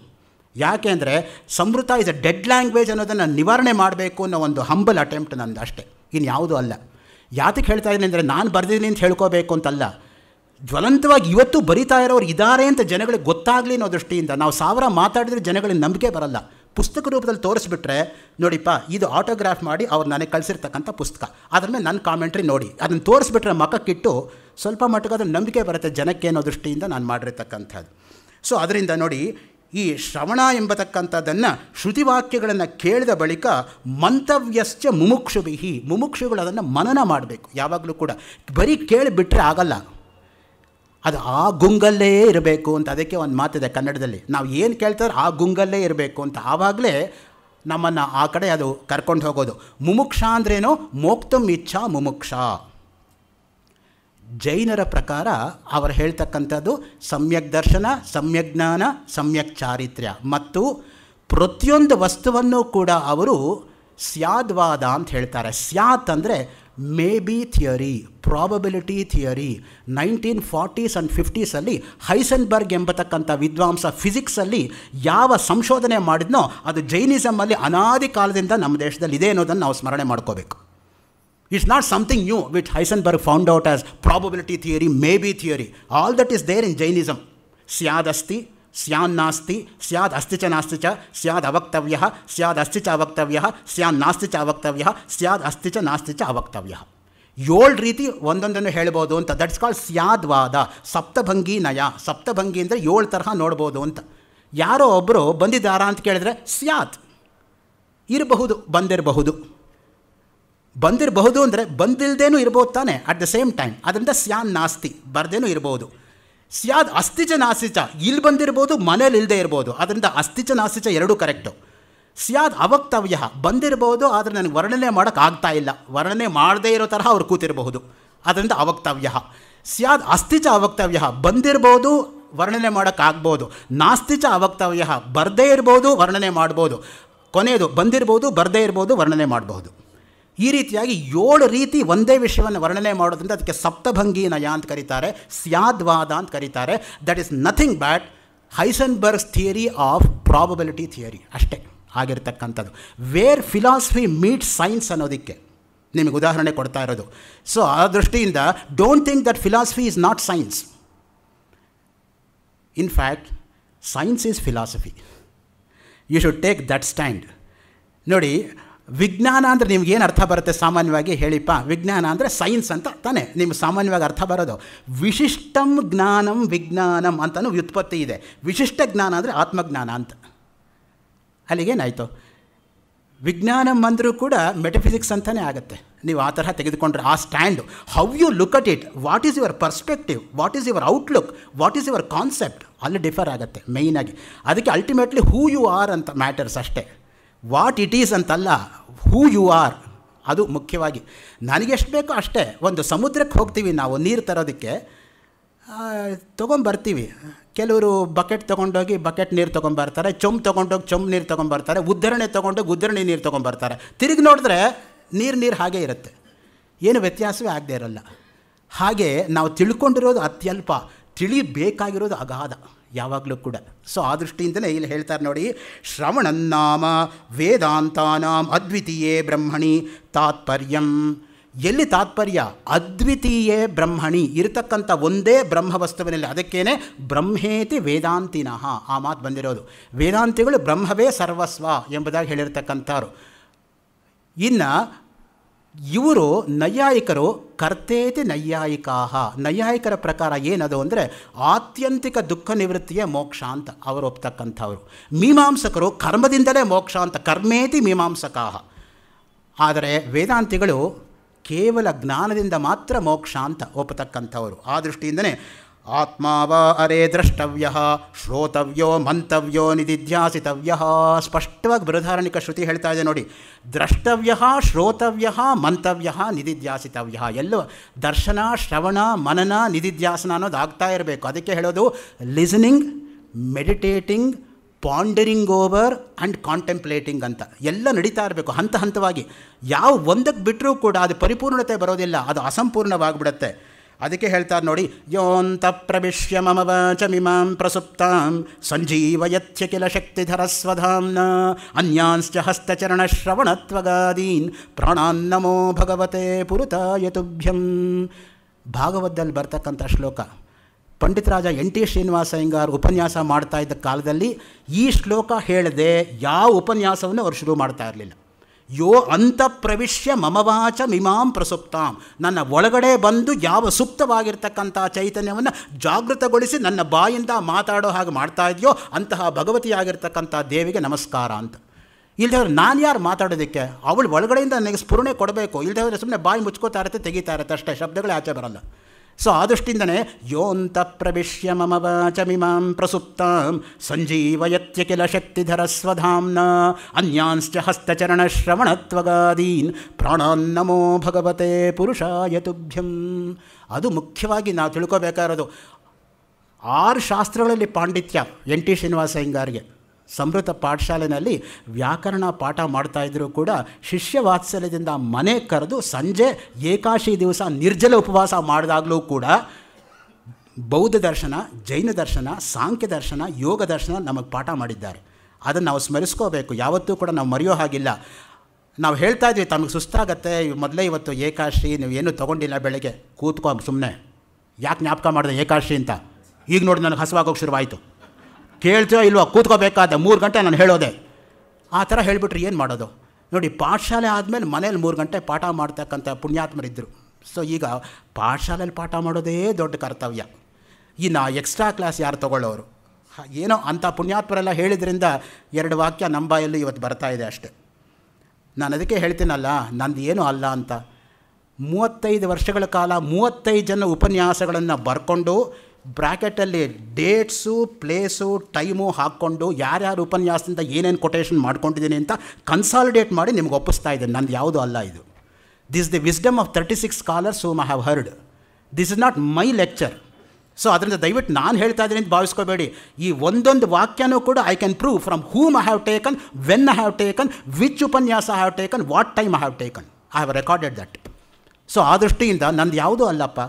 ಯಾಕೆ ಅಂದರೆ ಸಮೃತ ಇಸ್ ಅ ಡೆಡ್ ಲ್ಯಾಂಗ್ವೇಜ್ ಅನ್ನೋದನ್ನು ನಿವಾರಣೆ ಮಾಡಬೇಕು ಅನ್ನೋ ಒಂದು ಹಂಬಲ್ ಅಟೆಂಪ್ಟ್ ನಂದು ಅಷ್ಟೇ ಇನ್ನು ಅಲ್ಲ ಯಾತಕ್ಕೆ ಹೇಳ್ತಾ ಇದ್ದೀನಿ ಅಂದರೆ ನಾನು ಬರೆದಿದ್ದೀನಿ ಅಂತ ಹೇಳ್ಕೋಬೇಕು ಅಂತಲ್ಲ ಜ್ವಲಂತವಾಗಿ ಇವತ್ತು ಬರಿತಾ ಇರೋರು ಇದ್ದಾರೆ ಅಂತ ಜನಗಳಿಗೆ ಗೊತ್ತಾಗಲಿ ಅನ್ನೋ ದೃಷ್ಟಿಯಿಂದ ನಾವು ಸಾವಿರ ಮಾತಾಡಿದರೆ ಜನಗಳಿಗೆ ನಂಬಿಕೆ ಬರಲ್ಲ ಪುಸ್ತಕ ರೂಪದಲ್ಲಿ ತೋರಿಸ್ಬಿಟ್ರೆ ನೋಡಿಪ್ಪ ಇದು ಆಟೋಗ್ರಾಫ್ ಮಾಡಿ ಅವ್ರು ನನಗೆ ಕಳಿಸಿರ್ತಕ್ಕಂಥ ಪುಸ್ತಕ ಅದ್ರ ಮೇಲೆ ನನ್ನ ಕಾಮೆಂಟ್ರಿ ನೋಡಿ ಅದನ್ನು ತೋರಿಸ್ಬಿಟ್ರೆ ಮಕ್ಕಕ್ಕಿಟ್ಟು ಸ್ವಲ್ಪ ಮಟ್ಟಿಗೆ ಅದನ್ನು ನಂಬಿಕೆ ಬರುತ್ತೆ ಜನಕ್ಕೆ ಅನ್ನೋ ದೃಷ್ಟಿಯಿಂದ ನಾನು ಮಾಡಿರ್ತಕ್ಕಂಥದ್ದು ಸೊ ಅದರಿಂದ ನೋಡಿ ಈ ಶ್ರವಣ ಎಂಬತಕ್ಕಂಥದ್ದನ್ನು ಶ್ರುತಿವಾಕ್ಯಗಳನ್ನು ಕೇಳಿದ ಬಳಿಕ ಮಂತವ್ಯಶ್ಚ ಮುಮುಕ್ಷುಭಿಹಿ ಮುಮುಕ್ಷುಗಳು ಅದನ್ನು ಮನನ ಮಾಡಬೇಕು ಯಾವಾಗಲೂ ಕೂಡ ಬರೀ ಕೇಳಿಬಿಟ್ರೆ ಆಗಲ್ಲ ಅದು ಆ ಗುಂಗಲ್ಲೇ ಇರಬೇಕು ಅಂತ ಅದಕ್ಕೆ ಒಂದು ಮಾತಿದೆ ಕನ್ನಡದಲ್ಲಿ ನಾವು ಏನು ಕೇಳ್ತಾರೆ ಆ ಗುಂಗಲ್ಲೇ ಇರಬೇಕು ಅಂತ ಆವಾಗಲೇ ನಮ್ಮನ್ನು ಆ ಕಡೆ ಅದು ಕರ್ಕೊಂಡು ಹೋಗೋದು ಮುಮುಕ್ಷ ಅಂದ್ರೇನು ಮೋಕ್ತಮ್ ಇಚ್ಛಾ ಮುಮುಕ್ಷ ಜೈನರ ಪ್ರಕಾರ ಅವರು ಹೇಳ್ತಕ್ಕಂಥದ್ದು ಸಮ್ಯಕ್ ದರ್ಶನ ಸಮ್ಯಕ್ ಜ್ಞಾನ ಸಮ್ಯಕ್ ಚಾರಿತ್ರ್ಯ ಮತ್ತು ಪ್ರತಿಯೊಂದು ವಸ್ತುವನ್ನು ಕೂಡ ಅವರು ಸ್ಯಾದ್ವಾದ ಅಂತ ಹೇಳ್ತಾರೆ ಸ್ಯಾತ್ ಅಂದರೆ may be theory probability theory nineteen forties and ಫಿಫ್ಟೀಸಲ್ಲಿ ಹೈಸನ್ಬರ್ಗ್ ಎಂಬತಕ್ಕಂಥ ವಿದ್ವಾಂಸ ಫಿಸಿಕ್ಸಲ್ಲಿ ಯಾವ ಸಂಶೋಧನೆ ಮಾಡಿದ್ನೋ ಅದು ಜೈನಿಸಮಲ್ಲಿ ಅನಾದಿ ಕಾಲದಿಂದ ನಮ್ಮ ದೇಶದಲ್ಲಿ ಇದೆ ಅನ್ನೋದನ್ನು ನಾವು ಸ್ಮರಣೆ ಮಾಡ್ಕೋಬೇಕು it's not something new which Heisenberg found out as probability theory may be theory all that is there in Jainism ಸ್ಯಾದಸ್ತಿ ನಾಸ್ತಿ ಸ್ಯಾದ್ ಅಸ್ತಿ ಚ ನಾಸ್ತಿ ಚ ಸ್ಯಾದ್ ಅವಕ್ತವ್ಯ ಸ್ಯಾದ್ ಅಸ್ತಿ ಚ ಅವಕ್ತವ್ಯ ಸ್ಯಾನ್ ನಾಸ್ತಿ ಚ ಅವಕ್ತವ್ಯ ಸ್ಯಾದ್ ಅಸ್ತಿ ಚ ನಾಸ್ತಿ ಚ ಅವಕ್ತವ್ಯ ಏಳು ರೀತಿ ಒಂದೊಂದನ್ನು ಹೇಳ್ಬೋದು ಅಂತ ದಟ್ಸ್ ಕಾಲ್ ಸ್ಯಾದ್ವಾದ ಸಪ್ತಭಂಗಿ ನಯ ಸಪ್ತಭಂಗಿ ಅಂದರೆ ಏಳು ತರಹ ನೋಡ್ಬೋದು ಅಂತ ಯಾರೋ ಒಬ್ಬರು ಬಂದಿದ್ದಾರಾ ಅಂತ ಕೇಳಿದ್ರೆ ಸ್ಯಾದ್ ಇರಬಹುದು ಬಂದಿರಬಹುದು ಬಂದಿರಬಹುದು ಅಂದರೆ ಬಂದಿಲ್ದೇನೂ ಇರ್ಬೋದು ತಾನೆ ಅಟ್ ದ ಸೇಮ್ ಟೈಮ್ ಅದರಿಂದ ಸ್ಯಾನ್ ನಾಸ್ತಿ ಬರ್ದೇನೂ ಇರ್ಬೋದು ಸ್ಯಾದ್ ಅಸ್ತಿಚ ನಾಸಿಚ ಇಲ್ಲಿ ಬಂದಿರ್ಬೋದು ಮನೇಲಿ ಇಲ್ಲದೆ ಇರ್ಬೋದು ಅದರಿಂದ ಅಸ್ತಿಚ ನಾಸಿಚ ಎರಡೂ ಕರೆಕ್ಟು ಸ್ಯಾದ್ ಅವಕ್ತವ್ಯ ಬಂದಿರ್ಬೋದು ಆದರೆ ನನಗೆ ವರ್ಣನೆ ಮಾಡೋಕ್ಕಾಗ್ತಾ ಇಲ್ಲ ವರ್ಣನೆ ಮಾಡದೇ ಇರೋ ತರಹ ಅವ್ರು ಕೂತಿರಬಹುದು ಅದರಿಂದ ಅವಕ್ತವ್ಯ ಸ್ಯಾದ್ ಅಸ್ತಿಚ ಅವಕ್ತವ್ಯ ಬಂದಿರ್ಬೋದು ವರ್ಣನೆ ಮಾಡೋಕ್ಕಾಗ್ಬೋದು ನಾಸ್ತಿಚ ಅವಕ್ತವ್ಯ ಬರದೇ ಇರ್ಬೋದು ವರ್ಣನೆ ಮಾಡ್ಬೋದು ಕೊನೆಯದು ಬಂದಿರ್ಬೋದು ಬರದೇ ಇರ್ಬೋದು ವರ್ಣನೆ ಮಾಡಬಹುದು ಈ ರೀತಿಯಾಗಿ ಏಳು ರೀತಿ ಒಂದೇ ವಿಷಯವನ್ನು ವರ್ಣನೆ ಮಾಡೋದ್ರಿಂದ ಅದಕ್ಕೆ ಸಪ್ತಭಂಗಿ ನಯ ಅಂತ ಕರೀತಾರೆ ಸ್ಯಾದ್ವಾದ ಅಂತ ಕರೀತಾರೆ that is nothing but Heisenberg's theory of probability theory ಅಷ್ಟೇ ಆಗಿರತಕ್ಕಂಥದ್ದು ವೇರ್ ಫಿಲಾಸಫಿ ಮೀಟ್ ಸೈನ್ಸ್ ಅನ್ನೋದಕ್ಕೆ ನಿಮಗೆ ಉದಾಹರಣೆ ಕೊಡ್ತಾ ಇರೋದು ಸೊ ಆ ದೃಷ್ಟಿಯಿಂದ don't think that philosophy is not science in fact science is philosophy you should take that stand ನೋಡಿ ವಿಜ್ಞಾನ ಅಂದರೆ ನಿಮ್ಗೆ ಏನು ಅರ್ಥ ಬರುತ್ತೆ ಸಾಮಾನ್ಯವಾಗಿ ಹೇಳಿಪ್ಪ ವಿಜ್ಞಾನ ಅಂದರೆ ಸೈನ್ಸ್ ಅಂತ ತಾನೇ ನಿಮ್ಗೆ ಸಾಮಾನ್ಯವಾಗಿ ಅರ್ಥ ಬರೋದು ವಿಶಿಷ್ಟಂ ಜ್ಞಾನಂ ವಿಜ್ಞಾನಂ ಅಂತಲೂ ವ್ಯುತ್ಪತ್ತಿ ಇದೆ ವಿಶಿಷ್ಟ ಜ್ಞಾನ ಅಂದರೆ ಆತ್ಮಜ್ಞಾನ ಅಂತ ಅಲ್ಲಿಗೇನಾಯಿತು ವಿಜ್ಞಾನಂ ಅಂದರೂ ಕೂಡ ಮೆಟಫಿಸಿಕ್ಸ್ ಅಂತಲೇ ಆಗುತ್ತೆ ನೀವು ಆ ತರಹ ತೆಗೆದುಕೊಂಡ್ರೆ ಆ stand how you look at it what is your perspective what is your outlook what is your concept ಅಲ್ಲಿ ಡಿಫರ್ ಆಗುತ್ತೆ ಮೇಯ್ನಾಗಿ ಅದಕ್ಕೆ ಅಲ್ಟಿಮೇಟ್ಲಿ ಹೂ ಯು ಆರ್ ಅಂತ ಮ್ಯಾಟರ್ಸ್ ಅಷ್ಟೇ ವಾಟ್ ಇಟ್ ಈಸ್ ಅಂತಲ್ಲ ಹೂ ಯು ಆರ್ ಅದು ಮುಖ್ಯವಾಗಿ ನನಗೆ ಎಷ್ಟು ಬೇಕೋ ಅಷ್ಟೇ ಒಂದು ಸಮುದ್ರಕ್ಕೆ ಹೋಗ್ತೀವಿ ನಾವು ನೀರು ತರೋದಕ್ಕೆ ತೊಗೊಂಬರ್ತೀವಿ ಕೆಲವರು ಬಕೆಟ್ ತೊಗೊಂಡೋಗಿ ಬಕೆಟ್ ನೀರು ತೊಗೊಂಬರ್ತಾರೆ ಚೊಮ್ ತೊಗೊಂಡೋಗಿ ಚೊಮ್ಮು ನೀರು ತೊಗೊಂಬರ್ತಾರೆ ಉದ್ಧರಣೆ ತೊಗೊಂಡೋಗಿ ಉದ್ಧರಣೆ ನೀರು ತೊಗೊಂಬರ್ತಾರೆ ತಿರುಗಿ ನೋಡಿದ್ರೆ ನೀರು ನೀರು ಹಾಗೆ ಇರುತ್ತೆ ಏನು ವ್ಯತ್ಯಾಸವೇ ಆಗದೇ ಇರಲ್ಲ ಹಾಗೆ ನಾವು ತಿಳ್ಕೊಂಡಿರೋದು ಅತ್ಯಲ್ಪ ತಿಳಿಬೇಕಾಗಿರೋದು ಅಗಾಧ ಯಾವಾಗಲೂ ಕೂಡ ಸೊ ಆ ದೃಷ್ಟಿಯಿಂದಲೇ ಇಲ್ಲಿ ಹೇಳ್ತಾರೆ ನೋಡಿ ಶ್ರವಣನ್ನಾಮ ವೇದಾಂತಾನಾಂ ಅದ್ವಿತೀಯೇ ಬ್ರಹ್ಮಣಿ ತಾತ್ಪರ್ಯಂ ಎಲ್ಲಿ ತಾತ್ಪರ್ಯ ಅದ್ವಿತೀಯೇ ಬ್ರಹ್ಮಣಿ ಇರತಕ್ಕಂಥ ಒಂದೇ ಬ್ರಹ್ಮ ವಸ್ತುವಿನಲ್ಲಿ ಅದಕ್ಕೇನೆ ಬ್ರಹ್ಮೇತಿ ವೇದಾಂತಿನಃ ಆ ಮಾತು ಬಂದಿರೋದು ವೇದಾಂತಿಗಳು ಬ್ರಹ್ಮವೇ ಸರ್ವಸ್ವ ಎಂಬುದಾಗಿ ಹೇಳಿರ್ತಕ್ಕಂಥವ್ರು ಇನ್ನು ಇವರು ನೈಯಾಯಿಕರು ಕರ್ತೇತಿ ನೈಯಾಯಿಕಾಹ ನೈಯಾಯಿಕರ ಪ್ರಕಾರ ಏನದು ಅಂದರೆ ಆತ್ಯಂತಿಕ ದುಃಖ ನಿವೃತ್ತಿಯೇ ಮೋಕ್ಷ ಅಂತ ಅವರು ಒಪ್ತಕ್ಕಂಥವ್ರು ಮೀಮಾಂಸಕರು ಕರ್ಮದಿಂದಲೇ ಮೋಕ್ಷ ಅಂತ ಕರ್ಮೇತಿ ಮೀಮಾಂಸಕಾಹ ಆದರೆ ವೇದಾಂತಿಗಳು ಕೇವಲ ಜ್ಞಾನದಿಂದ ಮಾತ್ರ ಮೋಕ್ಷ ಅಂತ ಒಪ್ಪತಕ್ಕಂಥವರು ಆ ದೃಷ್ಟಿಯಿಂದಲೇ ಆತ್ಮ ವಾ ಅರೆ ದ್ರಷ್ಟವ್ಯ ಶ್ರೋತವ್ಯೋ ಮಂತವ್ಯೋ ನಿಧಿಧ್ಯಾಸಿತವ್ಯ ಸ್ಪಷ್ಟವಾಗಿ ಬೃಹಧಾರಣಿಕ ಶ್ರುತಿ ಹೇಳ್ತಾ ಇದೆ ನೋಡಿ ದ್ರಷ್ಟವ್ಯ ಶ್ರೋತವ್ಯ ಮಂತವ್ಯ ನಿಧಿಧ್ಯಾಸಿತವ್ಯ ಎಲ್ಲೋ ದರ್ಶನ ಶ್ರವಣ ಮನನ ನಿಧಿಧ್ಯಾಸನ ಅನ್ನೋದು ಆಗ್ತಾ ಇರಬೇಕು ಅದಕ್ಕೆ ಹೇಳೋದು listening meditating pondering over and contemplating ಅಂತ ಎಲ್ಲ ನಡೀತಾ ಇರಬೇಕು ಹಂತ ಹಂತವಾಗಿ ಯಾವ ಒಂದಕ್ಕೆ ಬಿಟ್ಟರೂ ಕೂಡ ಅದು ಪರಿಪೂರ್ಣತೆ ಬರೋದಿಲ್ಲ ಅದು ಅಸಂಪೂರ್ಣವಾಗಿಬಿಡುತ್ತೆ ಅದಕ್ಕೆ ಹೇಳ್ತಾರೆ ನೋಡಿ ಯೋಂತ ಪ್ರವಿಶ್ಯ ಮಮ ಮಿಮಾಂ ಪ್ರಸುಪ್ತಾಂ ಸಂಜೀವಯತ್ಯ ಕಿಲ ಶಕ್ತಿಧರ ಸ್ವಧಾಂನ ಅನ್ಯಾಂಶ್ಚ ಹಸ್ತಚರಣ ಶ್ರವಣತ್ವಗಾದೀನ್ ಪ್ರಾಣಾನ್ನಮೋ ಭಗವತೆ ಯತುಭ್ಯಂ ಭಾಗವತದಲ್ಲಿ ಬರ್ತಕ್ಕಂಥ ಶ್ಲೋಕ ಪಂಡಿತರಾಜ ಎನ್ ಟಿ ಶ್ರೀನಿವಾಸ ಅಯ್ಯಂಗಾರ್ ಉಪನ್ಯಾಸ ಮಾಡ್ತಾ ಇದ್ದ ಕಾಲದಲ್ಲಿ ಈ ಶ್ಲೋಕ ಹೇಳದೆ ಯಾವ ಉಪನ್ಯಾಸವನ್ನು ಅವರು ಶುರು ಮಾಡ್ತಾ ಇರಲಿಲ್ಲ ಯೋ ಪ್ರವಿಷ್ಯ ಮಮವಾಚ ಮಿಮಾಂ ಪ್ರಸುಪ್ತಾಂ ನನ್ನ ಒಳಗಡೆ ಬಂದು ಯಾವ ಸುಪ್ತವಾಗಿರ್ತಕ್ಕಂಥ ಚೈತನ್ಯವನ್ನು ಜಾಗೃತಗೊಳಿಸಿ ನನ್ನ ಬಾಯಿಂದ ಮಾತಾಡೋ ಹಾಗೆ ಮಾಡ್ತಾ ಇದೆಯೋ ಅಂತಹ ಭಗವತಿಯಾಗಿರ್ತಕ್ಕಂಥ ದೇವಿಗೆ ನಮಸ್ಕಾರ ಅಂತ ಇಲ್ಲದವ್ರು ನಾನು ಯಾರು ಮಾತಾಡೋದಕ್ಕೆ ಅವಳು ಒಳಗಡೆಯಿಂದ ನನಗೆ ಸ್ಫುರಣೆ ಕೊಡಬೇಕು ಇಲ್ಲದವ್ರೆ ಸುಮ್ಮನೆ ಬಾಯಿ ಮುಚ್ಕೋತಾ ಇರುತ್ತೆ ತೆಗಿತಾ ಇರತ್ತೆ ಅಷ್ಟೇ ಶಬ್ದಗಳೇ ಆಚೆ ಬರಲ್ಲ ಸೊ ಆದಷ್ಟಿಂದನೇ ಯೋಂತ ಪ್ರವಿಶ್ಯ ಮಮ ವಾಚಮಿಮಾಂ ಪ್ರಸುಪ್ತಾಂ ಸಂಜೀವಯತ್ಯ ಕಿಲ ಶಕ್ತಿಧರ ಸ್ವಧಾಂನ ಅನ್ಯಾಂಶ್ಚ ಹಸ್ತಚರಣ ಶ್ರವಣತ್ವಗಾದೀನ್ ನಮೋ ಭಗವತೆ ಪುರುಷಾಯ ತುಭ್ಯಂ ಅದು ಮುಖ್ಯವಾಗಿ ನಾವು ತಿಳ್ಕೊಬೇಕಾರದು ಆರು ಶಾಸ್ತ್ರಗಳಲ್ಲಿ ಪಾಂಡಿತ್ಯ ಎನ್ ಟಿ ಶ್ರೀನಿವಾಸ ಹಿಂಗಾರಿಗೆ ಸಮೃತ ಪಾಠಶಾಲೆಯಲ್ಲಿ ವ್ಯಾಕರಣ ಪಾಠ ಮಾಡ್ತಾ ಇದ್ದರೂ ಕೂಡ ಶಿಷ್ಯ ವಾತ್ಸಲ್ಯದಿಂದ ಮನೆ ಕರೆದು ಸಂಜೆ ಏಕಾಶಿ ದಿವಸ ನಿರ್ಜಲ ಉಪವಾಸ ಮಾಡಿದಾಗಲೂ ಕೂಡ ಬೌದ್ಧ ದರ್ಶನ ಜೈನ ದರ್ಶನ ಸಾಂಖ್ಯ ದರ್ಶನ ಯೋಗ ದರ್ಶನ ನಮಗೆ ಪಾಠ ಮಾಡಿದ್ದಾರೆ ಅದನ್ನು ನಾವು ಸ್ಮರಿಸ್ಕೋಬೇಕು ಯಾವತ್ತೂ ಕೂಡ ನಾವು ಮರೆಯೋ ಹಾಗಿಲ್ಲ ನಾವು ಹೇಳ್ತಾ ಇದ್ವಿ ತಮಗೆ ಸುಸ್ತಾಗತ್ತೆ ಮೊದಲೇ ಇವತ್ತು ಏಕಾಶಿ ನೀವು ಏನು ತೊಗೊಂಡಿಲ್ಲ ಬೆಳಗ್ಗೆ ಕೂತ್ಕೊ ಸುಮ್ಮನೆ ಯಾಕೆ ಜ್ಞಾಪಕ ಮಾಡಿದೆ ಏಕಾಶಿ ಅಂತ ಈಗ ನೋಡಿ ನನಗೆ ಹಸುವಾಗೋಗಿ ಶುರುವಾಯಿತು ಕೇಳ್ತೀಯೋ ಇಲ್ವೋ ಕೂತ್ಕೋಬೇಕಾದ ಮೂರು ಗಂಟೆ ನಾನು ಹೇಳೋದೆ ಆ ಥರ ಹೇಳಿಬಿಟ್ರೆ ಏನು ಮಾಡೋದು ನೋಡಿ ಪಾಠಶಾಲೆ ಆದಮೇಲೆ ಮನೇಲಿ ಮೂರು ಗಂಟೆ ಪಾಠ ಮಾಡ್ತಕ್ಕಂಥ ಪುಣ್ಯಾತ್ಮರಿದ್ದರು ಸೊ ಈಗ ಪಾಠಶಾಲೆಯಲ್ಲಿ ಪಾಠ ಮಾಡೋದೇ ದೊಡ್ಡ ಕರ್ತವ್ಯ ಇನ್ನು ಎಕ್ಸ್ಟ್ರಾ ಕ್ಲಾಸ್ ಯಾರು ತೊಗೊಳ್ಳೋರು ಏನೋ ಅಂಥ ಪುಣ್ಯಾತ್ಮರೆಲ್ಲ ಹೇಳಿದ್ರಿಂದ ಎರಡು ವಾಕ್ಯ ನಮ್ಮ ಬಾಯಲ್ಲಿ ಇವತ್ತು ಬರ್ತಾ ಇದೆ ಅಷ್ಟೆ ನಾನು ಅದಕ್ಕೆ ಹೇಳ್ತೀನಲ್ಲ ನಂದು ಏನೂ ಅಲ್ಲ ಅಂತ ಮೂವತ್ತೈದು ವರ್ಷಗಳ ಕಾಲ ಮೂವತ್ತೈದು ಜನ ಉಪನ್ಯಾಸಗಳನ್ನು ಬರ್ಕೊಂಡು ಬ್ರ್ಯಾಕೆಟಲ್ಲಿ ಡೇಟ್ಸು ಪ್ಲೇಸು ಟೈಮು ಹಾಕ್ಕೊಂಡು ಯಾರ್ಯಾರು ಉಪನ್ಯಾಸದಿಂದ ಏನೇನು ಕೊಟೇಷನ್ ಮಾಡ್ಕೊಂಡಿದ್ದೀನಿ ಅಂತ ಕನ್ಸಾಲಿಡೇಟ್ ಮಾಡಿ ನಿಮ್ಗೆ ಒಪ್ಪಿಸ್ತಾ ಇದ್ದೀನಿ ನಂದು ಯಾವುದೂ ಅಲ್ಲ ಇದು this the wisdom of thirty six scholars whom I have heard this is not my lecture so ಅದರಿಂದ ದಯವಿಟ್ಟು ನಾನು ಹೇಳ್ತಾ ಇದ್ದೀನಿ ಅಂತ ಭಾವಿಸ್ಕೋಬೇಡಿ ಈ ಒಂದೊಂದು ವಾಕ್ಯನೂ ಕೂಡ I can prove from whom I have taken when I have taken which ಉಪನ್ಯಾಸ I have taken what time I have taken I have recorded that so ಆ ದೃಷ್ಟಿಯಿಂದ ನಂದು ಯಾವುದೂ ಅಲ್ಲಪ್ಪ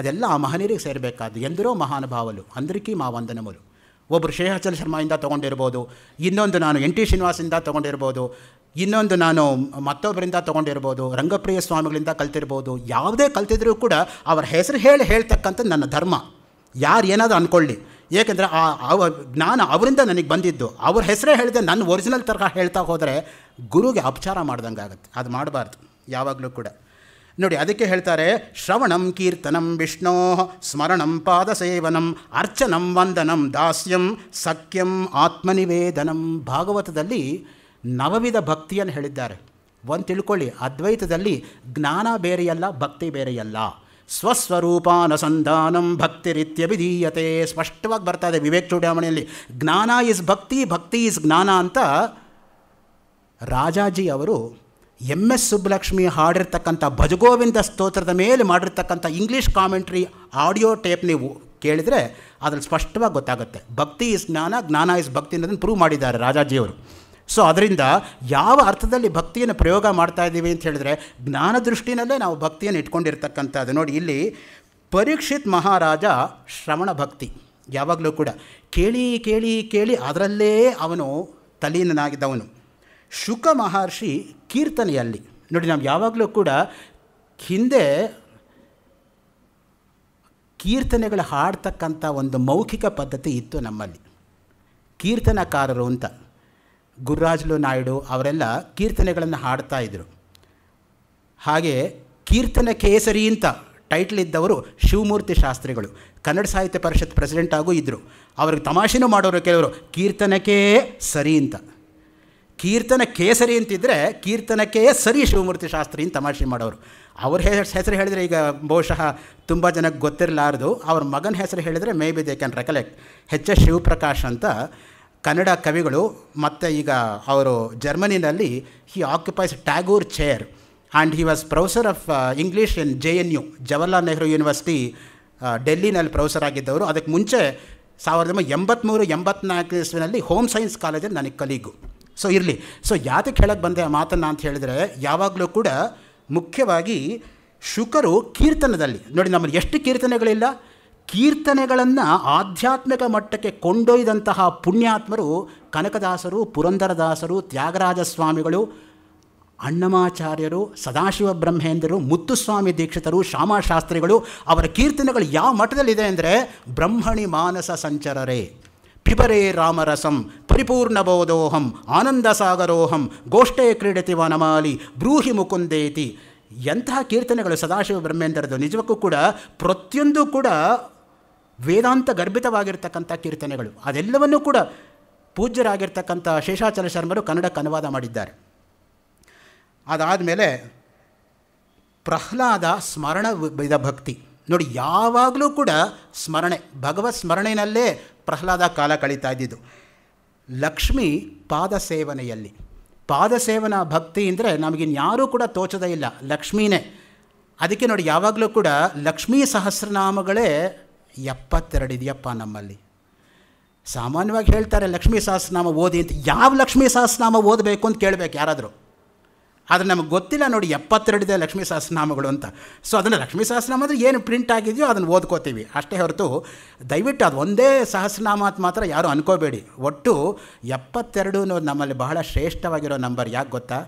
ಅದೆಲ್ಲ ಆ ಮಹನೀಯರಿಗೆ ಸೇರಬೇಕಾದ್ದು ಎಂದಿರೋ ಮಹಾನುಭಾವಲು ಅಂದ್ರಿಕಿ ಮಾ ವಂದನಮುಲು ಒಬ್ಬರು ಶ್ರೇಯಾಚಲ ಶರ್ಮಾಯಿಂದ ತೊಗೊಂಡಿರ್ಬೋದು ಇನ್ನೊಂದು ನಾನು ಎನ್ ಟಿ ಶ್ರೀನಿವಾಸಿಂದ ತೊಗೊಂಡಿರ್ಬೋದು ಇನ್ನೊಂದು ನಾನು ಮತ್ತೊಬ್ಬರಿಂದ ತೊಗೊಂಡಿರ್ಬೋದು ರಂಗಪ್ರಿಯ ಸ್ವಾಮಿಗಳಿಂದ ಕಲ್ತಿರ್ಬೋದು ಯಾವುದೇ ಕಲ್ತಿದ್ರೂ ಕೂಡ ಅವರ ಹೆಸರು ಹೇಳಿ ಹೇಳ್ತಕ್ಕಂಥದ್ದು ನನ್ನ ಧರ್ಮ ಯಾರು ಏನಾದರೂ ಅಂದ್ಕೊಳ್ಳಿ ಏಕೆಂದರೆ ಆ ಅವ ಜ್ಞಾನ ಅವರಿಂದ ನನಗೆ ಬಂದಿದ್ದು ಅವ್ರ ಹೆಸರೇ ಹೇಳಿದೆ ನನ್ನ ಒರಿಜಿನಲ್ ತರಹ ಹೇಳ್ತಾ ಹೋದರೆ ಗುರುಗೆ ಅಪಚಾರ ಮಾಡ್ದಂಗೆ ಆಗುತ್ತೆ ಅದು ಮಾಡಬಾರ್ದು ಯಾವಾಗಲೂ ಕೂಡ ನೋಡಿ ಅದಕ್ಕೆ ಹೇಳ್ತಾರೆ ಶ್ರವಣಂ ಕೀರ್ತನಂ ವಿಷ್ಣೋ ಸ್ಮರಣಂ ಪಾದಸೇವನಂ ಅರ್ಚನಂ ವಂದನಂ ದಾಸ್ಯಂ ಸಖ್ಯಂ ಆತ್ಮನಿವೇದನಂ ಭಾಗವತದಲ್ಲಿ ನವವಿಧ ಭಕ್ತಿಯನ್ನು ಹೇಳಿದ್ದಾರೆ ಒಂದು ತಿಳ್ಕೊಳ್ಳಿ ಅದ್ವೈತದಲ್ಲಿ ಜ್ಞಾನ ಬೇರೆಯಲ್ಲ ಭಕ್ತಿ ಬೇರೆಯಲ್ಲ ಸ್ವಸ್ವರೂಪಾನುಸಂಧಾನಂ ಭಕ್ತಿ ರೀತ್ಯ ವಿಧೀಯತೆ ಸ್ಪಷ್ಟವಾಗಿ ಬರ್ತಾ ಇದೆ ವಿವೇಕ್ ಚೂಡಾವಣೆಯಲ್ಲಿ ಜ್ಞಾನ ಇಸ್ ಭಕ್ತಿ ಭಕ್ತಿ ಇಸ್ ಜ್ಞಾನ ಅಂತ ರಾಜಾಜಿ ಅವರು ಎಮ್ ಎಸ್ ಸುಬ್ಬಲಕ್ಷ್ಮಿ ಹಾಡಿರ್ತಕ್ಕಂಥ ಭಜಗೋವಿಂದ ಸ್ತೋತ್ರದ ಮೇಲೆ ಮಾಡಿರ್ತಕ್ಕಂಥ ಇಂಗ್ಲೀಷ್ ಕಾಮೆಂಟ್ರಿ ಆಡಿಯೋ ಟೇಪ್ ನೀವು ಕೇಳಿದರೆ ಅದ್ರಲ್ಲಿ ಸ್ಪಷ್ಟವಾಗಿ ಗೊತ್ತಾಗುತ್ತೆ ಭಕ್ತಿ ಇಸ್ ಜ್ಞಾನ ಜ್ಞಾನ ಇಸ್ ಭಕ್ತಿ ಅನ್ನೋದನ್ನು ಪ್ರೂವ್ ಮಾಡಿದ್ದಾರೆ ರಾಜಾಜಿಯವರು ಸೊ ಅದರಿಂದ ಯಾವ ಅರ್ಥದಲ್ಲಿ ಭಕ್ತಿಯನ್ನು ಪ್ರಯೋಗ ಮಾಡ್ತಾ ಇದ್ದೀವಿ ಅಂತ ಹೇಳಿದ್ರೆ ಜ್ಞಾನ ದೃಷ್ಟಿನಲ್ಲೇ ನಾವು ಭಕ್ತಿಯನ್ನು ಇಟ್ಕೊಂಡಿರ್ತಕ್ಕಂಥದ್ದು ನೋಡಿ ಇಲ್ಲಿ ಪರೀಕ್ಷಿತ್ ಮಹಾರಾಜ ಶ್ರವಣ ಭಕ್ತಿ ಯಾವಾಗಲೂ ಕೂಡ ಕೇಳಿ ಕೇಳಿ ಕೇಳಿ ಅದರಲ್ಲೇ ಅವನು ತಲೀನನಾಗಿದ್ದವನು ಶುಕ ಮಹರ್ಷಿ ಕೀರ್ತನೆಯಲ್ಲಿ ನೋಡಿ ನಾವು ಯಾವಾಗಲೂ ಕೂಡ ಹಿಂದೆ ಕೀರ್ತನೆಗಳು ಹಾಡ್ತಕ್ಕಂಥ ಒಂದು ಮೌಖಿಕ ಪದ್ಧತಿ ಇತ್ತು ನಮ್ಮಲ್ಲಿ ಕೀರ್ತನಕಾರರು ಅಂತ ಗುರುರಾಜ್ಲು ನಾಯ್ಡು ಅವರೆಲ್ಲ ಕೀರ್ತನೆಗಳನ್ನು ಹಾಡ್ತಾ ಇದ್ದರು ಹಾಗೆ ಕೀರ್ತನ ಕೇಸರಿ ಅಂತ ಟೈಟ್ಲ್ ಇದ್ದವರು ಶಿವಮೂರ್ತಿ ಶಾಸ್ತ್ರಿಗಳು ಕನ್ನಡ ಸಾಹಿತ್ಯ ಪರಿಷತ್ ಪ್ರೆಸಿಡೆಂಟ್ ಆಗೂ ಇದ್ದರು ಅವ್ರಿಗೆ ತಮಾಷೆನೂ ಮಾಡೋರು ಕೆಲವರು ಕೀರ್ತನಕ್ಕೇ ಸರಿ ಅಂತ ಕೀರ್ತನ ಕೇಸರಿ ಅಂತಿದ್ದರೆ ಕೀರ್ತನಕ್ಕೆ ಸರಿ ಶಿವಮೂರ್ತಿ ಶಾಸ್ತ್ರಿ ಅಂತ ತಮಾಷೆ ಮಾಡೋರು ಅವ್ರ ಹೆಸರು ಹೇಳಿದರೆ ಈಗ ಬಹುಶಃ ತುಂಬ ಜನಕ್ಕೆ ಗೊತ್ತಿರಲಾರದು ಅವ್ರ ಮಗನ ಹೆಸರು ಹೇಳಿದರೆ may be they can recollect H S Shivaprakash ಅಂತ ಕನ್ನಡ ಕವಿಗಳು ಮತ್ತು ಈಗ ಅವರು ಜರ್ಮನಿನಲ್ಲಿ he occupies Tagore chair and he was professor of English in J N U Jawaharlal Nehru university ಡೆಲ್ಲಿನಲ್ಲಿ ಪ್ರೊಫೆಸರ್ ಆಗಿದ್ದವರು ಅದಕ್ಕೆ ಮುಂಚೆ ಸಾವಿರದ ಒಂಬೈನೂರ ಎಂಬತ್ತ್ಮೂರು ಎಂಬತ್ನಾಲ್ಕು ಇಸ್ವಿನಲ್ಲಿ ಹೋಮ್ ಸೈನ್ಸ್ ಕಾಲೇಜಲ್ಲಿ ನನಗೆ ಕಲೀಗು ಸೊ ಇರಲಿ ಸೊ ಯಾತಕ್ಕೆ ಹೇಳಕ್ಕೆ ಬಂದೆ ಆ ಮಾತನ್ನು ಅಂತ ಹೇಳಿದರೆ ಯಾವಾಗಲೂ ಕೂಡ ಮುಖ್ಯವಾಗಿ ಶುಕರು ಕೀರ್ತನದಲ್ಲಿ ನೋಡಿ ನಮ್ಮಲ್ಲಿ ಎಷ್ಟು ಕೀರ್ತನೆಗಳಿಲ್ಲ ಕೀರ್ತನೆಗಳನ್ನು ಆಧ್ಯಾತ್ಮಿಕ ಮಟ್ಟಕ್ಕೆ ಕೊಂಡೊಯ್ದಂತಹ ಪುಣ್ಯಾತ್ಮರು ಕನಕದಾಸರು ಪುರಂದರದಾಸರು ತ್ಯಾಗರಾಜ ಸ್ವಾಮಿಗಳು ಅಣ್ಣಮಾಚಾರ್ಯರು ಸದಾಶಿವ ಬ್ರಹ್ಮೇಂದ್ರರು ಮುತ್ತುಸ್ವಾಮಿ ದೀಕ್ಷಿತರು ಶ್ಯಾಮಾಶಾಸ್ತ್ರಿಗಳು ಅವರ ಕೀರ್ತನೆಗಳು ಯಾವ ಮಟ್ಟದಲ್ಲಿದೆ ಅಂದರೆ ಬ್ರಹ್ಮಣಿ ಮಾನಸ ಸಂಚರರೇ ಪಿಬರೇ ರಾಮರಸಂ ಪರಿಪೂರ್ಣ ಆನಂದ ಸಾಗರೋಹಂ ಗೋಷ್ಠೇ ಕ್ರೀಡತಿ ವನಮಾಲಿ ಬ್ರೂಹಿ ಮುಕುಂದೇತಿ ಎಂತಹ ಕೀರ್ತನೆಗಳು ಸದಾಶಿವ ಬ್ರಹ್ಮೇಂದ್ರದು ನಿಜವಕ್ಕೂ ಕೂಡ ಪ್ರತಿಯೊಂದು ಕೂಡ ವೇದಾಂತ ಗರ್ಭಿತವಾಗಿರ್ತಕ್ಕಂಥ ಕೀರ್ತನೆಗಳು ಅದೆಲ್ಲವನ್ನೂ ಕೂಡ ಪೂಜ್ಯರಾಗಿರ್ತಕ್ಕಂಥ ಶೇಷಾಚಲ ಶರ್ಮರು ಕನ್ನಡಕ್ಕೆ ಅನುವಾದ ಮಾಡಿದ್ದಾರೆ ಅದಾದ ಮೇಲೆ ಪ್ರಹ್ಲಾದ ಸ್ಮರಣ ವಿಧ ಭಕ್ತಿ ನೋಡಿ ಯಾವಾಗಲೂ ಕೂಡ ಸ್ಮರಣೆ ಭಗವತ್ ಸ್ಮರಣೆಯಲ್ಲೇ ಪ್ರಹ್ಲಾದ ಕಾಲ ಕಳೀತಾ ಇದ್ದಿದ್ದು ಲಕ್ಷ್ಮಿ ಪಾದ ಸೇವನೆಯಲ್ಲಿ ಪಾದ ಸೇವನಾ ಭಕ್ತಿ ಅಂದರೆ ನಮಗಿನ್ಯಾರೂ ಕೂಡ ತೋಚದೇ ಇಲ್ಲ ಲಕ್ಷ್ಮೀನೇ ಅದಕ್ಕೆ ನೋಡಿ ಯಾವಾಗಲೂ ಕೂಡ ಲಕ್ಷ್ಮೀ ಸಹಸ್ರನಾಮಗಳೇ ಎಪ್ಪತ್ತೆರಡಿದೆಯಪ್ಪ ನಮ್ಮಲ್ಲಿ ಸಾಮಾನ್ಯವಾಗಿ ಹೇಳ್ತಾರೆ ಲಕ್ಷ್ಮೀ ಸಹಸ್ರನಾಮ ಓದಿ ಅಂತ ಯಾವ ಲಕ್ಷ್ಮೀ ಸಹಸ್ರನಾಮ ಓದಬೇಕು ಅಂತ ಕೇಳಬೇಕು ಯಾರಾದರೂ ಆದರೆ ನಮಗೆ ಗೊತ್ತಿಲ್ಲ ನೋಡಿ ಎಪ್ಪತ್ತೆರಡಿದೆ ಲಕ್ಷ್ಮೀ ಸಹಸ್ರನಾಮಗಳು ಅಂತ ಸೊ ಅದನ್ನು ಲಕ್ಷ್ಮೀ ಸಹಸ್ರನಾಮ ಅಂದರೆ ಏನು ಪ್ರಿಂಟ್ ಆಗಿದೆಯೋ ಅದನ್ನು ಓದ್ಕೋತೀವಿ ಅಷ್ಟೇ ಹೊರತು ದಯವಿಟ್ಟು ಅದು ಒಂದೇ ಸಹಸ್ರನಾಮ ಅಂತ ಮಾತ್ರ ಯಾರೂ ಅನ್ಕೋಬೇಡಿ ಒಟ್ಟು ಎಪ್ಪತ್ತೆರಡು ನಮ್ಮಲ್ಲಿ ಬಹಳ ಶ್ರೇಷ್ಠವಾಗಿರೋ ನಂಬರ್ ಯಾಕೆ ಗೊತ್ತಾ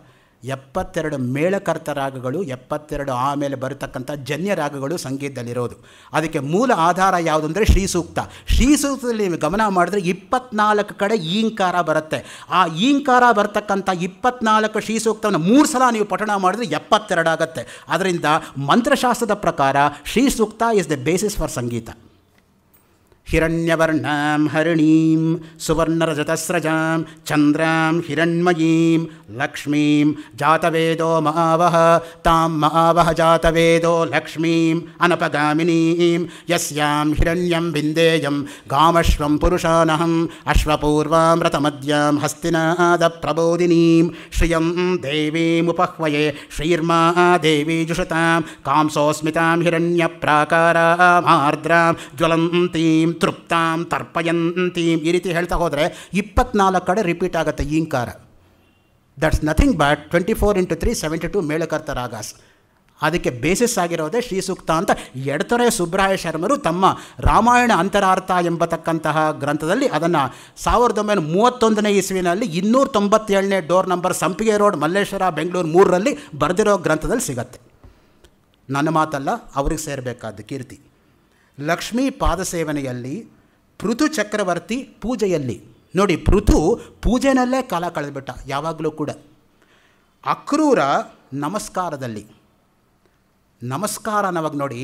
ಎಪ್ಪತ್ತೆರಡು ಮೇಳಕರ್ತ ರಾಗಗಳು ಎಪ್ಪತ್ತೆರಡು ಆಮೇಲೆ ಬರತಕ್ಕಂಥ ಜನ್ಯ ರಾಗಗಳು ಸಂಗೀತದಲ್ಲಿರೋದು ಅದಕ್ಕೆ ಮೂಲ ಆಧಾರ ಯಾವುದು ಅಂದರೆ ಶ್ರೀಸೂಕ್ತ ಶ್ರೀಸೂಕ್ತದಲ್ಲಿ ಗಮನ ಮಾಡಿದ್ರೆ ಇಪ್ಪತ್ನಾಲ್ಕು ಕಡೆ ಈಂಕಾರ ಬರುತ್ತೆ ಆ ಈಂಕಾರ ಬರ್ತಕ್ಕಂಥ ಇಪ್ಪತ್ನಾಲ್ಕು ಶ್ರೀಸೂಕ್ತವನ್ನು ಮೂರು ಸಲ ನೀವು ಪಠಣ ಮಾಡಿದ್ರೆ ಆಗುತ್ತೆ ಅದರಿಂದ ಮಂತ್ರಶಾಸ್ತ್ರದ ಪ್ರಕಾರ Srisukta is the basis for sangeeta हिरण्यवर्णां हरिणीं सुवर्णरजतस्रजां चन्द्रां हिरण्मयीं लक्ष्मीं जातवेदो मावह तां मावह जातवेदो लक्ष्मीम् अनपगामिनीं यस्यां हिरण्यं विन्देयं गामश्वं पुरुषानहम् अश्वपूर्वामृतमद्यां हस्तिनादप्रबोधिनीं श्रियं देवीमुपह्वये श्रीर्मा जुषतां कांसोऽस्मितां हिरण्यप्राकारामार्द्रां ज्वलन्तीं ತೃಪ್ತಾಂ ತರ್ಪಯಂತೀಂ ಈ ರೀತಿ ಹೇಳ್ತಾ ಹೋದರೆ ಇಪ್ಪತ್ನಾಲ್ಕು ಕಡೆ ರಿಪೀಟ್ ಆಗುತ್ತೆ ಈಂಕಾರ that's nothing but twenty four into three seventy two Melakarta ragas ಅದಕ್ಕೆ ಬೇಸಿಸ್ ಆಗಿರೋದೇ ಶ್ರೀ ಸೂಕ್ತ ಅಂತ ಎಡತೊರೆ ಸುಬ್ರಾಯ ಶರ್ಮರು ತಮ್ಮ ರಾಮಾಯಣ ಅಂತರಾರ್ಥ ಎಂಬತಕ್ಕಂತಹ ಗ್ರಂಥದಲ್ಲಿ ಅದನ್ನು ಸಾವಿರದ ಒಂಬೈನೂರ ಮೂವತ್ತೊಂದನೇ ಇಸ್ವಿನಲ್ಲಿ ಇನ್ನೂರ ತೊಂಬತ್ತೇಳನೇ door number Sampige road Malleshwara Bengaluru ಮೂರರಲ್ಲಿ ಬರೆದಿರೋ ಗ್ರಂಥದಲ್ಲಿ ಸಿಗತ್ತೆ ನನ್ನ ಮಾತಲ್ಲ ಅವ್ರಿಗೆ ಸೇರಬೇಕಾದ ಕೀರ್ತಿ ಲಕ್ಷ್ಮೀ ಪಾದಸೇವನೆಯಲ್ಲಿ ಪೃಥು ಚಕ್ರವರ್ತಿ ಪೂಜೆಯಲ್ಲಿ ನೋಡಿ ಪೃಥು ಪೂಜೆನಲ್ಲೇ ಕಾಲ ಕಳೆದುಬಿಟ್ಟ ಯಾವಾಗಲೂ ಕೂಡ ಅಕ್ರೂರ ನಮಸ್ಕಾರದಲ್ಲಿ ನಮಸ್ಕಾರ ನಾವಾಗ ನೋಡಿ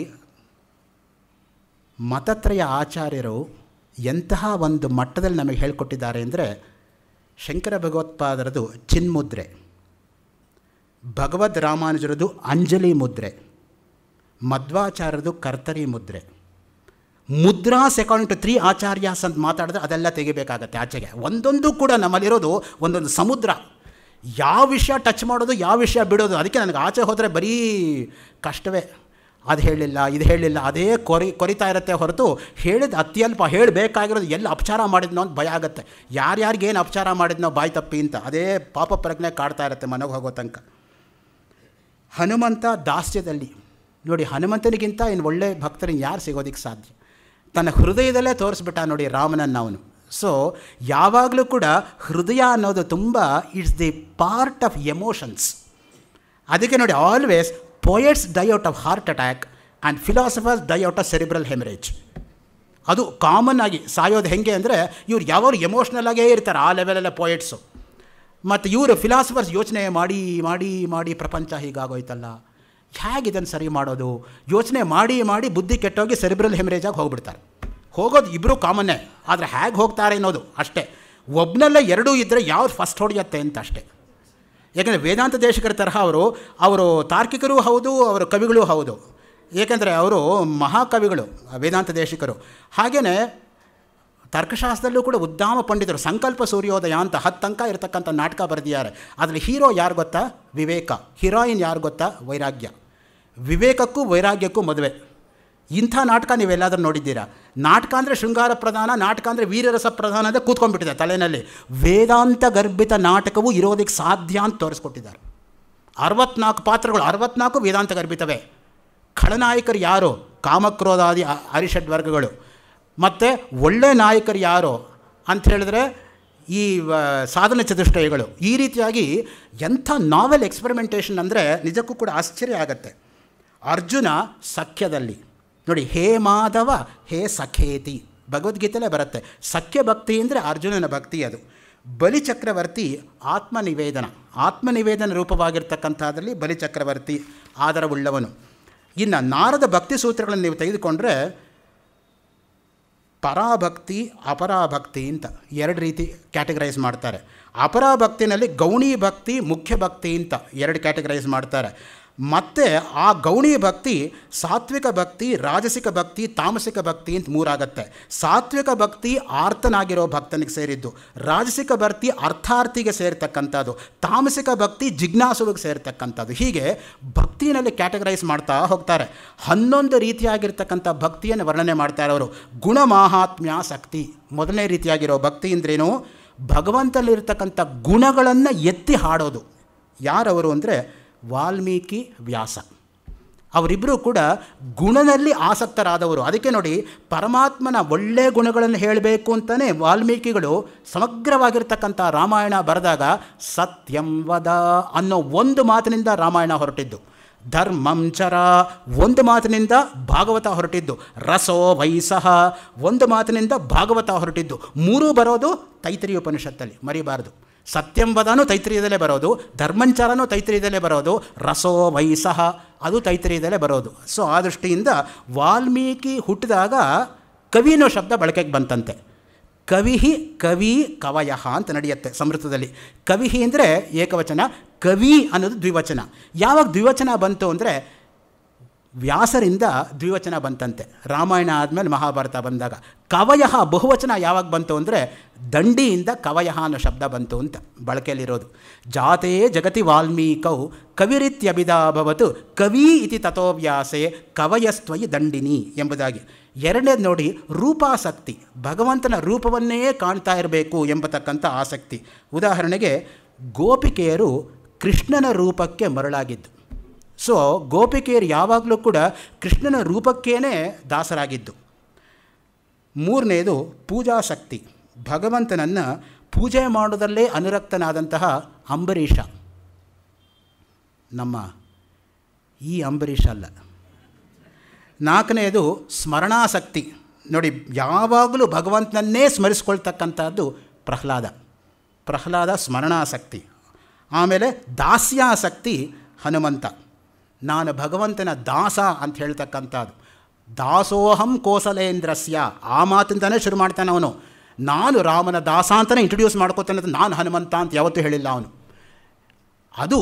ಮತತ್ರಯ ಆಚಾರ್ಯರು ಎಂತಹ ಒಂದು ಮಟ್ಟದಲ್ಲಿ ನಮಗೆ ಹೇಳಿಕೊಟ್ಟಿದ್ದಾರೆ ಅಂದರೆ ಶಂಕರ ಭಗವತ್ಪಾದರದು ಚಿನ್ಮುದ್ರೆ ಭಗವದ್ ರಾಮಾನುಜರದು ಅಂಜಲಿ ಮುದ್ರೆ ಮಧ್ವಾಚಾರ್ಯರದು ಕರ್ತರಿ ಮುದ್ರೆ ಮುದ್ರಾ ಸೆಕಾಂಡ್ ಟು ತ್ರೀ ಆಚಾರ್ಯಾಸ್ ಅಂತ ಮಾತಾಡಿದ್ರೆ ಅದೆಲ್ಲ ತೆಗಿಬೇಕಾಗತ್ತೆ ಆಚೆಗೆ ಒಂದೊಂದು ಕೂಡ ನಮ್ಮಲ್ಲಿರೋದು ಒಂದೊಂದು ಸಮುದ್ರ ಯಾವ ವಿಷಯ ಟಚ್ ಮಾಡೋದು ಯಾವ ವಿಷಯ ಬಿಡೋದು ಅದಕ್ಕೆ ನನಗೆ ಆಚೆ ಹೋದರೆ ಬರೀ ಕಷ್ಟವೇ ಅದು ಹೇಳಿಲ್ಲ ಇದು ಹೇಳಿಲ್ಲ ಅದೇ ಕೊರಿ ಕೊರಿತಾ ಇರುತ್ತೆ ಹೊರತು ಹೇಳಿದ ಅತ್ಯಲ್ಪ ಹೇಳಬೇಕಾಗಿರೋದು ಎಲ್ಲ ಅಪಚಾರ ಮಾಡಿದ್ನೋ ಅಂತ ಭಯ ಆಗುತ್ತೆ ಯಾರ್ಯಾರಿಗೇನು ಅಪಚಾರ ಮಾಡಿದ್ನೋ ಬಾಯಿ ತಪ್ಪಿ ಅಂತ ಅದೇ ಪಾಪ ಪ್ರಜ್ಞೆ ಕಾಡ್ತಾ ಇರುತ್ತೆ ಮನೆಗೆ ಹೋಗೋ ತನಕ ಹನುಮಂತ ದಾಸ್ಯದಲ್ಲಿ ನೋಡಿ ಹನುಮಂತನಿಗಿಂತ ಇನ್ನು ಒಳ್ಳೆ ಭಕ್ತರಿಗೆ ಯಾರು ಸಿಗೋದಕ್ಕೆ ಸಾಧ್ಯ ತನ್ನ ಹೃದಯದಲ್ಲೇ ತೋರಿಸ್ಬಿಟ್ಟ ನೋಡಿ ರಾಮನನ್ನು ಅವನು ಸೊ ಯಾವಾಗಲೂ ಕೂಡ ಹೃದಯ ಅನ್ನೋದು ತುಂಬ it's the part of emotions ಅದಕ್ಕೆ ನೋಡಿ always poets die out of heart attack and philosophers die out of cerebral haemorrhage ಅದು ಕಾಮನ್ ಆಗಿ ಸಾಯೋದು ಹೆಂಗೆ ಅಂದರೆ ಇವ್ರು ಯಾವಾಗ ಎಮೋಷ್ನಲ್ ಆಗೇ ಇರ್ತಾರೆ ಆ ಲೆವೆಲೆಲ್ಲ ಪೊಯೆಟ್ಸು ಮತ್ತು ಇವರು ಫಿಲಾಸಫರ್ಸ್ ಯೋಚನೆ ಮಾಡಿ ಮಾಡಿ ಮಾಡಿ ಪ್ರಪಂಚ ಹೀಗಾಗೋಯ್ತಲ್ಲ ಹೇಗಿದನ್ನು ಸರಿ ಮಾಡೋದು ಯೋಚನೆ ಮಾಡಿ ಮಾಡಿ ಬುದ್ಧಿ ಕೆಟ್ಟೋಗಿ ಸೆರಿಬ್ರಲ್ ಹೆಮರೇಜಾಗಿ ಹೋಗ್ಬಿಡ್ತಾರೆ ಹೋಗೋದು ಇಬ್ಬರೂ ಕಾಮನ್ನೇ ಆದರೆ ಹೇಗೆ ಹೋಗ್ತಾರೆ ಅನ್ನೋದು ಅಷ್ಟೇ ಒಬ್ಬನಲ್ಲೇ ಎರಡೂ ಇದ್ದರೆ ಯಾವ್ದು ಫಸ್ಟ್ ಹೊಡೆಯುತ್ತೆ ಅಂತ ಅಷ್ಟೇ ಏಕೆಂದರೆ ವೇದಾಂತ ದೇಶಕರ ತರಹ ಅವರು ಅವರು ತಾರ್ಕಿಕರೂ ಹೌದು ಅವರು ಕವಿಗಳೂ ಹೌದು ಏಕೆಂದರೆ ಅವರು ಮಹಾಕವಿಗಳು ವೇದಾಂತ ದೇಶಿಕರು ಹಾಗೆಯೇ ತರ್ಕಶಾಸ್ತ್ರದಲ್ಲೂ ಕೂಡ ಉದ್ದಾಮ ಪಂಡಿತರು ಸಂಕಲ್ಪ ಸೂರ್ಯೋದಯ ಅಂತ ಹತ್ತಂಕ ಇರತಕ್ಕಂಥ ನಾಟಕ ಬರೆದಿದ್ದಾರೆ ಅದರಲ್ಲಿ ಹೀರೋ ಯಾರು ಗೊತ್ತಾ ವಿವೇಕ ಹೀರೋಯಿನ್ ಯಾರು ಗೊತ್ತಾ ವೈರಾಗ್ಯ ವಿವೇಕಕ್ಕೂ ವೈರಾಗ್ಯಕ್ಕೂ ಮದುವೆ ಇಂಥ ನಾಟಕ ನೀವೆಲ್ಲಾದರೂ ನೋಡಿದ್ದೀರಾ ನಾಟಕ ಅಂದರೆ ಶೃಂಗಾರ ಪ್ರಧಾನ ನಾಟಕ ಅಂದರೆ ವೀರರಸ ಪ್ರಧಾನ ಅಂದರೆ ಕೂತ್ಕೊಂಡ್ಬಿಟ್ಟಿದೆ ತಲೆಯಲ್ಲಿ ವೇದಾಂತ ಗರ್ಭಿತ ನಾಟಕವು ಇರೋದಕ್ಕೆ ಸಾಧ್ಯ ಅಂತ ತೋರಿಸ್ಕೊಟ್ಟಿದ್ದಾರೆ ಅರವತ್ನಾಲ್ಕು ಪಾತ್ರಗಳು ಅರವತ್ನಾಲ್ಕು ವೇದಾಂತ ಗರ್ಭಿತವೇ ಖಳನಾಯಕರು ಯಾರು ಕಾಮಕ್ರೋಧಾದಿ ಹರಿಷಡ್ ವರ್ಗಗಳು ಮತ್ತು ಒಳ್ಳೆ ನಾಯಕರು ಯಾರು ಅಂತ ಹೇಳಿದ್ರೆ ಈ ಸಾಧನ ಚತುಷ್ಟಯಗಳು ಈ ರೀತಿಯಾಗಿ ಎಂಥ ನಾವೆಲ್ ಎಕ್ಸ್ಪರಿಮೆಂಟೇಷನ್ ಅಂದರೆ ನಿಜಕ್ಕೂ ಕೂಡ ಆಶ್ಚರ್ಯ ಆಗುತ್ತೆ ಅರ್ಜುನ ಸಖ್ಯದಲ್ಲಿ ನೋಡಿ ಹೇ ಮಾಧವ ಹೇ ಸಖೇತಿ ಭಗವದ್ಗೀತೆಯಲ್ಲೇ ಬರುತ್ತೆ ಸಖ್ಯ ಭಕ್ತಿ ಅಂದರೆ ಅರ್ಜುನನ ಭಕ್ತಿ ಅದು ಬಲಿಚಕ್ರವರ್ತಿ ಆತ್ಮನಿವೇದನ ಆತ್ಮನಿವೇದನ ರೂಪವಾಗಿರ್ತಕ್ಕಂಥದ್ರಲ್ಲಿ ಬಲಿಚಕ್ರವರ್ತಿ ಆಧಾರವುಳ್ಳವನು ಇನ್ನು ನಾರದ ಭಕ್ತಿ ಸೂತ್ರಗಳನ್ನು ನೀವು ತೆಗೆದುಕೊಂಡ್ರೆ ಪರಾಭಕ್ತಿ ಅಪರಾಭಕ್ತಿ ಅಂತ ಎರಡು ರೀತಿ ಕ್ಯಾಟಗರೈಸ್ ಮಾಡ್ತಾರೆ ಅಪರಾಭಕ್ತಿನಲ್ಲಿ ಗೌಣಿ ಭಕ್ತಿ ಮುಖ್ಯ ಭಕ್ತಿ ಅಂತ ಎರಡು ಕ್ಯಾಟಗರೈಸ್ ಮಾಡ್ತಾರೆ ಮತ್ತೆ ಆ ಗೌಣಿ ಭಕ್ತಿ ಸಾತ್ವಿಕ ಭಕ್ತಿ ರಾಜಸಿಕ ಭಕ್ತಿ ತಾಮಸಿಕ ಭಕ್ತಿ ಅಂತ ಮೂರಾಗತ್ತೆ ಸಾತ್ವಿಕ ಭಕ್ತಿ ಆರ್ತನಾಗಿರೋ ಭಕ್ತನಿಗೆ ಸೇರಿದ್ದು ರಾಜಸಿಕ ಭಕ್ತಿ ಅರ್ಥಾರ್ಥಿಗೆ ಸೇರ್ತಕ್ಕಂಥದ್ದು ತಾಮಸಿಕ ಭಕ್ತಿ ಜಿಜ್ಞಾಸುವಿಗೆ ಸೇರ್ತಕ್ಕಂಥದ್ದು ಹೀಗೆ ಭಕ್ತಿನಲ್ಲಿ ಕ್ಯಾಟಗರೈಸ್ ಮಾಡ್ತಾ ಹೋಗ್ತಾರೆ ಹನ್ನೊಂದು ರೀತಿಯಾಗಿರ್ತಕ್ಕಂಥ ಭಕ್ತಿಯನ್ನು ವರ್ಣನೆ ಮಾಡ್ತಾ ಅವರು ಗುಣಮಾಹಾತ್ಮ್ಯ ಶಕ್ತಿ ಮೊದಲನೇ ರೀತಿಯಾಗಿರೋ ಭಕ್ತಿ ಅಂದ್ರೇನು ಭಗವಂತನಲ್ಲಿರ್ತಕ್ಕಂಥ ಗುಣಗಳನ್ನು ಎತ್ತಿ ಹಾಡೋದು ಯಾರವರು ಅಂದರೆ ವಾಲ್ಮೀಕಿ ವ್ಯಾಸ ಅವರಿಬ್ಬರೂ ಕೂಡ ಗುಣದಲ್ಲಿ ಆಸಕ್ತರಾದವರು ಅದಕ್ಕೆ ನೋಡಿ ಪರಮಾತ್ಮನ ಒಳ್ಳೆಯ ಗುಣಗಳನ್ನು ಹೇಳಬೇಕು ಅಂತಲೇ ವಾಲ್ಮೀಕಿಗಳು ಸಮಗ್ರವಾಗಿರ್ತಕ್ಕಂಥ ರಾಮಾಯಣ ಬರೆದಾಗ ಸತ್ಯಂ ವದ ಅನ್ನೋ ಒಂದು ಮಾತಿನಿಂದ ರಾಮಾಯಣ ಹೊರಟಿದ್ದು ಧರ್ಮಂಚರ ಒಂದು ಮಾತಿನಿಂದ ಭಾಗವತ ಹೊರಟಿದ್ದು ರಸೋ ವೈಸಃ ಒಂದು ಮಾತಿನಿಂದ ಭಾಗವತ ಹೊರಟಿದ್ದು ಮೂರೂ ಬರೋದು ತೈತರಿ ಉಪನಿಷತ್ತಲ್ಲಿ ಮರಿಬಾರದು ಸತ್ಯಂಬದನೂ ತೈತ್ರಿಯದಲ್ಲೇ ಬರೋದು ಧರ್ಮಂಚಾರನೂ ತೈತ್ರಿಯದಲ್ಲೇ ಬರೋದು ರಸೋ ವಯಸ್ಸಹ ಅದು ತೈತ್ರಿಯದಲ್ಲೇ ಬರೋದು ಸೊ ಆ ದೃಷ್ಟಿಯಿಂದ ವಾಲ್ಮೀಕಿ ಹುಟ್ಟಿದಾಗ ಕವಿನೋ ಶಬ್ದ ಬಳಕೆಗೆ ಬಂತಂತೆ ಕವಿಹಿ ಕವಿ ಕವಯಃ ಅಂತ ನಡೆಯುತ್ತೆ ಸಮೃತದಲ್ಲಿ ಕವಿಹಿ ಅಂದರೆ ಏಕವಚನ ಕವಿ ಅನ್ನೋದು ದ್ವಿವಚನ ಯಾವಾಗ ದ್ವಿವಚನ ಬಂತು ಅಂದರೆ ವ್ಯಾಸರಿಂದ ದ್ವಿವಚನ ಬಂತಂತೆ ರಾಮಾಯಣ ಆದಮೇಲೆ ಮಹಾಭಾರತ ಬಂದಾಗ ಕವಯಃ ಬಹುವಚನ ಯಾವಾಗ ಬಂತು ಅಂದರೆ ದಂಡಿಯಿಂದ ಕವಯಃ ಅನ್ನೋ ಶಬ್ದ ಬಂತು ಅಂತ ಬಳಕೆಯಲ್ಲಿರೋದು ಜಾತೆಯೇ ಜಗತಿ ವಾಲ್ಮೀಕೌ ಕವಿರಿತ್ಯಭಿಧಾಭವತು ಕವಿ ಇತಿ ತಥೋವ್ಯಾಸೆ ಕವಯಸ್ತ್ವಯಿ ದಂಡಿನಿ ಎಂಬುದಾಗಿ ಎರಡನೇದು ನೋಡಿ ರೂಪಾಸಕ್ತಿ ಭಗವಂತನ ರೂಪವನ್ನೇ ಕಾಣ್ತಾ ಇರಬೇಕು ಎಂಬತಕ್ಕಂಥ ಆಸಕ್ತಿ ಉದಾಹರಣೆಗೆ ಗೋಪಿಕೆಯರು ಕೃಷ್ಣನ ರೂಪಕ್ಕೆ ಮರಳಾಗಿದ್ದು ಸೊ ಗೋಪಿಕೆಯರು ಯಾವಾಗಲೂ ಕೂಡ ಕೃಷ್ಣನ ರೂಪಕ್ಕೇನೆ ದಾಸರಾಗಿದ್ದು ಮೂರನೇದು ಪೂಜಾಶಕ್ತಿ ಭಗವಂತನನ್ನು ಪೂಜೆ ಮಾಡೋದರಲ್ಲೇ ಅನುರಕ್ತನಾದಂತಹ ಅಂಬರೀಷ ನಮ್ಮ ಈ ಅಂಬರೀಷ ಅಲ್ಲ ನಾಲ್ಕನೆಯದು ಸ್ಮರಣಾಸಕ್ತಿ ನೋಡಿ ಯಾವಾಗಲೂ ಭಗವಂತನನ್ನೇ ಸ್ಮರಿಸ್ಕೊಳ್ತಕ್ಕಂಥದ್ದು ಪ್ರಹ್ಲಾದ ಪ್ರಹ್ಲಾದ ಸ್ಮರಣಾಸಕ್ತಿ ಆಮೇಲೆ ದಾಸ್ಯಾಸಕ್ತಿ ಹನುಮಂತ ನಾನು ಭಗವಂತನ ದಾಸ ಅಂತ ಹೇಳ್ತಕ್ಕಂಥದ್ದು ದಾಸೋಹಂ ಕೋಸಲೇಂದ್ರಸ್ಯ ಆ ಮಾತಿಂದನೇ ಶುರು ಮಾಡ್ತಾನೆ ಅವನು ನಾನು ರಾಮನ ದಾಸ ಅಂತಲೇ ಇಂಟ್ರೊಡ್ಯೂಸ್ ಮಾಡ್ಕೋತಾನೆ ನಾನು ಹನುಮಂತ ಅಂತ ಯಾವತ್ತೂ ಹೇಳಿಲ್ಲ ಅವನು ಅದು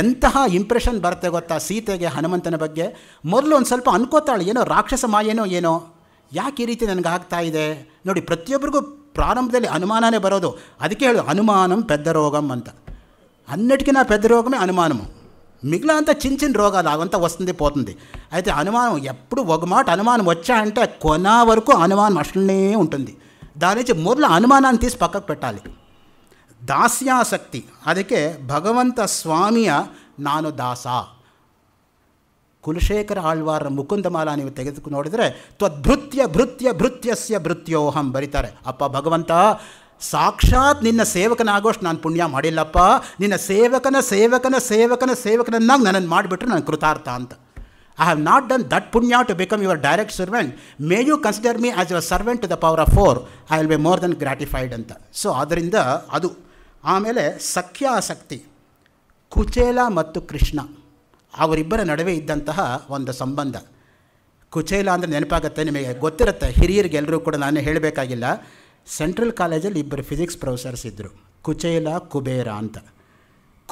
ಎಂತಹ ಇಂಪ್ರೆಷನ್ ಬರುತ್ತೆ ಗೊತ್ತಾ ಸೀತೆಗೆ ಹನುಮಂತನ ಬಗ್ಗೆ ಮೊದಲು ಒಂದು ಸ್ವಲ್ಪ ಅನ್ಕೋತಾಳೆ ಏನೋ ರಾಕ್ಷಸ ಮಾಯೇನೋ ಏನೋ ಯಾಕೆ ಈ ರೀತಿ ನನಗೆ ಆಗ್ತಾ ಇದೆ ನೋಡಿ ಪ್ರತಿಯೊಬ್ಬರಿಗೂ ಪ್ರಾರಂಭದಲ್ಲಿ ಅನುಮಾನನೇ ಬರೋದು ಅದಕ್ಕೆ ಹೇಳು ಅನುಮಾನಂ ರೋಗಂ ಅಂತ ಪೆದ್ದ ಪೆದ್ದರೋಗಮೇ ಅನುಮಾನಮು మిగిలిన అంతా చిన్న చిన్న రోగాలు అవంతా వస్తుంది పోతుంది అయితే అనుమానం ఎప్పుడు ఒక మాట అనుమానం వచ్చా అంటే కొన వరకు అనుమానం అసలునే ఉంటుంది దాని నుంచి మొదలు అనుమానాన్ని తీసి పక్కకు పెట్టాలి దాస్యాసక్తి అదికే భగవంత స్వామియ నాను దాస కులశేఖర ఆళ్వార ముకుందమాల నీవు ತೆಗೆದುಕೊಂಡು ನೋಡಿದರೆ త్వద్భృత్య భృత్య భృత్యస్య ಭೃತ್ಯೋಹಂ ಬರೀತಾರೆ ಅಪ್ಪ ಭಗವಂತ ಸಾಕ್ಷಾತ್ ನಿನ್ನ ಸೇವಕನಾಗೋಷ್ಟು ನಾನು ಪುಣ್ಯ ಮಾಡಿಲ್ಲಪ್ಪ ನಿನ್ನ ಸೇವಕನ ಸೇವಕನ ಸೇವಕನ ಸೇವಕನನ್ನಾಗಿ ನನ್ನನ್ನು ಮಾಡಿಬಿಟ್ರೆ ನನ್ನ ಕೃತಾರ್ಥ ಅಂತ I have not done that punya to become your direct servant may you consider me as your servant to the power of four I will be more than gratified ಅಂತ ಸೊ ಅದರಿಂದ ಅದು ಆಮೇಲೆ ಸಖ್ಯಾಸಕ್ತಿ ಕುಚೇಲ ಮತ್ತು ಕೃಷ್ಣ ಅವರಿಬ್ಬರ ನಡುವೆ ಇದ್ದಂತಹ ಒಂದು ಸಂಬಂಧ ಕುಚೇಲ ಅಂದರೆ ನೆನಪಾಗುತ್ತೆ ನಿಮಗೆ ಗೊತ್ತಿರುತ್ತೆ ಎಲ್ಲರೂ ಕೂಡ ನಾನು ಹೇಳಬೇಕಾಗಿಲ್ಲ ಸೆಂಟ್ರಲ್ ಕಾಲೇಜಲ್ಲಿ ಇಬ್ಬರು ಫಿಸಿಕ್ಸ್ ಪ್ರೊಫೆಸರ್ಸ್ ಇದ್ದರು ಕುಚೇಲ ಕುಬೇರ ಅಂತ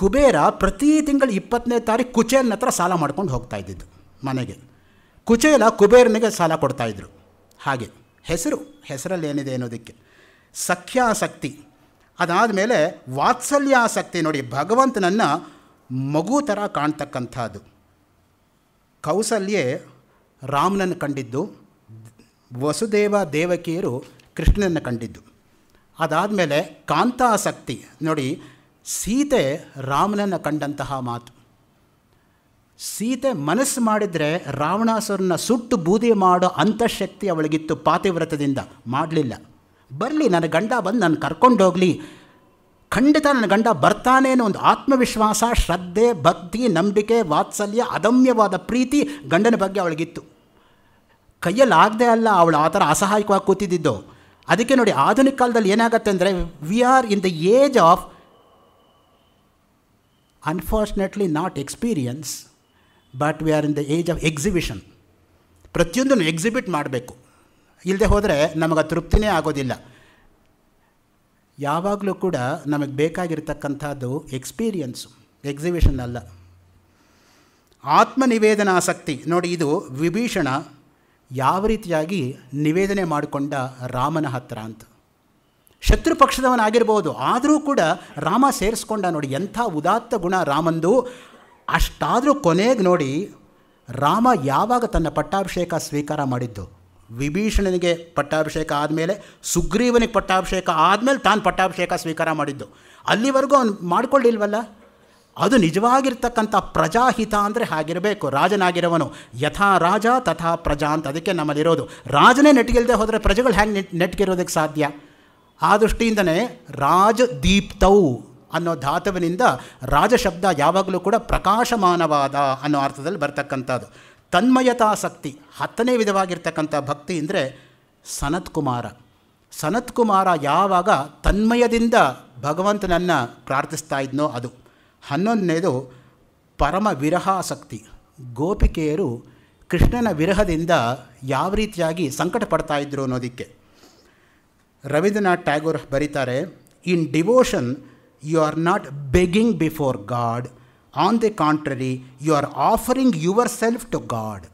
ಕುಬೇರ ಪ್ರತಿ ತಿಂಗಳು ಇಪ್ಪತ್ತನೇ ತಾರೀಕು ಕುಚೇಲನ ಹತ್ರ ಸಾಲ ಮಾಡ್ಕೊಂಡು ಹೋಗ್ತಾ ಇದ್ದಿದ್ದು ಮನೆಗೆ ಕುಚೇಲ ಕುಬೇರನಿಗೆ ಸಾಲ ಕೊಡ್ತಾಯಿದ್ರು ಹಾಗೆ ಹೆಸರು ಹೆಸರಲ್ಲಿ ಏನಿದೆ ಅನ್ನೋದಕ್ಕೆ ಸಖ್ಯಾಸಕ್ತಿ ಅದಾದ ಮೇಲೆ ವಾತ್ಸಲ್ಯಾಸಕ್ತಿ ನೋಡಿ ಭಗವಂತನನ್ನು ಮಗು ಥರ ಕಾಣ್ತಕ್ಕಂಥದ್ದು ಕೌಸಲ್ಯೆ ರಾಮನನ್ನು ಕಂಡಿದ್ದು ವಸುದೇವ ದೇವಕಿಯರು ಕೃಷ್ಣನನ್ನು ಕಂಡಿದ್ದು ಅದಾದಮೇಲೆ ಕಾಂತಾಸಕ್ತಿ ನೋಡಿ ಸೀತೆ ರಾಮನನ್ನು ಕಂಡಂತಹ ಮಾತು ಸೀತೆ ಮನಸ್ಸು ಮಾಡಿದರೆ ರಾವಣಾಸುರನ್ನ ಸುಟ್ಟು ಬೂದಿ ಮಾಡೋ ಅಂತಃಶಕ್ತಿ ಅವಳಿಗಿತ್ತು ಪಾತಿವ್ರತದಿಂದ ಮಾಡಲಿಲ್ಲ ಬರಲಿ ನನ್ನ ಗಂಡ ಬಂದು ನಾನು ಕರ್ಕೊಂಡೋಗಲಿ ಖಂಡಿತ ನನ್ನ ಗಂಡ ಬರ್ತಾನೆ ಅನ್ನೋ ಒಂದು ಆತ್ಮವಿಶ್ವಾಸ ಶ್ರದ್ಧೆ ಭಕ್ತಿ ನಂಬಿಕೆ ವಾತ್ಸಲ್ಯ ಅದಮ್ಯವಾದ ಪ್ರೀತಿ ಗಂಡನ ಬಗ್ಗೆ ಅವಳಿಗಿತ್ತು ಕೈಯಲ್ಲಾಗದೆ ಅಲ್ಲ ಅವಳು ಆ ಥರ ಅಸಹಾಯಕವಾಗಿ ಕೂತಿದ್ದಿದ್ದು ಅದಕ್ಕೆ ನೋಡಿ ಆಧುನಿಕ ಕಾಲದಲ್ಲಿ ಏನಾಗುತ್ತೆ ಅಂದರೆ we are in the age of unfortunately not experience but we are in the age of exhibition ಪ್ರತಿಯೊಂದನ್ನು ಎಕ್ಸಿಬಿಟ್ ಮಾಡಬೇಕು ಇಲ್ಲದೆ ಹೋದರೆ ನಮಗೆ ತೃಪ್ತಿನೇ ಆಗೋದಿಲ್ಲ ಯಾವಾಗಲೂ ಕೂಡ ನಮಗೆ ಬೇಕಾಗಿರ್ತಕ್ಕಂಥದ್ದು ಎಕ್ಸ್ಪೀರಿಯನ್ಸು ಎಕ್ಸಿಬಿಷನ್ ಅಲ್ಲ ನಿವೇದನಾಸಕ್ತಿ ನೋಡಿ ಇದು ವಿಭೀಷಣ ಯಾವ ರೀತಿಯಾಗಿ ನಿವೇದನೆ ಮಾಡಿಕೊಂಡ ರಾಮನ ಹತ್ರ ಅಂತ ಶತ್ರು ಪಕ್ಷದವನಾಗಿರ್ಬೋದು ಆದರೂ ಕೂಡ ರಾಮ ಸೇರಿಸ್ಕೊಂಡ ನೋಡಿ ಎಂಥ ಉದಾತ್ತ ಗುಣ ರಾಮಂದು ಅಷ್ಟಾದರೂ ಕೊನೆಗೆ ನೋಡಿ ರಾಮ ಯಾವಾಗ ತನ್ನ ಪಟ್ಟಾಭಿಷೇಕ ಸ್ವೀಕಾರ ಮಾಡಿದ್ದು ವಿಭೀಷಣನಿಗೆ ಪಟ್ಟಾಭಿಷೇಕ ಆದಮೇಲೆ ಸುಗ್ರೀವನಿಗೆ ಪಟ್ಟಾಭಿಷೇಕ ಆದಮೇಲೆ ತಾನು ಪಟ್ಟಾಭಿಷೇಕ ಸ್ವೀಕಾರ ಮಾಡಿದ್ದು ಅಲ್ಲಿವರೆಗೂ ಅವನು ಮಾಡಿಕೊಳ್ಳಿಲ್ವಲ್ಲ ಅದು ನಿಜವಾಗಿರ್ತಕ್ಕಂಥ ಪ್ರಜಾಹಿತ ಅಂದರೆ ಹಾಗಿರಬೇಕು ರಾಜನಾಗಿರವನು ಯಥಾ ರಾಜ ತಥಾ ಪ್ರಜಾ ಅಂತ ಅದಕ್ಕೆ ನಮ್ಮಲ್ಲಿರೋದು ರಾಜನೇ ನೆಟ್ಟಿಗಿಲ್ಲದೆ ಹೋದರೆ ಪ್ರಜೆಗಳು ಹ್ಯಾಂಗೆ ನೆಟ್ ನೆಟ್ಗಿರೋದಕ್ಕೆ ಸಾಧ್ಯ ಆ ದೃಷ್ಟಿಯಿಂದನೇ ದೀಪ್ತೌ ಅನ್ನೋ ಧಾತುವಿನಿಂದ ರಾಜಶಬ್ದ ಯಾವಾಗಲೂ ಕೂಡ ಪ್ರಕಾಶಮಾನವಾದ ಅನ್ನೋ ಅರ್ಥದಲ್ಲಿ ಬರ್ತಕ್ಕಂಥದ್ದು ತನ್ಮಯತಾಸಕ್ತಿ ಹತ್ತನೇ ವಿಧವಾಗಿರ್ತಕ್ಕಂಥ ಭಕ್ತಿ ಅಂದರೆ ಸನತ್ ಕುಮಾರ ಯಾವಾಗ ತನ್ಮಯದಿಂದ ಭಗವಂತನನ್ನು ಪ್ರಾರ್ಥಿಸ್ತಾ ಇದ್ನೋ ಅದು ಹನ್ನೊಂದನೇದು ಪರಮ ವಿರಹಾಸಕ್ತಿ ಗೋಪಿಕೆಯರು ಕೃಷ್ಣನ ವಿರಹದಿಂದ ಯಾವ ರೀತಿಯಾಗಿ ಸಂಕಟ ಪಡ್ತಾ ಇದ್ರು ಅನ್ನೋದಕ್ಕೆ ರವೀಂದ್ರನಾಥ್ ಟ್ಯಾಗೋರ್ ಬರೀತಾರೆ in devotion you are not begging before God on the contrary you are offering yourself to God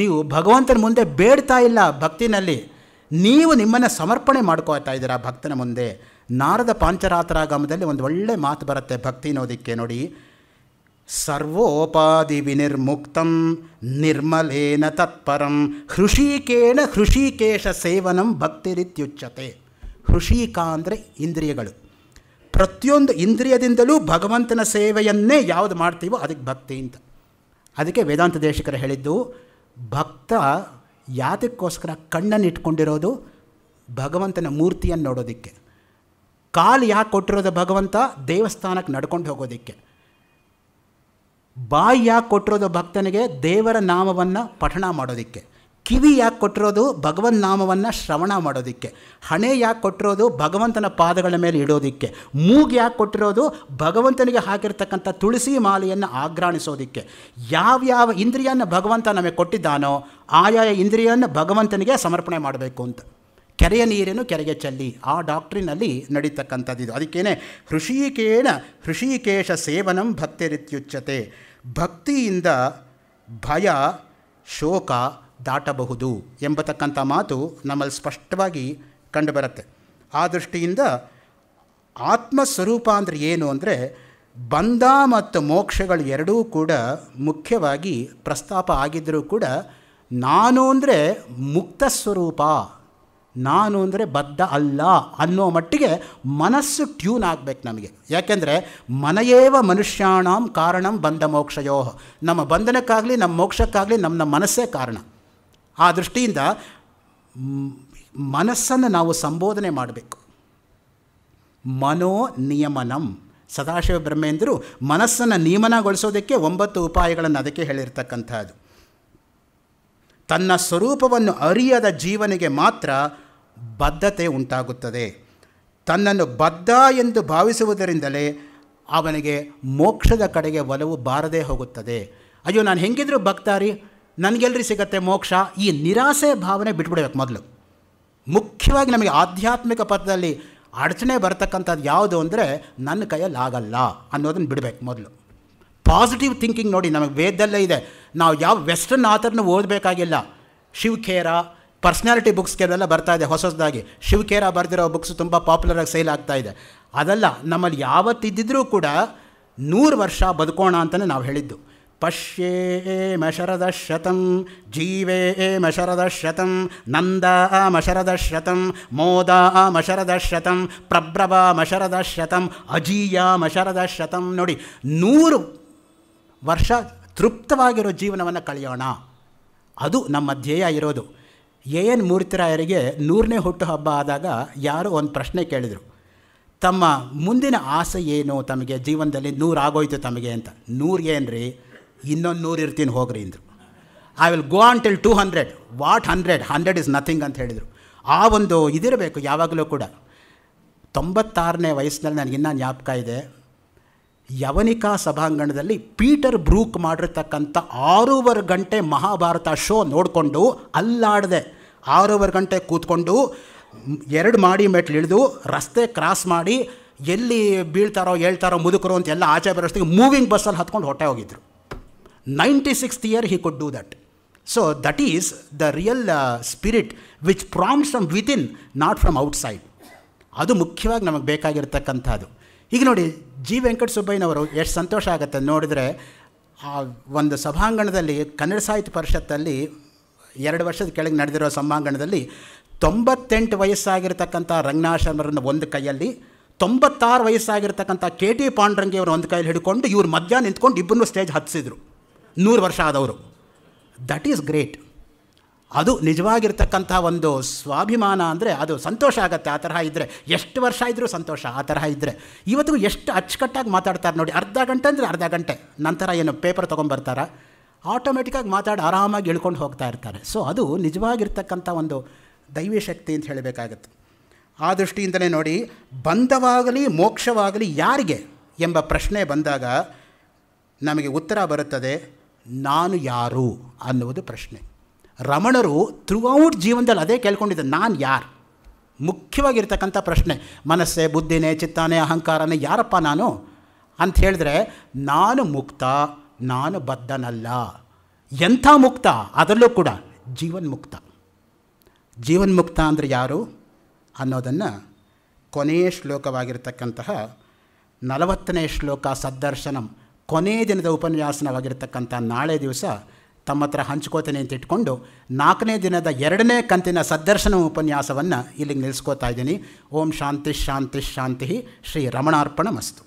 ನೀವು ಭಗವಂತನ ಮುಂದೆ ಬೇಡ್ತಾ ಇಲ್ಲ ಭಕ್ತಿನಲ್ಲಿ ನೀವು ನಿಮ್ಮನ್ನು ಸಮರ್ಪಣೆ ಮಾಡ್ಕೋತಾ ಇದ್ದೀರಾ ಭಕ್ತನ ಮುಂದೆ ನಾರದ ಪಾಂಚರಾತ್ರಾಗಮದಲ್ಲಿ ಒಂದು ಒಳ್ಳೆ ಮಾತು ಬರುತ್ತೆ ಭಕ್ತಿ ಅನ್ನೋದಕ್ಕೆ ನೋಡಿ ಸರ್ವೋಪಾಧಿ ವಿನಿರ್ಮುಕ್ತಂ ನಿರ್ಮಲೇನ ತತ್ಪರಂ ಹೃಷಿಕೇಣ ಹೃಷಿಕೇಶ ಸೇವನಂ ಭಕ್ತಿರಿತ್ಯುಚ್ಚತೆ ಹೃಷಿಕ ಅಂದರೆ ಇಂದ್ರಿಯಗಳು ಪ್ರತಿಯೊಂದು ಇಂದ್ರಿಯದಿಂದಲೂ ಭಗವಂತನ ಸೇವೆಯನ್ನೇ ಯಾವುದು ಮಾಡ್ತೀವೋ ಅದಕ್ಕೆ ಭಕ್ತಿ ಅಂತ ಅದಕ್ಕೆ ವೇದಾಂತ ದೇಶಕರ ಹೇಳಿದ್ದು ಭಕ್ತ ಯಾತಕ್ಕೋಸ್ಕರ ಕಣ್ಣನ್ನು ಇಟ್ಕೊಂಡಿರೋದು ಭಗವಂತನ ಮೂರ್ತಿಯನ್ನು ನೋಡೋದಕ್ಕೆ ಕಾಲು ಯಾಕೆ ಕೊಟ್ಟಿರೋದು ಭಗವಂತ ದೇವಸ್ಥಾನಕ್ಕೆ ನಡ್ಕೊಂಡು ಹೋಗೋದಕ್ಕೆ ಬಾಯಿ ಯಾಕೆ ಕೊಟ್ಟಿರೋದು ಭಕ್ತನಿಗೆ ದೇವರ ನಾಮವನ್ನು ಪಠಣ ಮಾಡೋದಕ್ಕೆ ಕಿವಿ ಯಾಕೆ ಕೊಟ್ಟಿರೋದು ಭಗವನ್ ನಾಮವನ್ನು ಶ್ರವಣ ಮಾಡೋದಕ್ಕೆ ಹಣೆ ಯಾಕೆ ಕೊಟ್ಟಿರೋದು ಭಗವಂತನ ಪಾದಗಳ ಮೇಲೆ ಇಡೋದಕ್ಕೆ ಮೂಗ್ ಯಾಕೆ ಕೊಟ್ಟಿರೋದು ಭಗವಂತನಿಗೆ ಹಾಕಿರ್ತಕ್ಕಂಥ ತುಳಸಿ ಮಾಲೆಯನ್ನು ಯಾವ ಯಾವ್ಯಾವ ಇಂದ್ರಿಯನ್ನು ಭಗವಂತ ನಮಗೆ ಕೊಟ್ಟಿದ್ದಾನೋ ಆಯಾಯ ಇಂದ್ರಿಯನ್ನು ಭಗವಂತನಿಗೆ ಸಮರ್ಪಣೆ ಮಾಡಬೇಕು ಅಂತ ಕೆರೆಯ ನೀರೇನು ಕೆರೆಗೆ ಚೆಲ್ಲಿ ಆ ಡಾಕ್ಟ್ರಿನಲ್ಲಿ ನಡೀತಕ್ಕಂಥದ್ದು ಅದಕ್ಕೇನೆ ಹೃಷಿಕೇಣ ಹೃಷಿಕೇಶ ಸೇವನಂ ಭಕ್ತಿರಿತ್ಯುಚ್ಚತೆ ಭಕ್ತಿಯಿಂದ ಭಯ ಶೋಕ ದಾಟಬಹುದು ಎಂಬತಕ್ಕಂಥ ಮಾತು ನಮ್ಮಲ್ಲಿ ಸ್ಪಷ್ಟವಾಗಿ ಕಂಡುಬರುತ್ತೆ ಆ ದೃಷ್ಟಿಯಿಂದ ಆತ್ಮಸ್ವರೂಪ ಅಂದರೆ ಏನು ಅಂದರೆ ಬಂಧ ಮತ್ತು ಮೋಕ್ಷಗಳು ಎರಡೂ ಕೂಡ ಮುಖ್ಯವಾಗಿ ಪ್ರಸ್ತಾಪ ಆಗಿದ್ದರೂ ಕೂಡ ನಾನು ಅಂದರೆ ಮುಕ್ತ ಸ್ವರೂಪ ನಾನು ಅಂದರೆ ಬದ್ಧ ಅಲ್ಲ ಅನ್ನೋ ಮಟ್ಟಿಗೆ ಮನಸ್ಸು ಟ್ಯೂನ್ ಆಗಬೇಕು ನಮಗೆ ಯಾಕೆಂದರೆ ಮನೆಯೇವ ಮನುಷ್ಯಾಣಂ ಕಾರಣಂ ಬಂಧ ಮೋಕ್ಷಯೋ ನಮ್ಮ ಬಂಧನಕ್ಕಾಗಲಿ ನಮ್ಮ ಮೋಕ್ಷಕ್ಕಾಗಲಿ ನಮ್ಮ ಮನಸ್ಸೇ ಕಾರಣ ಆ ದೃಷ್ಟಿಯಿಂದ ಮನಸ್ಸನ್ನು ನಾವು ಸಂಬೋಧನೆ ಮಾಡಬೇಕು ಮನೋ ನಿಯಮನಂ ಸದಾಶಿವ ಬ್ರಹ್ಮೇಂದರು ಮನಸ್ಸನ್ನು ನಿಯಮನಗೊಳಿಸೋದಕ್ಕೆ ಒಂಬತ್ತು ಉಪಾಯಗಳನ್ನು ಅದಕ್ಕೆ ಹೇಳಿರ್ತಕ್ಕಂಥದ್ದು ತನ್ನ ಸ್ವರೂಪವನ್ನು ಅರಿಯದ ಜೀವನಿಗೆ ಮಾತ್ರ ಬದ್ಧತೆ ಉಂಟಾಗುತ್ತದೆ ತನ್ನನ್ನು ಬದ್ಧ ಎಂದು ಭಾವಿಸುವುದರಿಂದಲೇ ಅವನಿಗೆ ಮೋಕ್ಷದ ಕಡೆಗೆ ಒಲವು ಬಾರದೇ ಹೋಗುತ್ತದೆ ಅಯ್ಯೋ ನಾನು ಹೆಂಗಿದ್ರೂ ಭಕ್ತಾರಿ ನನಗೆಲ್ಲರಿ ಸಿಗತ್ತೆ ಮೋಕ್ಷ ಈ ನಿರಾಸೆ ಭಾವನೆ ಬಿಟ್ಬಿಡ್ಬೇಕು ಮೊದಲು ಮುಖ್ಯವಾಗಿ ನಮಗೆ ಆಧ್ಯಾತ್ಮಿಕ ಪಥದಲ್ಲಿ ಅಡಚಣೆ ಬರ್ತಕ್ಕಂಥದ್ದು ಯಾವುದು ಅಂದರೆ ನನ್ನ ಕೈಯಲ್ಲಿ ಆಗಲ್ಲ ಅನ್ನೋದನ್ನು ಬಿಡಬೇಕು ಮೊದಲು ಪಾಸಿಟಿವ್ ಥಿಂಕಿಂಗ್ ನೋಡಿ ನಮಗೆ ವೇದದಲ್ಲೇ ಇದೆ ನಾವು ಯಾವ ವೆಸ್ಟರ್ನ್ ಆಥರ್ನ ಓದಬೇಕಾಗಿಲ್ಲ ಶಿವಖೇರ ಪರ್ಸ್ನಾಲಿಟಿ ಬುಕ್ಸ್ಗೆಲ್ಲ ಬರ್ತಾ ಇದೆ ಹೊಸ ಹೊಸದಾಗಿ ಶಿವಕೇರ ಬರೆದಿರೋ ಬುಕ್ಸ್ ತುಂಬ ಪಾಪ್ಯುಲರಾಗಿ ಸೇಲ್ ಆಗ್ತಾ ಇದೆ ಅದಲ್ಲ ನಮ್ಮಲ್ಲಿ ಯಾವತ್ತಿದ್ದರೂ ಕೂಡ ನೂರು ವರ್ಷ ಬದುಕೋಣ ಅಂತಲೇ ನಾವು ಹೇಳಿದ್ದು ಪಶ್ಯೇ ಮಶರದ ಶತಂ ಜೀವೇ ಮಶರದ ಶತಂ ನಂದ ಮಶರದ ಶತಂ ಮೋದ ಮಶರದ ಶತಂ ಪ್ರಭ್ರಭ ಮಶರದ ಶತಂ ಅಜೀಯ ಮಶರದ ಶತಂ ನೋಡಿ ನೂರು ವರ್ಷ ತೃಪ್ತವಾಗಿರೋ ಜೀವನವನ್ನು ಕಳೆಯೋಣ ಅದು ನಮ್ಮ ಧ್ಯೇಯ ಇರೋದು ಎ ಎನ್ ಮೂರ್ತಿರಾಯರಿಗೆ ನೂರನೇ ಹುಟ್ಟುಹಬ್ಬ ಆದಾಗ ಯಾರು ಒಂದು ಪ್ರಶ್ನೆ ಕೇಳಿದರು ತಮ್ಮ ಮುಂದಿನ ಆಸೆ ಏನು ತಮಗೆ ಜೀವನದಲ್ಲಿ ನೂರು ಆಗೋಯ್ತು ತಮಗೆ ಅಂತ ನೂರು ಏನು ರೀ ಇನ್ನೊಂದು ನೂರು ಇರ್ತೀನಿ ಹೋಗ್ರಿ ಅಂದರು I will go on till two hundred what hundred hundred is nothing ಅಂತ ಹೇಳಿದರು ಆ ಒಂದು ಇದಿರಬೇಕು ಯಾವಾಗಲೂ ಕೂಡ ತೊಂಬತ್ತಾರನೇ ವಯಸ್ಸಿನಲ್ಲಿ ನನಗಿನ್ನ ಜ್ಞಾಪಕ ಇದೆ ಯವನಿಕಾ ಸಭಾಂಗಣದಲ್ಲಿ ಪೀಟರ್ ಬ್ರೂಕ್ ಮಾಡಿರ್ತಕ್ಕಂಥ ಆರೂವರೆ ಗಂಟೆ ಮಹಾಭಾರತ ಶೋ ನೋಡಿಕೊಂಡು ಅಲ್ಲಾಡದೆ ಆರೂವರೆ ಗಂಟೆ ಕೂತ್ಕೊಂಡು ಎರಡು ಮಾಡಿ ಮೆಟ್ಲು ಇಳಿದು ರಸ್ತೆ ಕ್ರಾಸ್ ಮಾಡಿ ಎಲ್ಲಿ ಬೀಳ್ತಾರೋ ಹೇಳ್ತಾರೋ ಮುದುಕರು ಅಂತ ಎಲ್ಲ ಆಚೆ ಬರೋಷ್ಟಿಗೆ ಮೂವಿಂಗ್ ಬಸ್ಸಲ್ಲಿ ಹತ್ಕೊಂಡು ಹೊಟ್ಟೆ ಹೋಗಿದ್ರು ninety sixth year he could do that so that is the real spirit which prompts from within not from outside ಅದು ಮುಖ್ಯವಾಗಿ ನಮಗೆ ಬೇಕಾಗಿರ್ತಕ್ಕಂಥದ್ದು ಈಗ ನೋಡಿ ಜಿ ವೆಂಕಟ ಸುಬ್ಬಯ್ಯನವರು ಎಷ್ಟು ಸಂತೋಷ ಆಗುತ್ತೆ ನೋಡಿದರೆ ಒಂದು ಸಭಾಂಗಣದಲ್ಲಿ ಕನ್ನಡ ಸಾಹಿತ್ಯ ಪರಿಷತ್ತಲ್ಲಿ ಎರಡು ವರ್ಷದ ಕೆಳಗೆ ನಡೆದಿರೋ ಸಮಾಂಗಣದಲ್ಲಿ ತೊಂಬತ್ತೆಂಟು ವಯಸ್ಸಾಗಿರ್ತಕ್ಕಂಥ ರಂಗನಾಶರ್ಮರನ್ನು ಒಂದು ಕೈಯಲ್ಲಿ ತೊಂಬತ್ತಾರು ವಯಸ್ಸಾಗಿರ್ತಕ್ಕಂಥ ಕೆ ಟಿ ಪಾಂಡ್ರಂಗಿಯವರು ಒಂದು ಕೈಯಲ್ಲಿ ಹಿಡ್ಕೊಂಡು ಇವ್ರು ಮಧ್ಯಾಹ್ನ ನಿಂತ್ಕೊಂಡು ಇಬ್ಬರನ್ನೂ ಸ್ಟೇಜ್ ಹತ್ತಿಸಿದ್ರು ನೂರು ವರ್ಷ ಆದವರು ದಟ್ ಈಸ್ ಗ್ರೇಟ್ ಅದು ನಿಜವಾಗಿರ್ತಕ್ಕಂಥ ಒಂದು ಸ್ವಾಭಿಮಾನ ಅಂದರೆ ಅದು ಸಂತೋಷ ಆಗುತ್ತೆ ಆ ತರಹ ಇದ್ದರೆ ಎಷ್ಟು ವರ್ಷ ಇದ್ದರೂ ಸಂತೋಷ ಆ ತರಹ ಇದ್ದರೆ ಇವತ್ತಿಗೂ ಎಷ್ಟು ಅಚ್ಚುಕಟ್ಟಾಗಿ ಮಾತಾಡ್ತಾರೆ ನೋಡಿ ಅರ್ಧ ಗಂಟೆ ಅಂದರೆ ಅರ್ಧ ಗಂಟೆ ನಂತರ ಏನು ಪೇಪರ್ ತೊಗೊಂಬರ್ತಾರ ಆಟೋಮೆಟಿಕ್ಕಾಗಿ ಮಾತಾಡಿ ಆರಾಮಾಗಿ ಇಳ್ಕೊಂಡು ಹೋಗ್ತಾ ಇರ್ತಾರೆ ಸೊ ಅದು ನಿಜವಾಗಿರ್ತಕ್ಕಂಥ ಒಂದು ದೈವೀ ಶಕ್ತಿ ಅಂತ ಹೇಳಬೇಕಾಗತ್ತೆ ಆ ದೃಷ್ಟಿಯಿಂದಲೇ ನೋಡಿ ಬಂಧವಾಗಲಿ ಮೋಕ್ಷವಾಗಲಿ ಯಾರಿಗೆ ಎಂಬ ಪ್ರಶ್ನೆ ಬಂದಾಗ ನಮಗೆ ಉತ್ತರ ಬರುತ್ತದೆ ನಾನು ಯಾರು ಅನ್ನುವುದು ಪ್ರಶ್ನೆ ರಮಣರು ಥ್ರೂಔಟ್ ಜೀವನದಲ್ಲಿ ಅದೇ ಕೇಳ್ಕೊಂಡಿದ್ದೆ ನಾನು ಯಾರು ಮುಖ್ಯವಾಗಿರ್ತಕ್ಕಂಥ ಪ್ರಶ್ನೆ ಮನಸ್ಸೇ ಬುದ್ಧಿನೇ ಚಿತ್ತಾನೆ ಅಹಂಕಾರನೇ ಯಾರಪ್ಪ ನಾನು ಅಂತ ಹೇಳಿದ್ರೆ ನಾನು ಮುಕ್ತ ನಾನು ಬದ್ಧನಲ್ಲ ಎಂಥ ಮುಕ್ತ ಅದರಲ್ಲೂ ಕೂಡ ಜೀವನ್ಮುಕ್ತ ಜೀವನ್ಮುಕ್ತ ಅಂದರೆ ಯಾರು ಅನ್ನೋದನ್ನು ಕೊನೆಯ ಶ್ಲೋಕವಾಗಿರ್ತಕ್ಕಂತಹ ನಲವತ್ತನೇ ಶ್ಲೋಕ ಸದ್ದರ್ಶನಂ ಕೊನೆಯ ದಿನದ ಉಪನ್ಯಾಸನವಾಗಿರ್ತಕ್ಕಂಥ ನಾಳೆ ದಿವಸ ತಮ್ಮ ಹತ್ರ ಹಂಚ್ಕೋತೇನೆ ಅಂತ ಇಟ್ಕೊಂಡು ನಾಲ್ಕನೇ ದಿನದ ಎರಡನೇ ಕಂತಿನ ಸದ್ದರ್ಶನ ಉಪನ್ಯಾಸವನ್ನು ಇಲ್ಲಿಗೆ ನಿಲ್ಲಿಸ್ಕೋತಾ ಇದ್ದೀನಿ ಓಂ ಶಾಂತಿ ಶಾಂತಿ ಶಾಂತಿ ಶ್ರೀ ರಮಣಾರ್ಪಣ ಮಸ್ತು